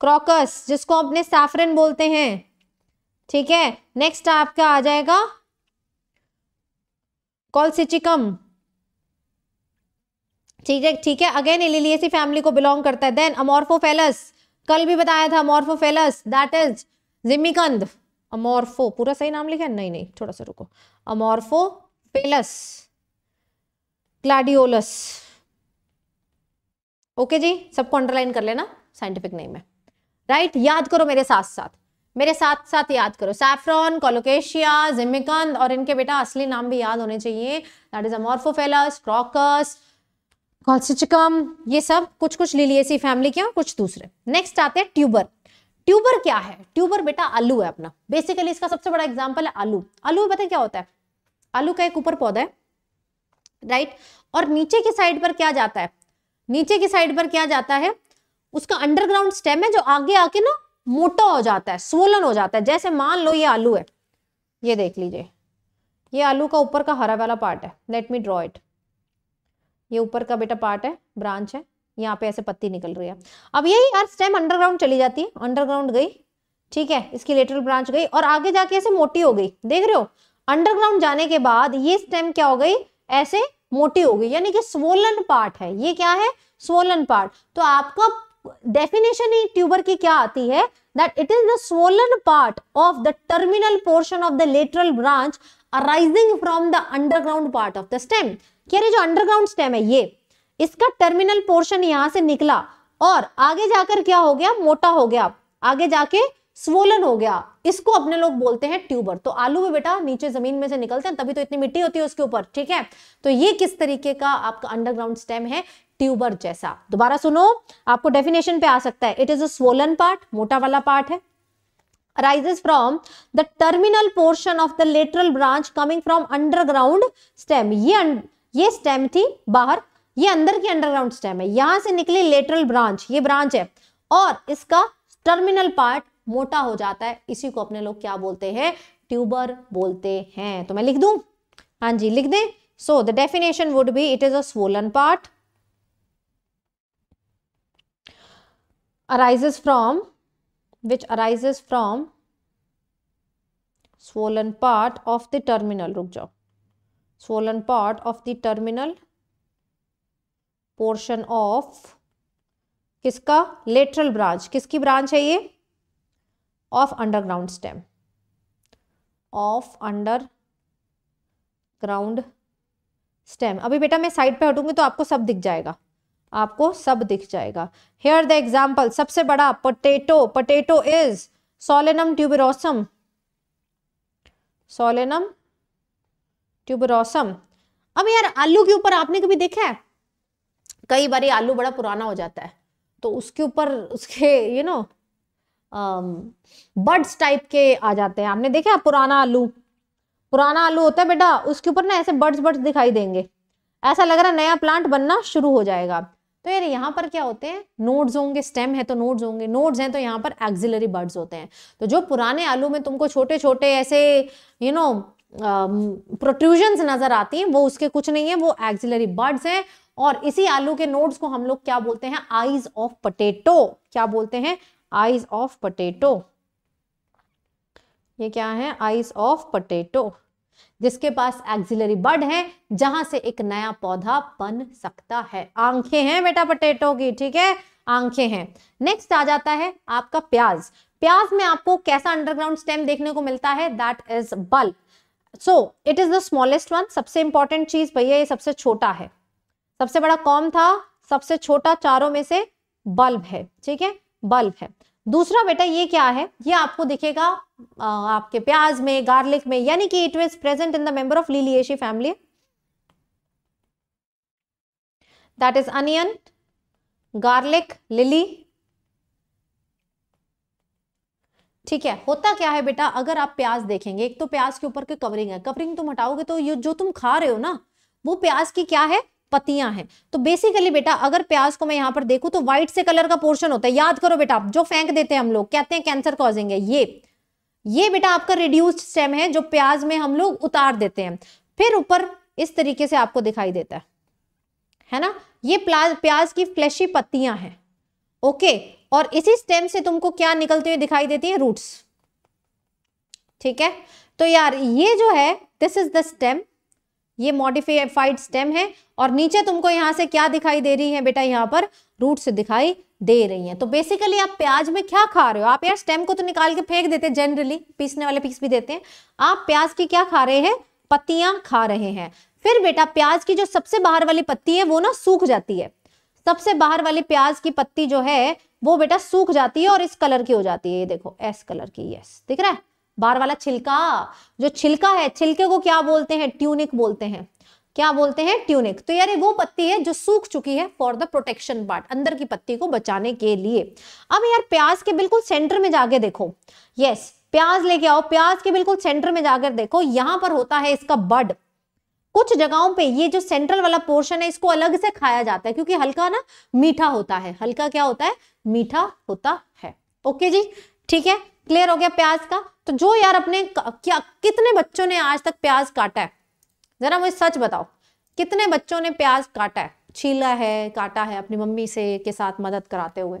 क्रॉकस जिसको अपने सैफरन बोलते हैं ठीक है नेक्स्ट आपका आ जाएगा कॉलसिचिकम ठीक है ठीक है अगेन एलिलियसी फैमिली को बिलोंग करता है देन अमोर्फोफेलस कल भी बताया था अमोर्फोफेलस दैट इज जिम्मिकंद अमोर्फो पूरा सही नाम लिखा है नहीं नहीं थोड़ा सा रुको अमोर्फोफेलस ग्लैडियोलस ओके जी सबको अंडरलाइन कर लेना साइंटिफिक नेम है राइट याद करो मेरे साथ साथ मेरे साथ साथ याद करो सैफ्रॉन कोलोकेशिया जिमिकंद और इनके बेटा असली नाम भी याद होने चाहिए that is Amorphophallus Crocus Colchicum ये सब कुछ कुछ लिलियसी फैमिली के और कुछ दूसरे नेक्स्ट आते हैं ट्यूबर ट्यूबर क्या है ट्यूबर बेटा आलू है अपना बेसिकली इसका सबसे बड़ा एग्जाम्पल है आलू आलू में पता क्या होता है आलू का एक ऊपर पौधा है राइट और नीचे की साइड पर क्या जाता है नीचे की साइड पर क्या जाता है उसका अंडरग्राउंड स्टेम है जो आगे आके ना मोटा हो जाता है सोलन हो जाता है जैसे मान लो ये आलू है ये देख लीजिए ये आलू का ऊपर का हरा वाला पार्ट है लेट मी ड्रॉ इट ये ऊपर का बेटा पार्ट है ब्रांच है यहाँ पे ऐसे पत्ती निकल रही है अब यही हर स्टेम अंडरग्राउंड चली जाती है अंडरग्राउंड गई ठीक है इसकी लेटरल ब्रांच गई और आगे जाके ऐसे मोटी हो गई देख रहे हो अंडरग्राउंड जाने के बाद ये स्टेम क्या हो गई ऐसे मोटी हो गई यानी कि स्वोलन पार्ट है ये क्या है स्वोलन पार्ट तो आपका डेफिनेशन ही ट्यूबर की क्या आती है that it is the swollen part of the terminal portion of the lateral branch arising from the underground part of the stem क्या जो अंडरग्राउंड स्टेम है ये इसका टर्मिनल पोर्शन यहां से निकला और आगे जाकर क्या हो गया मोटा हो गया आगे जाके स्वोलन हो गया इसको अपने लोग बोलते हैं ट्यूबर तो आलू भी बेटा नीचे जमीन में से निकलते हैं तभी तो इतनी मिट्टी होती है उसके ऊपर ठीक है तो ये किस तरीके का आपका अंडरग्राउंड स्टेम है ट्यूबर जैसा दोबारा सुनो आपको डेफिनेशन पे आ सकता है it is a swollen part मोटा वाला पार्ट है arises from the terminal portion of the lateral branch coming from underground stem ये ये stem थी बाहर ये अंदर की अंडरग्राउंड स्टेम है यहां से निकली लेटरल ब्रांच ये ब्रांच है और इसका टर्मिनल पार्ट मोटा हो जाता है इसी को अपने लोग क्या बोलते हैं ट्यूबर बोलते हैं तो मैं लिख दूं हाँ जी लिख दें so the definition would be it is a swollen part arises from which arises from swollen part of the terminal ruk jao swollen part of the terminal portion of किसका लेटरल ब्रांच किसकी branch है ये of underground stem of underground stem अभी बेटा मैं side पे हटूंगी तो आपको सब दिख जाएगा आपको सब दिख जाएगा हेयर द एग्जाम्पल सबसे बड़ा potato potato is Solanum tuberosum Solanum tuberosum अब यार आलू के ऊपर आपने कभी देखा है कई बार आलू बड़ा पुराना हो जाता है तो उसके ऊपर उसके you you know know, buds um, type के आ जाते हैं आपने देखा पुराना आलू पुराना आलू होता है बेटा उसके ऊपर ना ऐसे बर्ड्स बर्ड्स दिखाई देंगे ऐसा लग रहा है नया प्लांट बनना शुरू हो जाएगा तो यार यहाँ पर क्या होते हैं नोड्स होंगे स्टेम है तो नोड्स होंगे नोड्स हैं तो यहाँ पर एक्सिलरी बर्ड्स होते हैं तो जो पुराने आलू में तुमको छोटे छोटे ऐसे यू नो प्रोट्रूजन्स नजर आती हैं वो उसके कुछ नहीं है वो एक्सिलरी बर्ड्स हैं और इसी आलू के नोड्स को हम लोग क्या बोलते हैं आईज ऑफ पटेटो क्या बोलते हैं आइज ऑफ पटेटो ये क्या है आइज ऑफ पटेटो जिसके पास एक्सिलरी बड है जहां से एक नया पौधा बन सकता है आंखें हैं बेटा पटेटो की ठीक है आंखें हैं नेक्स्ट आ जाता है आपका प्याज प्याज में आपको कैसा अंडरग्राउंड स्टेम देखने को मिलता है that is bulb so it is the smallest one सबसे इंपॉर्टेंट चीज भैया ये सबसे छोटा है सबसे बड़ा कॉम था सबसे छोटा चारों में से बल्ब है ठीक है बल्ब है दूसरा बेटा ये क्या है ये आपको दिखेगा आपके प्याज में गार्लिक में यानी कि it was present in the member of Liliaceae family that is onion garlic lily ठीक है होता क्या है बेटा अगर आप प्याज देखेंगे एक तो प्याज के ऊपर की कवरिंग है कवरिंग तुम हटाओगे तो ये जो तुम खा रहे हो ना वो प्याज की क्या है पतियां हैं तो बेसिकली बेटा अगर प्याज को मैं यहाँ पर देखूं तो व्हाइट से कलर का पोर्शन होता है याद करो बेटा जो फेंक देते हैं हम लोग कहते हैं कैंसर कॉजिंग है ये ये बेटा आपका रिड्यूस्ड स्टेम है जो प्याज में हम लोग उतार देते हैं फिर ऊपर इस तरीके से आपको दिखाई देता है है ना ये प्याज की फ्लैशी पत्तियां हैं ओके और इसी स्टेम से तुमको क्या निकलते हुए दिखाई देती है रूट्स ठीक है तो यार ये जो है दिस इज द स्टेम ये मॉडिफाइड स्टेम है और नीचे तुमको यहाँ से क्या दिखाई दे रही है बेटा यहाँ पर रूट से दिखाई दे रही है तो बेसिकली आप प्याज में क्या खा रहे हो आप यार स्टेम को तो निकाल के फेंक देते हैं जनरली पीसने वाले पीस भी देते हैं आप प्याज की क्या खा रहे हैं पत्तियां खा रहे हैं फिर बेटा प्याज की जो सबसे बाहर वाली पत्ती है वो ना सूख जाती है सबसे बाहर वाली प्याज की पत्ती जो है वो बेटा सूख जाती है और इस कलर की हो जाती है ये देखो एस कलर की यस दिख रहा है बार वाला छिलका जो छिलका है छिलके को क्या बोलते हैं ट्यूनिक बोलते हैं क्या बोलते हैं ट्यूनिक तो यार वो पत्ती है जो सूख चुकी है फॉर द प्रोटेक्शन पार्ट अंदर की पत्ती को बचाने के लिए अब यार प्याज के बिल्कुल सेंटर में जाके देखो यस प्याज लेके आओ प्याज के बिल्कुल सेंटर में जाकर देखो यहां पर होता है इसका बड कुछ जगहों पे ये जो सेंट्रल वाला पोर्शन है इसको अलग से खाया जाता है क्योंकि हल्का ना मीठा होता है हल्का क्या होता है मीठा होता है ओके जी ठीक है क्लियर हो गया प्याज का तो जो यार अपने क्या कितने बच्चों ने आज तक प्याज काटा है जरा मुझे सच बताओ कितने बच्चों ने प्याज काटा है छीला है काटा है अपनी मम्मी से के साथ मदद कराते हुए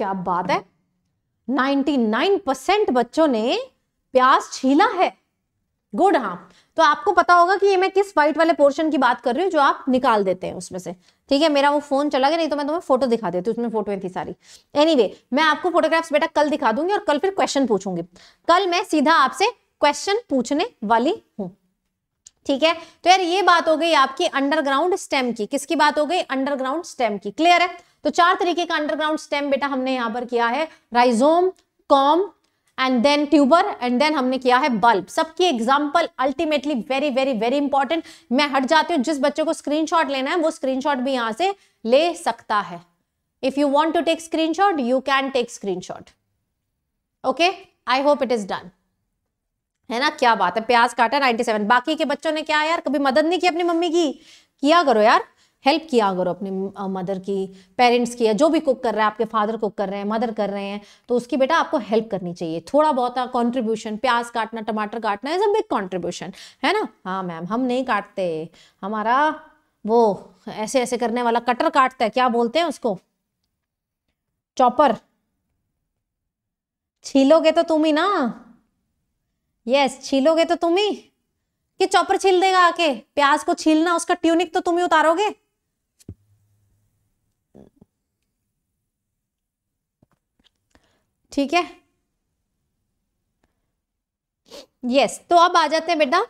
क्या बात है 99 परसेंट बच्चों ने प्याज छीला है गुड हाँ तो आपको पता होगा कि ये मैं किस व्हाइट वाले पोर्शन की बात कर रही हूँ जो आप निकाल देते हैं उसमें से ठीक है मेरा वो फोन चला गया नहीं तो मैं तुम्हें फोटो दिखा देती हूँ उसमें फोटो थी सारी एनीवे anyway, मैं आपको फोटोग्राफ्स बेटा कल दिखा दूंगी और कल फिर क्वेश्चन पूछूंगी कल मैं सीधा आपसे क्वेश्चन पूछने वाली हूँ ठीक है तो यार ये बात हो गई आपकी अंडरग्राउंड स्टेम की किसकी बात हो गई अंडरग्राउंड स्टेम की क्लियर है तो चार तरीके का अंडरग्राउंड स्टेम बेटा हमने यहाँ पर किया है rhizome corm and then tuber and then हमने किया है बल्ब सबकी example ultimately very very very important मैं हट जाती हूँ जिस बच्चे को शॉट लेना है वो शॉट भी यहाँ से ले सकता है want to take screenshot you can take screenshot okay I hope it is done है ना क्या बात है प्याज काटा 97 बाकी के बच्चों ने क्या यार कभी मदद नहीं की अपनी मम्मी की किया करो यार हेल्प किया अगर अपने मदर की पेरेंट्स की या जो भी कुक कर रहा है आपके फादर कुक कर रहे हैं मदर कर रहे हैं तो उसकी बेटा आपको हेल्प करनी चाहिए थोड़ा बहुत कॉन्ट्रीब्यूशन प्याज काटना टमाटर काटना इज अ बिग कॉन्ट्रीब्यूशन है ना हाँ मैम हम नहीं काटते हमारा वो ऐसे ऐसे करने वाला कटर काटता है क्या बोलते हैं उसको चॉपर छीलोगे तो तुम ही ना यस छीलोगे तो तुम ही कि चॉपर छील देगा आके प्याज को छीलना उसका ट्यूनिक तो तुम ही उतारोगे ठीक है यस yes, तो अब आ जाते हैं बेटा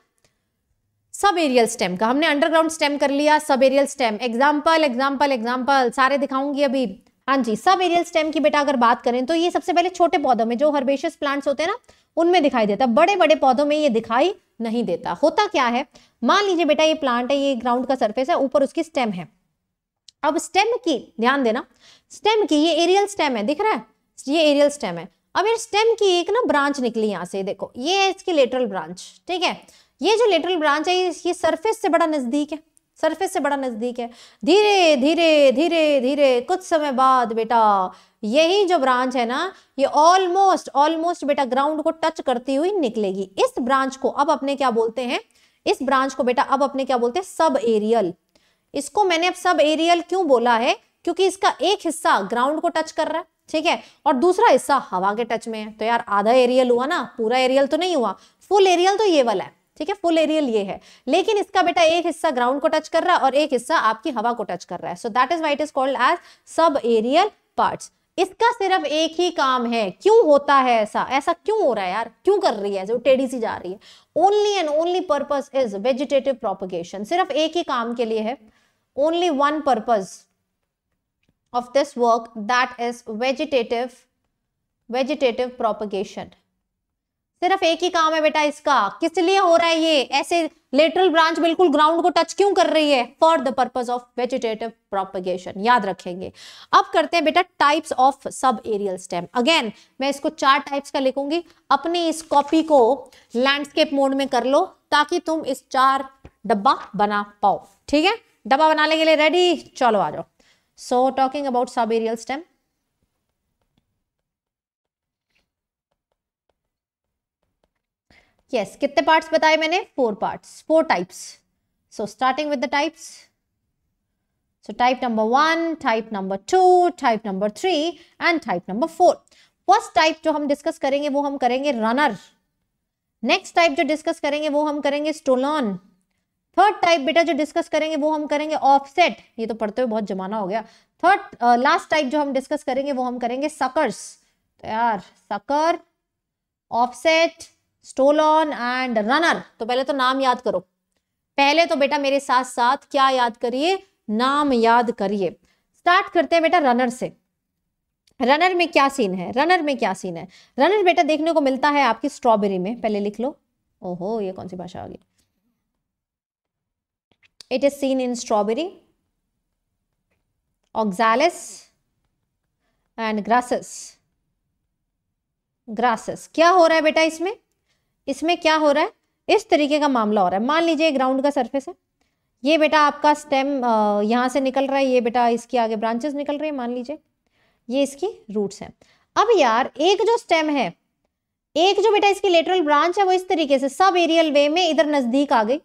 सब एरियल स्टेम का हमने अंडरग्राउंड स्टेम कर लिया subaerial stem example example example सारे दिखाऊंगी अभी हाँ जी सब एरियल स्टेम की बेटा अगर बात करें तो ये सबसे पहले छोटे पौधों में जो हर्बेशियस प्लांट्स होते हैं ना उनमें दिखाई देता है बड़े बड़े पौधों में ये दिखाई नहीं देता होता क्या है मान लीजिए बेटा ये प्लांट है ये ग्राउंड का सर्फेस है ऊपर उसकी स्टेम है अब स्टेम की ध्यान देना स्टेम की ये एरियल स्टेम है दिख रहा है ये एरियल स्टेम है अब ये स्टेम की एक ना ब्रांच निकली यहाँ से देखो ये है इसकी लेटरल ब्रांच ठीक है ये जो लेटरल ब्रांच है ये सरफेस से बड़ा नज़दीक है सरफेस से बड़ा नज़दीक है धीरे धीरे धीरे धीरे कुछ समय बाद बेटा यही जो ब्रांच है ना ये ऑलमोस्ट ऑलमोस्ट बेटा ग्राउंड को टच करती हुई निकलेगी इस ब्रांच को अब अपने क्या बोलते हैं इस ब्रांच को बेटा अब अपने क्या बोलते हैं सब एरियल इसको मैंने अब सब एरियल क्यों बोला है क्योंकि इसका एक हिस्सा ग्राउंड को टच कर रहा है ठीक है और दूसरा हिस्सा हवा के टच में है तो यार आधा एरियल हुआ ना पूरा एरियल तो नहीं हुआ फुल एरियल तो ये वाला है ठीक है फुल एरियल ये है लेकिन इसका बेटा एक हिस्सा ग्राउंड को टच कर रहा है और एक हिस्सा आपकी हवा को टच कर रहा है so that is what is called as subaerial part इसका सिर्फ एक ही काम है क्यों होता है ऐसा ऐसा क्यों हो रहा है यार क्यों कर रही है जो टेढ़ी सी जा रही है only and only purpose is vegetative propagation सिर्फ एक ही काम के लिए है only one purpose of this work that is vegetative vegetative propagation सिर्फ एक ही काम है बेटा इसका किस लिए हो रहा है ये ऐसे लेटरल ब्रांच बिल्कुल ग्राउंड को टच क्यों कर रही है for the purpose of vegetative propagation याद रखेंगे अब करते हैं बेटा types of subaerial stem again मैं इसको चार टाइप्स का लिखूंगी अपनी इस कॉपी को लैंडस्केप मोड में कर लो ताकि तुम इस चार डब्बा बना पाओ ठीक है डब्बा बनाने के लिए रेडी चलो आ जाओ So talking about subaerial stem. Yes, kitne parts bataye maine Four parts, four types. So starting with the types. So type number 1 type number 2 type number 3 and type number 4 first type jo hum discuss karenge wo hum karenge runner next type jo discuss karenge wo hum karenge stolon third type बेटा जो discuss करेंगे वो हम करेंगे offset ये तो पढ़ते हुए बहुत जमाना हो गया थर्ड लास्ट टाइप जो हम डिस्कस करेंगे वो हम करेंगे सकर्स तो यार sucker offset stolon and runner तो पहले तो नाम याद करो पहले तो बेटा मेरे साथ साथ क्या याद करिए नाम याद करिए स्टार्ट करते हैं बेटा रनर से रनर में क्या सीन है रनर में क्या सीन है रनर बेटा देखने को मिलता है आपकी स्ट्रॉबेरी में पहले लिख लो ओहो ये कौन सी भाषा आ गई It is seen in strawberry, oxalis and grasses. grasses क्या हो रहा है बेटा इसमें इसमें क्या हो रहा है इस तरीके का मामला हो रहा है मान लीजिए ग्राउंड का सरफेस है ये बेटा आपका स्टेम यहां से निकल रहा है ये बेटा इसकी आगे ब्रांचेस निकल रही है मान लीजिए ये इसकी रूट्स हैं अब यार एक जो स्टेम है एक जो बेटा इसकी लेटरल ब्रांच है वो इस तरीके से सब एरियल वे में इधर नज़दीक आ गई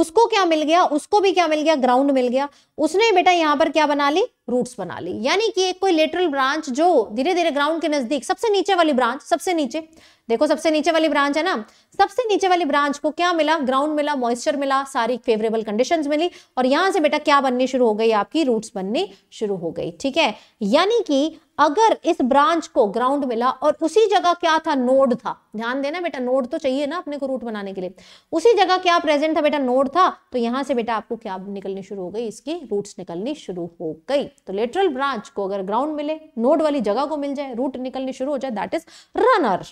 उसको क्या मिल गया उसको भी क्या मिल गया ग्राउंड मिल गया उसने बेटा यहाँ पर क्या बना ली रूट्स बना ली यानी कि एक कोई लेटरल ब्रांच जो धीरे धीरे ग्राउंड के नजदीक सबसे नीचे वाली ब्रांच सबसे नीचे देखो सबसे नीचे वाली ब्रांच है ना सबसे नीचे वाली ब्रांच को क्या मिला ग्राउंड मिला मॉइस्चर मिला सारी फेवरेबल कंडीशंस मिली और यहां से बेटा क्या बननी शुरू हो गई आपकी रूट्स बननी शुरू हो गई ठीक है यानी कि अगर इस ब्रांच को ग्राउंड मिला और उसी जगह क्या था नोड था ध्यान देना बेटा नोड तो चाहिए ना अपने को रूट बनाने के लिए उसी जगह क्या प्रेजेंट था बेटा नोड था तो यहां से बेटा आपको क्या निकलनी शुरू हो गई इसकी रूट्स निकलनी शुरू हो गई तो लेटरल ब्रांच को अगर ग्राउंड मिले नोड वाली जगह को मिल जाए रूट निकलनी शुरू हो जाए दैट इज रनर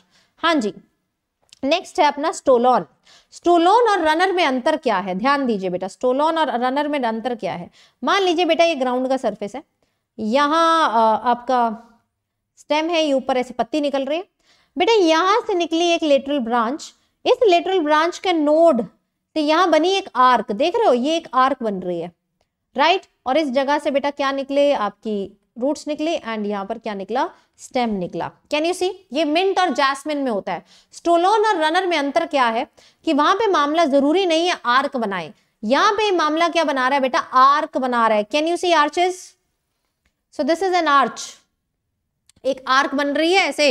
हाँ जी नेक्स्ट है अपना स्टोलॉन स्टोलोन और रनर में अंतर क्या है ध्यान दीजिए बेटा स्टोलोन और रनर में अंतर क्या है मान लीजिए बेटा ये ग्राउंड का सरफेस है यहाँ आपका स्टेम है ये ऊपर ऐसे पत्ती निकल रही है बेटा यहाँ से निकली एक लेटरल ब्रांच इस लेटरल ब्रांच के नोड से यहाँ बनी एक आर्क देख रहे हो ये एक आर्क बन रही है राइट और इस जगह से बेटा क्या निकले आपकी रूट्स निकले एंड यहाँ पर क्या निकला स्टेम निकला कैन यू सी ये मिंट और जैस्मिन में होता है स्टोलोन और रनर में अंतर क्या है कि वहां पे मामला जरूरी नहीं है आर्क बनाए यहाँ पे मामला क्या बना रहा है बेटा आर्क बना रहा है can you see arches so this is an arch एक आर्क बन रही है ऐसे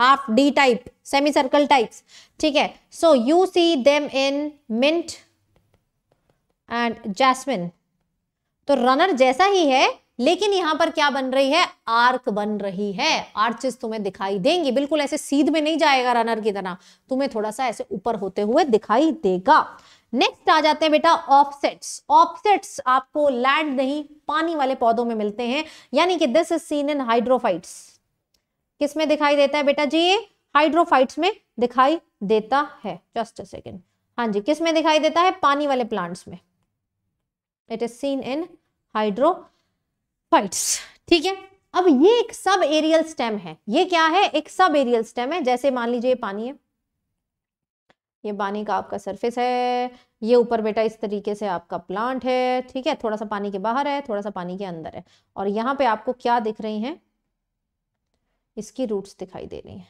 half D type semicircle types ठीक है so you see them in mint and jasmine तो रनर जैसा ही है लेकिन यहां पर क्या बन रही है आर्क बन रही है आर्चिस तुम्हें दिखाई देंगी बिल्कुल ऐसे सीध में नहीं जाएगा रनर की तरह तुम्हें थोड़ा सा ऐसे ऊपर होते हुए दिखाई देगा नेक्स्ट आ जाते हैं बेटा ऑफसेट्स ऑफसेट्स आपको लैंड नहीं पानी वाले पौधों में मिलते हैं यानी कि this is seen in hydrophytes किसमें दिखाई देता है बेटा जी ये हाइड्रोफाइट्स में दिखाई देता है जस्ट अ सेकेंड हाँ जी किसमें दिखाई देता है पानी वाले प्लांट्स में it is seen in hydrophytes ठीक है अब ये एक सब एरियल स्टेम है ये क्या है एक सब एरियल स्टेम है जैसे मान लीजिए पानी है ये पानी का आपका सरफेस है ये ऊपर बेटा इस तरीके से आपका प्लांट है ठीक है थोड़ा सा पानी के बाहर है थोड़ा सा पानी के अंदर है और यहाँ पे आपको क्या दिख रही हैं इसकी रूट्स दिखाई दे रही हैं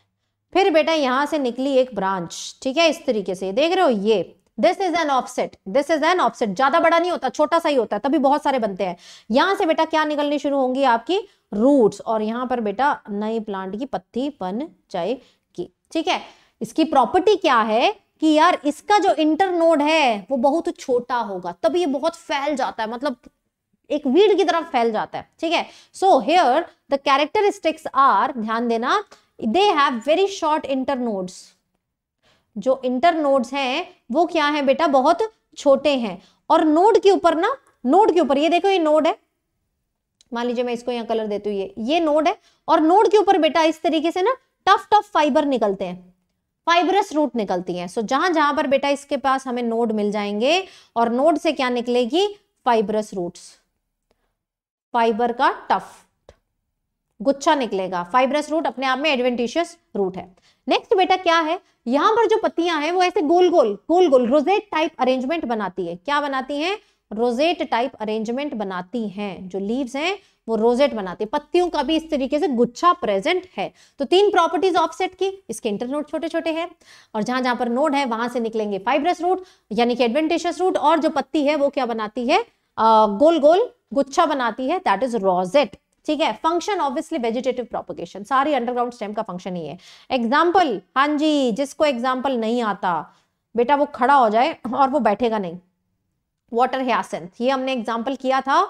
फिर बेटा यहाँ से निकली एक ब्रांच ठीक है इस तरीके से देख रहे हो ये this is an offset this is an offset ज्यादा बड़ा नहीं होता छोटा सा ही होता है तभी बहुत सारे बनते हैं यहाँ से बेटा क्या निकलनी शुरू होंगी आपकी रूट्स और यहाँ पर बेटा नए प्लांट की पत्ती बन जाएगी ठीक है इसकी प्रॉपर्टी क्या है कि यार इसका जो इंटर नोड है वो बहुत छोटा होगा तब ये बहुत फैल जाता है मतलब एक वीड की तरफ फैल जाता है ठीक है so here the characteristics are ध्यान देना they have very short internodes जो इंटर नोड्स हैं वो क्या है बेटा बहुत छोटे हैं और नोड के ऊपर ना नोड के ऊपर ये देखो ये नोड है मान लीजिए मैं इसको यहाँ कलर देती हूँ ये ये नोड है और नोड के ऊपर बेटा इस तरीके से ना टफ टफ फाइबर निकलते हैं फाइबरस रूट निकलती हैं सो जहां जहां पर बेटा इसके पास हमें नोड मिल जाएंगे और नोड से क्या निकलेगी फाइबरस रूट्स फाइबर का टफ गुच्छा निकलेगा फाइबरस रूट अपने आप में एडवेंटिशियस रूट है नेक्स्ट बेटा क्या है यहां पर जो पत्तियां हैं वो ऐसे गोल गोल गोल गोल रोजेट टाइप अरेंजमेंट बनाती है क्या बनाती हैं रोजेट टाइप अरेंजमेंट बनाती हैं जो लीव्स हैं वो रोजेट बनाते हैं पत्तियों का भी इस तरीके से गुच्छा प्रेजेंट है तो तीन प्रॉपर्टीज ऑफसेट की इसके इंटरनोड छोटे छोटे हैं और जहां जहां पर नोड है वहां से निकलेंगे फाइब्रस रूट यानी कि एडवेंटेशियस रूट और जो पत्ती है वो क्या बनाती है गोल गोल गुच्छा बनाती है दैट इज रोजेट ठीक है फंक्शन ऑब्वियसली वेजिटेटिव प्रोपोगेशन सारी अंडरग्राउंड स्टेम का फंक्शन ही है एग्जाम्पल हाँ जी जिसको एग्जाम्पल नहीं आता बेटा वो खड़ा हो जाए और वो बैठेगा नहीं वाटर ह्यासेंथ ये हमने एग्जाम्पल किया था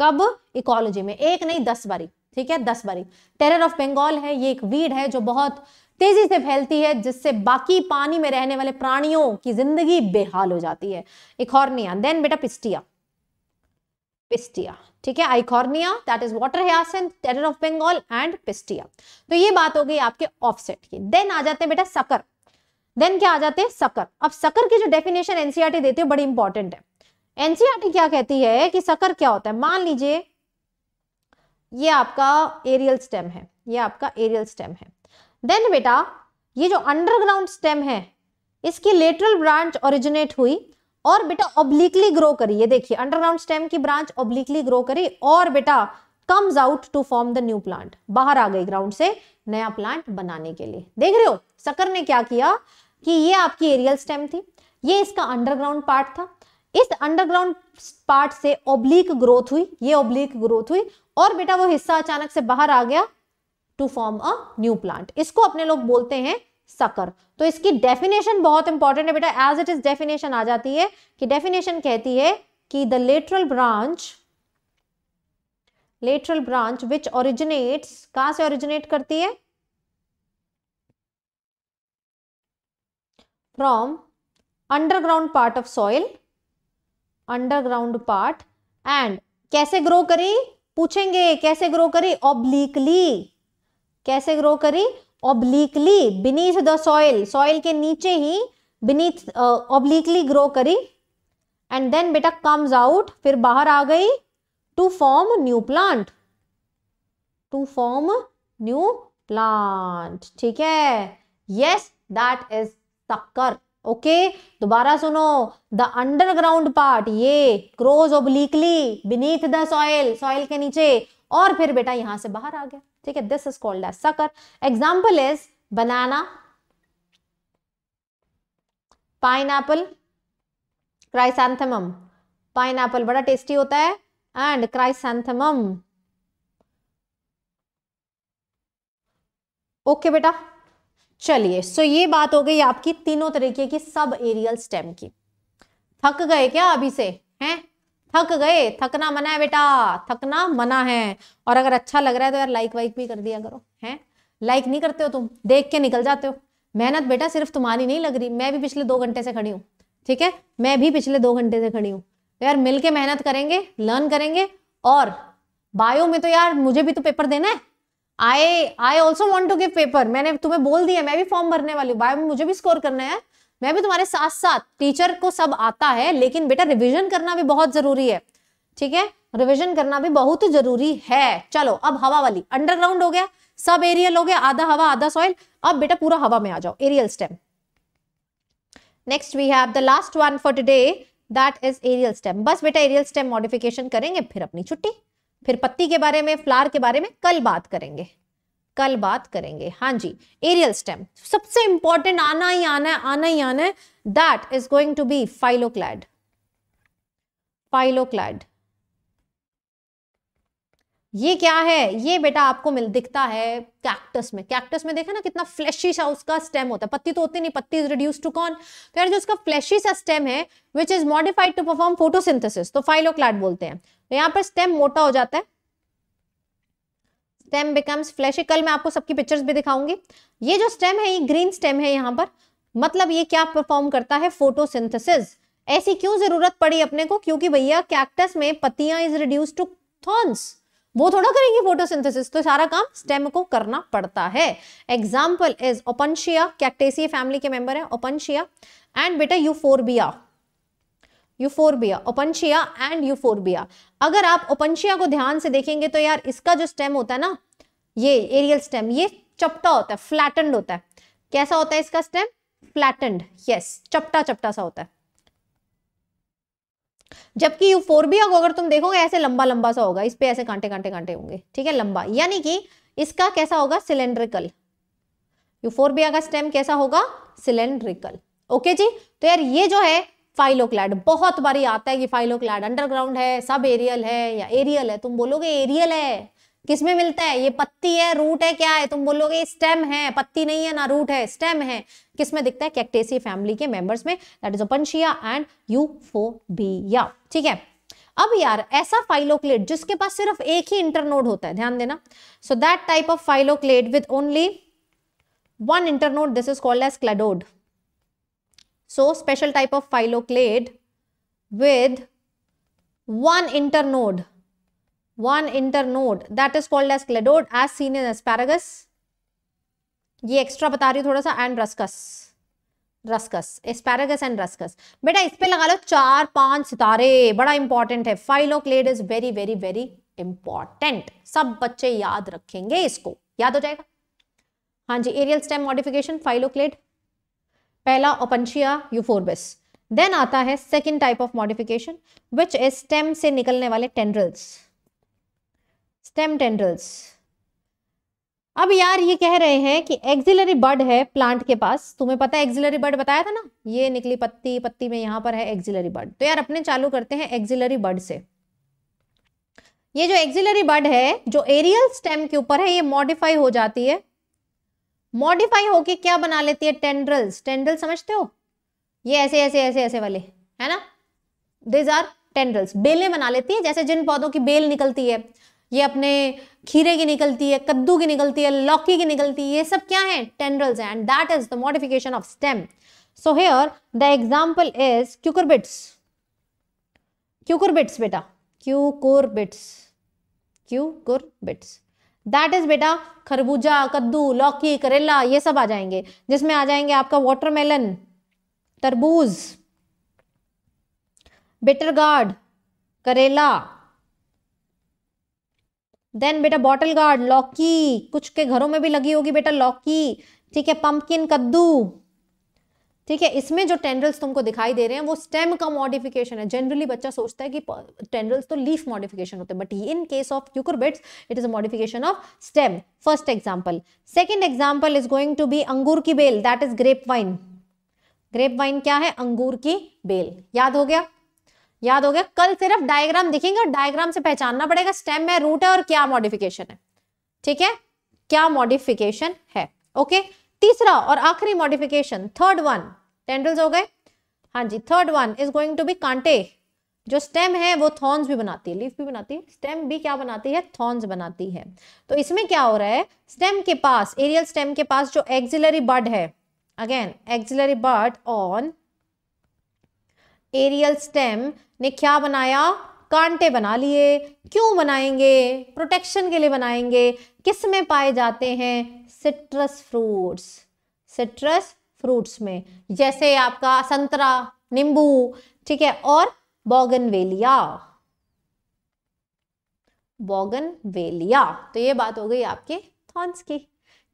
कब इकोलॉजी में एक नहीं दस बारी ठीक है दस बारी टेरर ऑफ बंगाल है ये एक वीड है जो बहुत तेजी से फैलती है जिससे बाकी पानी में रहने वाले प्राणियों की जिंदगी बेहाल हो जाती है इकॉर्निया देन बेटा पिस्टिया पिस्टिया ठीक है Eichhornia that is water terror of Bengal and Pistia तो ये बात हो गई आपके ऑफसेट की देन आ जाते हैं बेटा सकर देन क्या आ जाते हैं सकर अब सकर की जो डेफिनेशन एनसीआर देते हो बड़ी इंपॉर्टेंट है एनसीआरटी क्या कहती है कि सकर क्या होता है मान लीजिए ये आपका एरियल स्टेम है ये आपका एरियल स्टेम है देन बेटा ये जो अंडरग्राउंड स्टेम है इसकी लेटरल ब्रांच ओरिजिनेट हुई और बेटा ऑब्लिकली ग्रो करी ये देखिए अंडरग्राउंड स्टेम की ब्रांच ऑब्लिकली ग्रो करी और बेटा comes out to form the new plant बाहर आ गई ग्राउंड से नया प्लांट बनाने के लिए देख रहे हो सकर ने क्या किया कि ये आपकी एरियल स्टेम थी ये इसका अंडरग्राउंड पार्ट था इस अंडरग्राउंड पार्ट से ओब्लिक ग्रोथ हुई ये ओब्लिक ग्रोथ हुई और बेटा वो हिस्सा अचानक से बाहर आ गया to form a new plant इसको अपने लोग बोलते हैं सकर तो इसकी डेफिनेशन बहुत इंपॉर्टेंट है बेटा एज इट इज डेफिनेशन आ जाती है कि डेफिनेशन कहती है कि the lateral branch lateral branch which originates कहां से ओरिजिनेट करती है from underground part of soil underground part and कैसे ग्रो करी पूछेंगे कैसे ग्रो करी ऑब्लिकली कैसे ग्रो करी obliquely beneath the soil soil के नीचे ही बीनीथ ऑब्लिकली ग्रो करी एंड देन बेटा कम्स आउट फिर बाहर आ गई to form new plant to form new plant ठीक है yes that is sucker okay दोबारा सुनो द अंडरग्राउंड पार्ट ये grows obliquely beneath the soil soil के नीचे और फिर बेटा यहां से बाहर आ गया ठीक है this is called as sucker example is banana pineapple chrysanthemum pineapple बड़ा टेस्टी होता है एंड क्राइसेंथम ओके बेटा चलिए सो ये बात हो गई आपकी तीनों तरीके की सब एरियल स्टेम की थक गए क्या अभी से हैं थक गए थकना मना है बेटा थकना मना है और अगर अच्छा लग रहा है तो यार लाइक वाइक भी कर दिया करो हैं लाइक नहीं करते हो तुम देख के निकल जाते हो मेहनत बेटा सिर्फ तुम्हारी नहीं लग रही मैं भी पिछले दो घंटे से खड़ी हूँ ठीक है मैं भी पिछले दो घंटे से खड़ी हूँ तो यार मिल के मेहनत करेंगे लर्न करेंगे और बायो में तो यार मुझे भी तो पेपर देना है I I also want to give paper मैंने तुम्हें बोल दिया मैं भी फॉर्म भरने वाली हूँ बाय मुझे भी स्कोर करना है मैं भी तुम्हारे साथ साथ टीचर को सब आता है लेकिन बेटा रिविजन करना भी बहुत जरूरी है ठीक है रिविजन करना भी बहुत जरूरी है चलो अब हवा वाली अंडरग्राउंड हो गया सब एरियल हो गया आधा हवा आधा सॉइल अब बेटा पूरा हवा में आ जाओ aerial stem next we have the last one for today that is aerial stem बस बेटा एरियल स्टेम मॉडिफिकेशन करेंगे फिर अपनी छुट्टी फिर पत्ती के बारे में फ्लावर के बारे में कल बात करेंगे कल बात करेंगे हाँ जी एरियल स्टेम सबसे इंपॉर्टेंट आना ही आना है आना ही आना है that is going to be phylloclade phylloclade ये क्या है ये बेटा आपको मिल दिखता है कैक्टस में कैक्टस में देखा ना कितना फ्लैशी सा उसका स्टेम होता है पत्ती तो होती नहीं पत्ती इज रिड्यूस टू कॉन तो यार जो उसका फ्लैशी सा स्टेम है which is modified to perform photosynthesis तो फाइलोक्लैड बोलते हैं तो यहाँ पर स्टेम मोटा हो जाता है स्टेम बिकम्स फ्लैशी कल मैं आपको सबकी पिक्चर्स भी दिखाऊंगी ये जो स्टेम है ये ग्रीन स्टेम है यहाँ पर मतलब ये क्या परफॉर्म करता है फोटोसिंथेसिस ऐसी क्यों जरूरत पड़ी अपने को क्योंकि भैया कैक्टस में पत्तियां इज रिड्यूस टू थॉर्न्स वो थोड़ा करेंगे फोटोसिंथेसिस तो सारा काम स्टेम को करना पड़ता है example is Opuntia Cactaceae family के मेंबर है ओपनशिया एंड बेटा Euphorbia Euphorbia Opuntia and Euphorbia अगर आप ओपनशिया को ध्यान से देखेंगे तो यार इसका जो स्टेम होता है ना ये एरियल स्टेम ये चपटा होता है फ्लैटेंड होता है कैसा होता है इसका स्टेम फ्लैटेंड यस चपटा चपटा सा होता है जबकि यूफोरबिया को अगर तुम देखोगे ऐसे लंबा लंबा सा होगा इस पे ऐसे कांटे कांटे कांटे होंगे ठीक है लंबा यानी कि इसका कैसा होगा सिलेंड्रिकल यूफोरबिया का स्टेम कैसा होगा सिलेंड्रिकल ओके जी तो यार ये जो है फाइलोक्लैड बहुत बारी आता है कि फाइलोक्लैड अंडरग्राउंड है सब एरियल है या एरियल है तुम बोलोगे एरियल है किसमें मिलता है ये पत्ती है रूट है क्या है तुम बोलोगे स्टेम है पत्ती नहीं है ना रूट है स्टेम है किसमें दिखता है कैक्टेसी फैमिली के मेंबर्स में दैट इज ओपनशिया एंड यूफोबिया ठीक है अब यार ऐसा फाइलोक्लेड जिसके पास सिर्फ एक ही इंटरनोड होता है ध्यान देना so that type of phylloclade with only one internode this is called as cladode So special type of phylloclade with one internode, one internode that is called as cladode as seen in asparagus. ये extra बता रही हूँ थोड़ा सा and Ruscus Ruscus asparagus and Ruscus बेटा इस पे लगा लो चार पांच सितारे बड़ा इंपॉर्टेंट है phylloclade is very very very important सब बच्चे याद रखेंगे इसको याद हो जाएगा हाँ जी एरियल स्टेम मॉडिफिकेशन फाइलोक्लेड पहला ओपनशिया यूफोरबिस देन आता है second type of modification which is stem से निकलने वाले टेंड्रल्स स्टेम टेंड्रल्स अब यार ये कह रहे हैं कि एक्सिलरी बर्ड है प्लांट के पास तुम्हें पता है एक्सिलरी बर्ड बताया था ना ये निकली पत्ती पत्ती में यहां पर है एक्सिलरी बर्ड तो यार अपने चालू करते हैं एक्सिलरी बर्ड से ये जो एक्सिलरी बर्ड है जो एरियल स्टेम के ऊपर है ये मॉडिफाई हो जाती है मॉडिफाई होके क्या बना लेती है टेंड्रल्स टेंड्रल समझते हो ये ऐसे ऐसे ऐसे ऐसे वाले है ना दिज आर टेंड्रल्स बेलें बना लेती है जैसे जिन पौधों की बेल निकलती है ये अपने खीरे की निकलती है कद्दू की निकलती है लौकी की निकलती है ये सब क्या है tendrils and that is the modification of stem so here the example is cucurbits cucurbits बेटा क्यूकुरबिट्स क्यूकुरबिट्स दैट इज बेटा खरबूजा कद्दू लौकी करेला ये सब आ जाएंगे जिसमें आ जाएंगे आपका वाटरमेलन तरबूज बिटर गार्ड करेला देन बेटा बॉटल गार्ड लौकी कुछ के घरों में भी लगी होगी बेटा लौकी ठीक है पंपकिन कद्दू ठीक है इसमें जो टेंडल्स तुमको दिखाई दे रहे हैं वो स्टेम का मॉडिफिकेशन है जनरली बच्चा सोचता है कि टेंडल्स तो लीफ मॉडिफिकेशन होते हैं but in case of cucurbits it is a modification of stem first example second example is going to be अंगूर की बेल that is grape vine grape vine क्या है अंगूर की बेल याद हो गया याद हो गया कल सिर्फ डायग्राम दिखेंगे और डायग्राम से पहचानना पड़ेगा स्टेम में रूट है और क्या मॉडिफिकेशन है ठीक है क्या मॉडिफिकेशन है ओके okay? तीसरा और आखिरी मॉडिफिकेशन थर्ड वन टेंडल्स हो गए हाँ जी third one is going to be कांटे जो स्टेम है वो थॉर्न्स भी बनाती है लीफ भी बनाती है स्टेम भी क्या बनाती है थॉर्न्स बनाती है तो इसमें क्या हो रहा है स्टेम के पास एरियल स्टेम के पास जो एक्सिलरी बड है again axillary bud on aerial stem ने क्या बनाया कांटे बना लिए क्यों बनाएंगे प्रोटेक्शन के लिए बनाएंगे किस में पाए जाते हैं सिट्रस फ्रूट्स सिट्रस फ्रूट्स में जैसे आपका संतरा नींबू ठीक है और बॉगनवेलिया वेलिया तो ये बात हो गई आपके थॉर्न्स की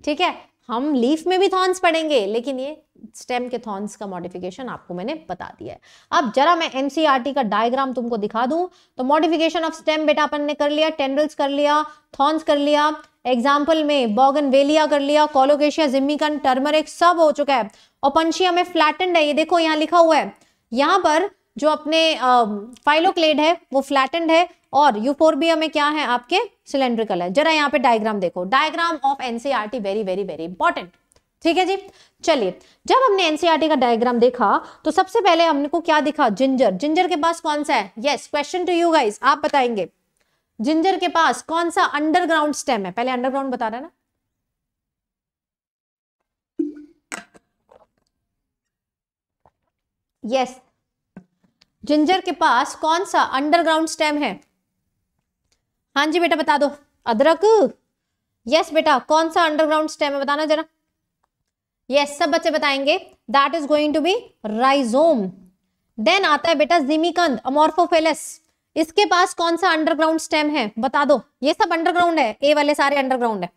ठीक है हम लीफ में भी थॉर्न्स पढ़ेंगे लेकिन ये स्टेम के थॉर्न्स का मॉडिफिकेशन आपको मैंने बता दिया है अब जरा मैं एनसीईआरटी e का डायग्राम तुमको दिखा दूं तो मॉडिफिकेशन ऑफ स्टेम बेटा अपन ने कर लिया टेंडल्स कर लिया थॉर्न्स कर लिया एग्जाम्पल में बॉगन वेलिया कर लिया कोलोकेशिया जिम्मिकन टर्मरिक सब हो चुका है और पंशिया में फ्लैटेंड है ये देखो यहाँ लिखा हुआ है यहाँ पर जो अपने फाइलोक्लेड है वो फ्लैटेंड है और यूफोर्बिया में क्या है आपके सिलेंड्रिकल है जरा यहाँ पे डायग्राम देखो diagram of NCERT very very very important ठीक है जी चलिए जब हमने एनसीईआरटी e का डायग्राम देखा तो सबसे पहले हमको क्या दिखा जिंजर जिंजर के पास कौन सा है yes question to you guys आप बताएंगे जिंजर के पास कौन सा अंडरग्राउंड स्टेम है पहले अंडरग्राउंड बता रहे ना यस जिंजर के पास कौन सा अंडरग्राउंड स्टेम है हाँ जी बेटा बता दो अदरक यस बेटा कौन सा अंडरग्राउंड स्टेम है बताना जरा यस yes, सब बच्चे बताएंगे that is going to be rhizome then आता है बेटा जिमिकंद अमोर्फोफेलस इसके पास कौन सा अंडरग्राउंड स्टेम है बता दो ये सब अंडरग्राउंड है ए वाले सारे अंडरग्राउंड है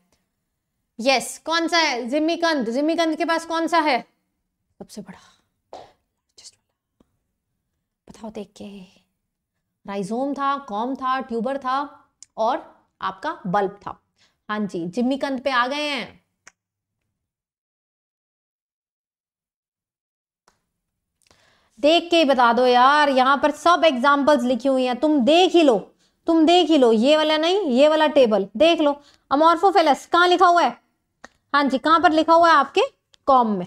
यस yes, कौन सा है जिमिकंद जिमिकंद के पास कौन सा है सबसे बड़ा बताओ देख के राइजोम था कॉम था ट्यूबर था और आपका बल्ब था हाँ जी जिम्मी कंध पे आ गए हैं देख के ही बता दो यार यहाँ पर सब एग्जाम्पल्स लिखी हुई हैं तुम देख ही लो तुम देख ही लो ये वाला नहीं ये वाला टेबल देख लो अमोर्फोफेलस कहाँ लिखा हुआ है हाँ जी कहाँ पर लिखा हुआ है आपके कॉम में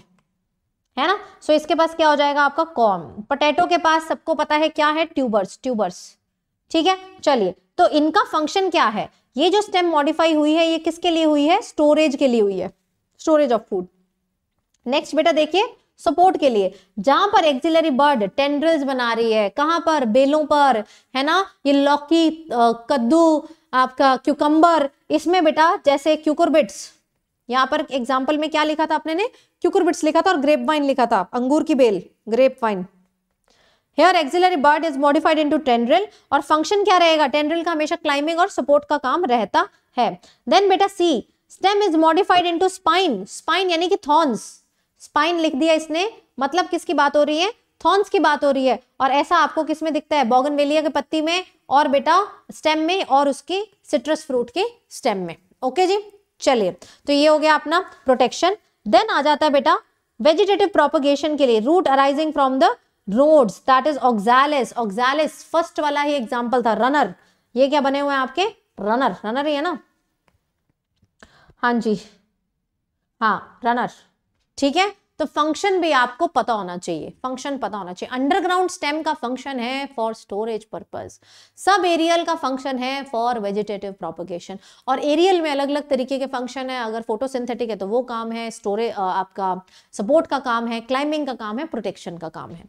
है ना सो so, इसके पास क्या हो जाएगा आपका कॉम पोटैटो के पास सबको पता है क्या है ट्यूबर्स ट्यूबर्स ठीक है चलिए तो इनका फंक्शन क्या है ये जो स्टेम मॉडिफाई हुई है ये किसके लिए हुई है स्टोरेज के लिए हुई है स्टोरेज ऑफ फूड नेक्स्ट बेटा देखिए सपोर्ट के लिए जहां पर एक्सिलरी बर्ड टेंड्रिल्स बना रही है कहां पर बेलों पर है ना ये लौकी कद्दू आपका क्यूकम्बर इसमें बेटा जैसे क्यूकुरबिट्स यहां पर एग्जाम्पल में क्या लिखा था आपने ने क्यूकुरबिट्स लिखा था और ग्रेप वाइन लिखा था अंगूर की बेल grape vine here axillary bud is modified into tendril और फंक्शन क्या रहेगा टेंड्रिल का हमेशा क्लाइंबिंग और सपोर्ट का काम रहता है देन बेटा see stem is modified into spine spine यानी कि थॉर्न्स स्पाइन लिख दिया इसने मतलब किसकी बात हो रही है थॉर्न्स की बात हो रही है और ऐसा आपको किसमें दिखता है बॉगनवेलिया के पत्ती में और बेटा स्टेम में और उसकी सिट्रस फ्रूट के स्टेम में ओके जी चलिए तो ये हो गया अपना प्रोटेक्शन देन आ जाता है बेटा वेजिटेटिव प्रोपोगेशन के लिए root arising from the roads that is Oxalis Oxalis first वाला ही एग्जाम्पल था रनर ये क्या बने हुए हैं आपके रनर रनर ही है ना हाँ जी हाँ रनर ठीक है तो फंक्शन भी आपको पता होना चाहिए फंक्शन पता होना चाहिए अंडरग्राउंड स्टेम का फंक्शन है फॉर स्टोरेज पर्पज सब एरियल का फंक्शन है फॉर वेजिटेटिव प्रोपोगेशन और एरियल में अलग अलग तरीके के फंक्शन है अगर फोटोसिंथेटिक है तो वो काम है स्टोरेज आपका सपोर्ट का काम है क्लाइंबिंग का काम है प्रोटेक्शन का काम है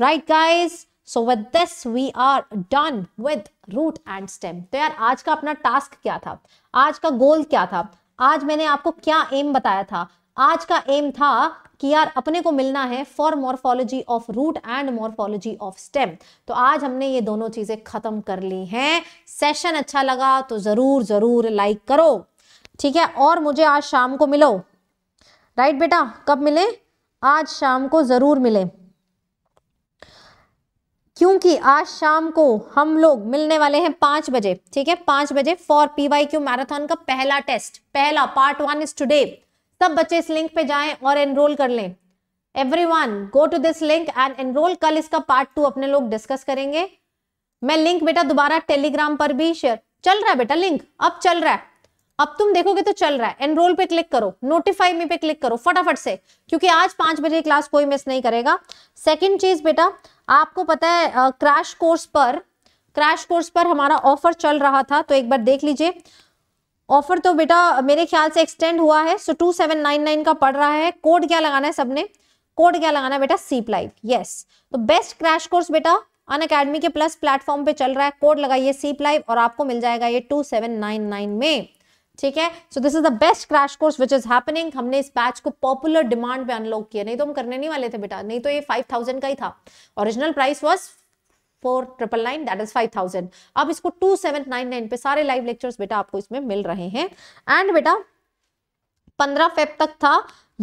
right guys so with this we are done with root and stem तो यार आज का अपना टास्क क्या था आज का गोल क्या था आज मैंने आपको क्या एम बताया था आज का एम था कि यार अपने को मिलना है for morphology of root and morphology of stem तो आज हमने ये दोनों चीजें खत्म कर ली हैं सेशन अच्छा लगा तो जरूर जरूर लाइक करो ठीक है और मुझे आज शाम को मिलो राइट बेटा कब मिले आज शाम को जरूर मिले क्योंकि आज शाम को हम लोग मिलने वाले हैं पांच बजे ठीक है पांच बजे फॉर पीवाई क्यू मैराथन का पहला टेस्ट पहला पार्ट वन इज टूडे सब बच्चे इस लिंक पे जाएं और एनरोल कर लें everyone go to this link and enroll कल इसका पार्ट टू अपने लोग डिस्कस करेंगे मैं लिंक बेटा दोबारा टेलीग्राम पर भी शेयर चल रहा है बेटा लिंक अब चल रहा है अब तुम देखोगे तो चल रहा है एनरोल पे क्लिक करो नोटिफाई मी पे क्लिक करो फटाफट से क्योंकि आज पांच बजे क्लास कोई मिस नहीं करेगा सेकेंड चीज बेटा आपको पता है क्रैश कोर्स पर क्रैश कोर्स पर हमारा ऑफर चल रहा था तो एक बार देख लीजिए ऑफर तो बेटा मेरे ख्याल से एक्सटेंड हुआ है so two seven nine nine का पड़ रहा है कोड क्या लगाना है सबने कोड क्या लगाना है बेटा सी प्लाइव यस तो बेस्ट क्रैश कोर्स बेटा अन अकेडमी के प्लस प्लेटफॉर्म पे चल रहा है कोड लगाइए सी लाइव और आपको मिल जाएगा ये टू सेवन नाइन नाइन में ठीक है so this is the best crash course which is happening हमने इस बैच को पॉपुलर डिमांड पे अनलॉक किया नहीं तो हम करने नहीं वाले थे बेटा नहीं तो ये फाइव थाउजेंड का ही था original price was four triple nine that is five thousand अब इसको टू सेवन नाइन नाइन पे सारे लाइव लेक्चर्स बेटा आपको इसमें मिल रहे हैं एंड बेटा पंद्रह फेब तक था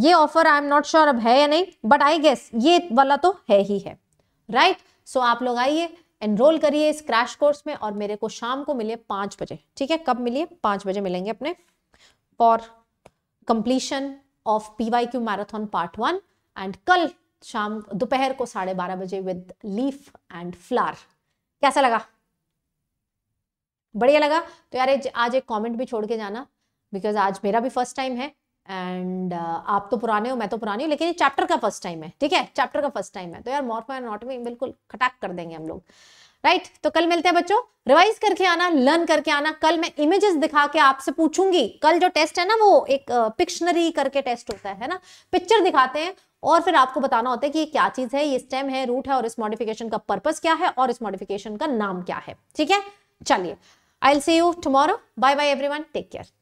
ये offer I am not sure अब है या नहीं बट आई गेस ये वाला तो है ही है राइट right? सो so, आप लोग आइए एनरोल करिए इस क्रैश कोर्स में और मेरे को शाम को मिले पांच बजे ठीक है कब मिलिए पांच बजे मिलेंगे अपने for completion of P Y Q marathon part one and कल शाम दोपहर को साढ़े बारह बजे विद लीफ एंड फ्लार कैसा लगा बढ़िया लगा तो यार आज एक कमेंट भी छोड़ के जाना बिकॉज आज मेरा भी फर्स्ट टाइम है एंड uh, आप तो पुराने हो मैं तो पुरानी हूँ लेकिन ये चैप्टर का फर्स्ट टाइम है ठीक है चैप्टर का फर्स्ट टाइम है तो यार नॉट में बिल्कुल खटाक कर देंगे हम लोग राइट right? तो कल मिलते हैं बच्चों रिवाइज करके आना लर्न करके आना कल मैं इमेजेस दिखा के आपसे पूछूंगी कल जो टेस्ट है ना वो एक पिक्शनरी uh, करके टेस्ट होता है ना पिक्चर दिखाते हैं और फिर आपको बताना होता है कि ये क्या चीज है ये स्टेम है रूट है और इस मॉडिफिकेशन का पर्पज क्या है और इस मॉडिफिकेशन का नाम क्या है ठीक है चलिए I see you tomorrow bye bye everyone take care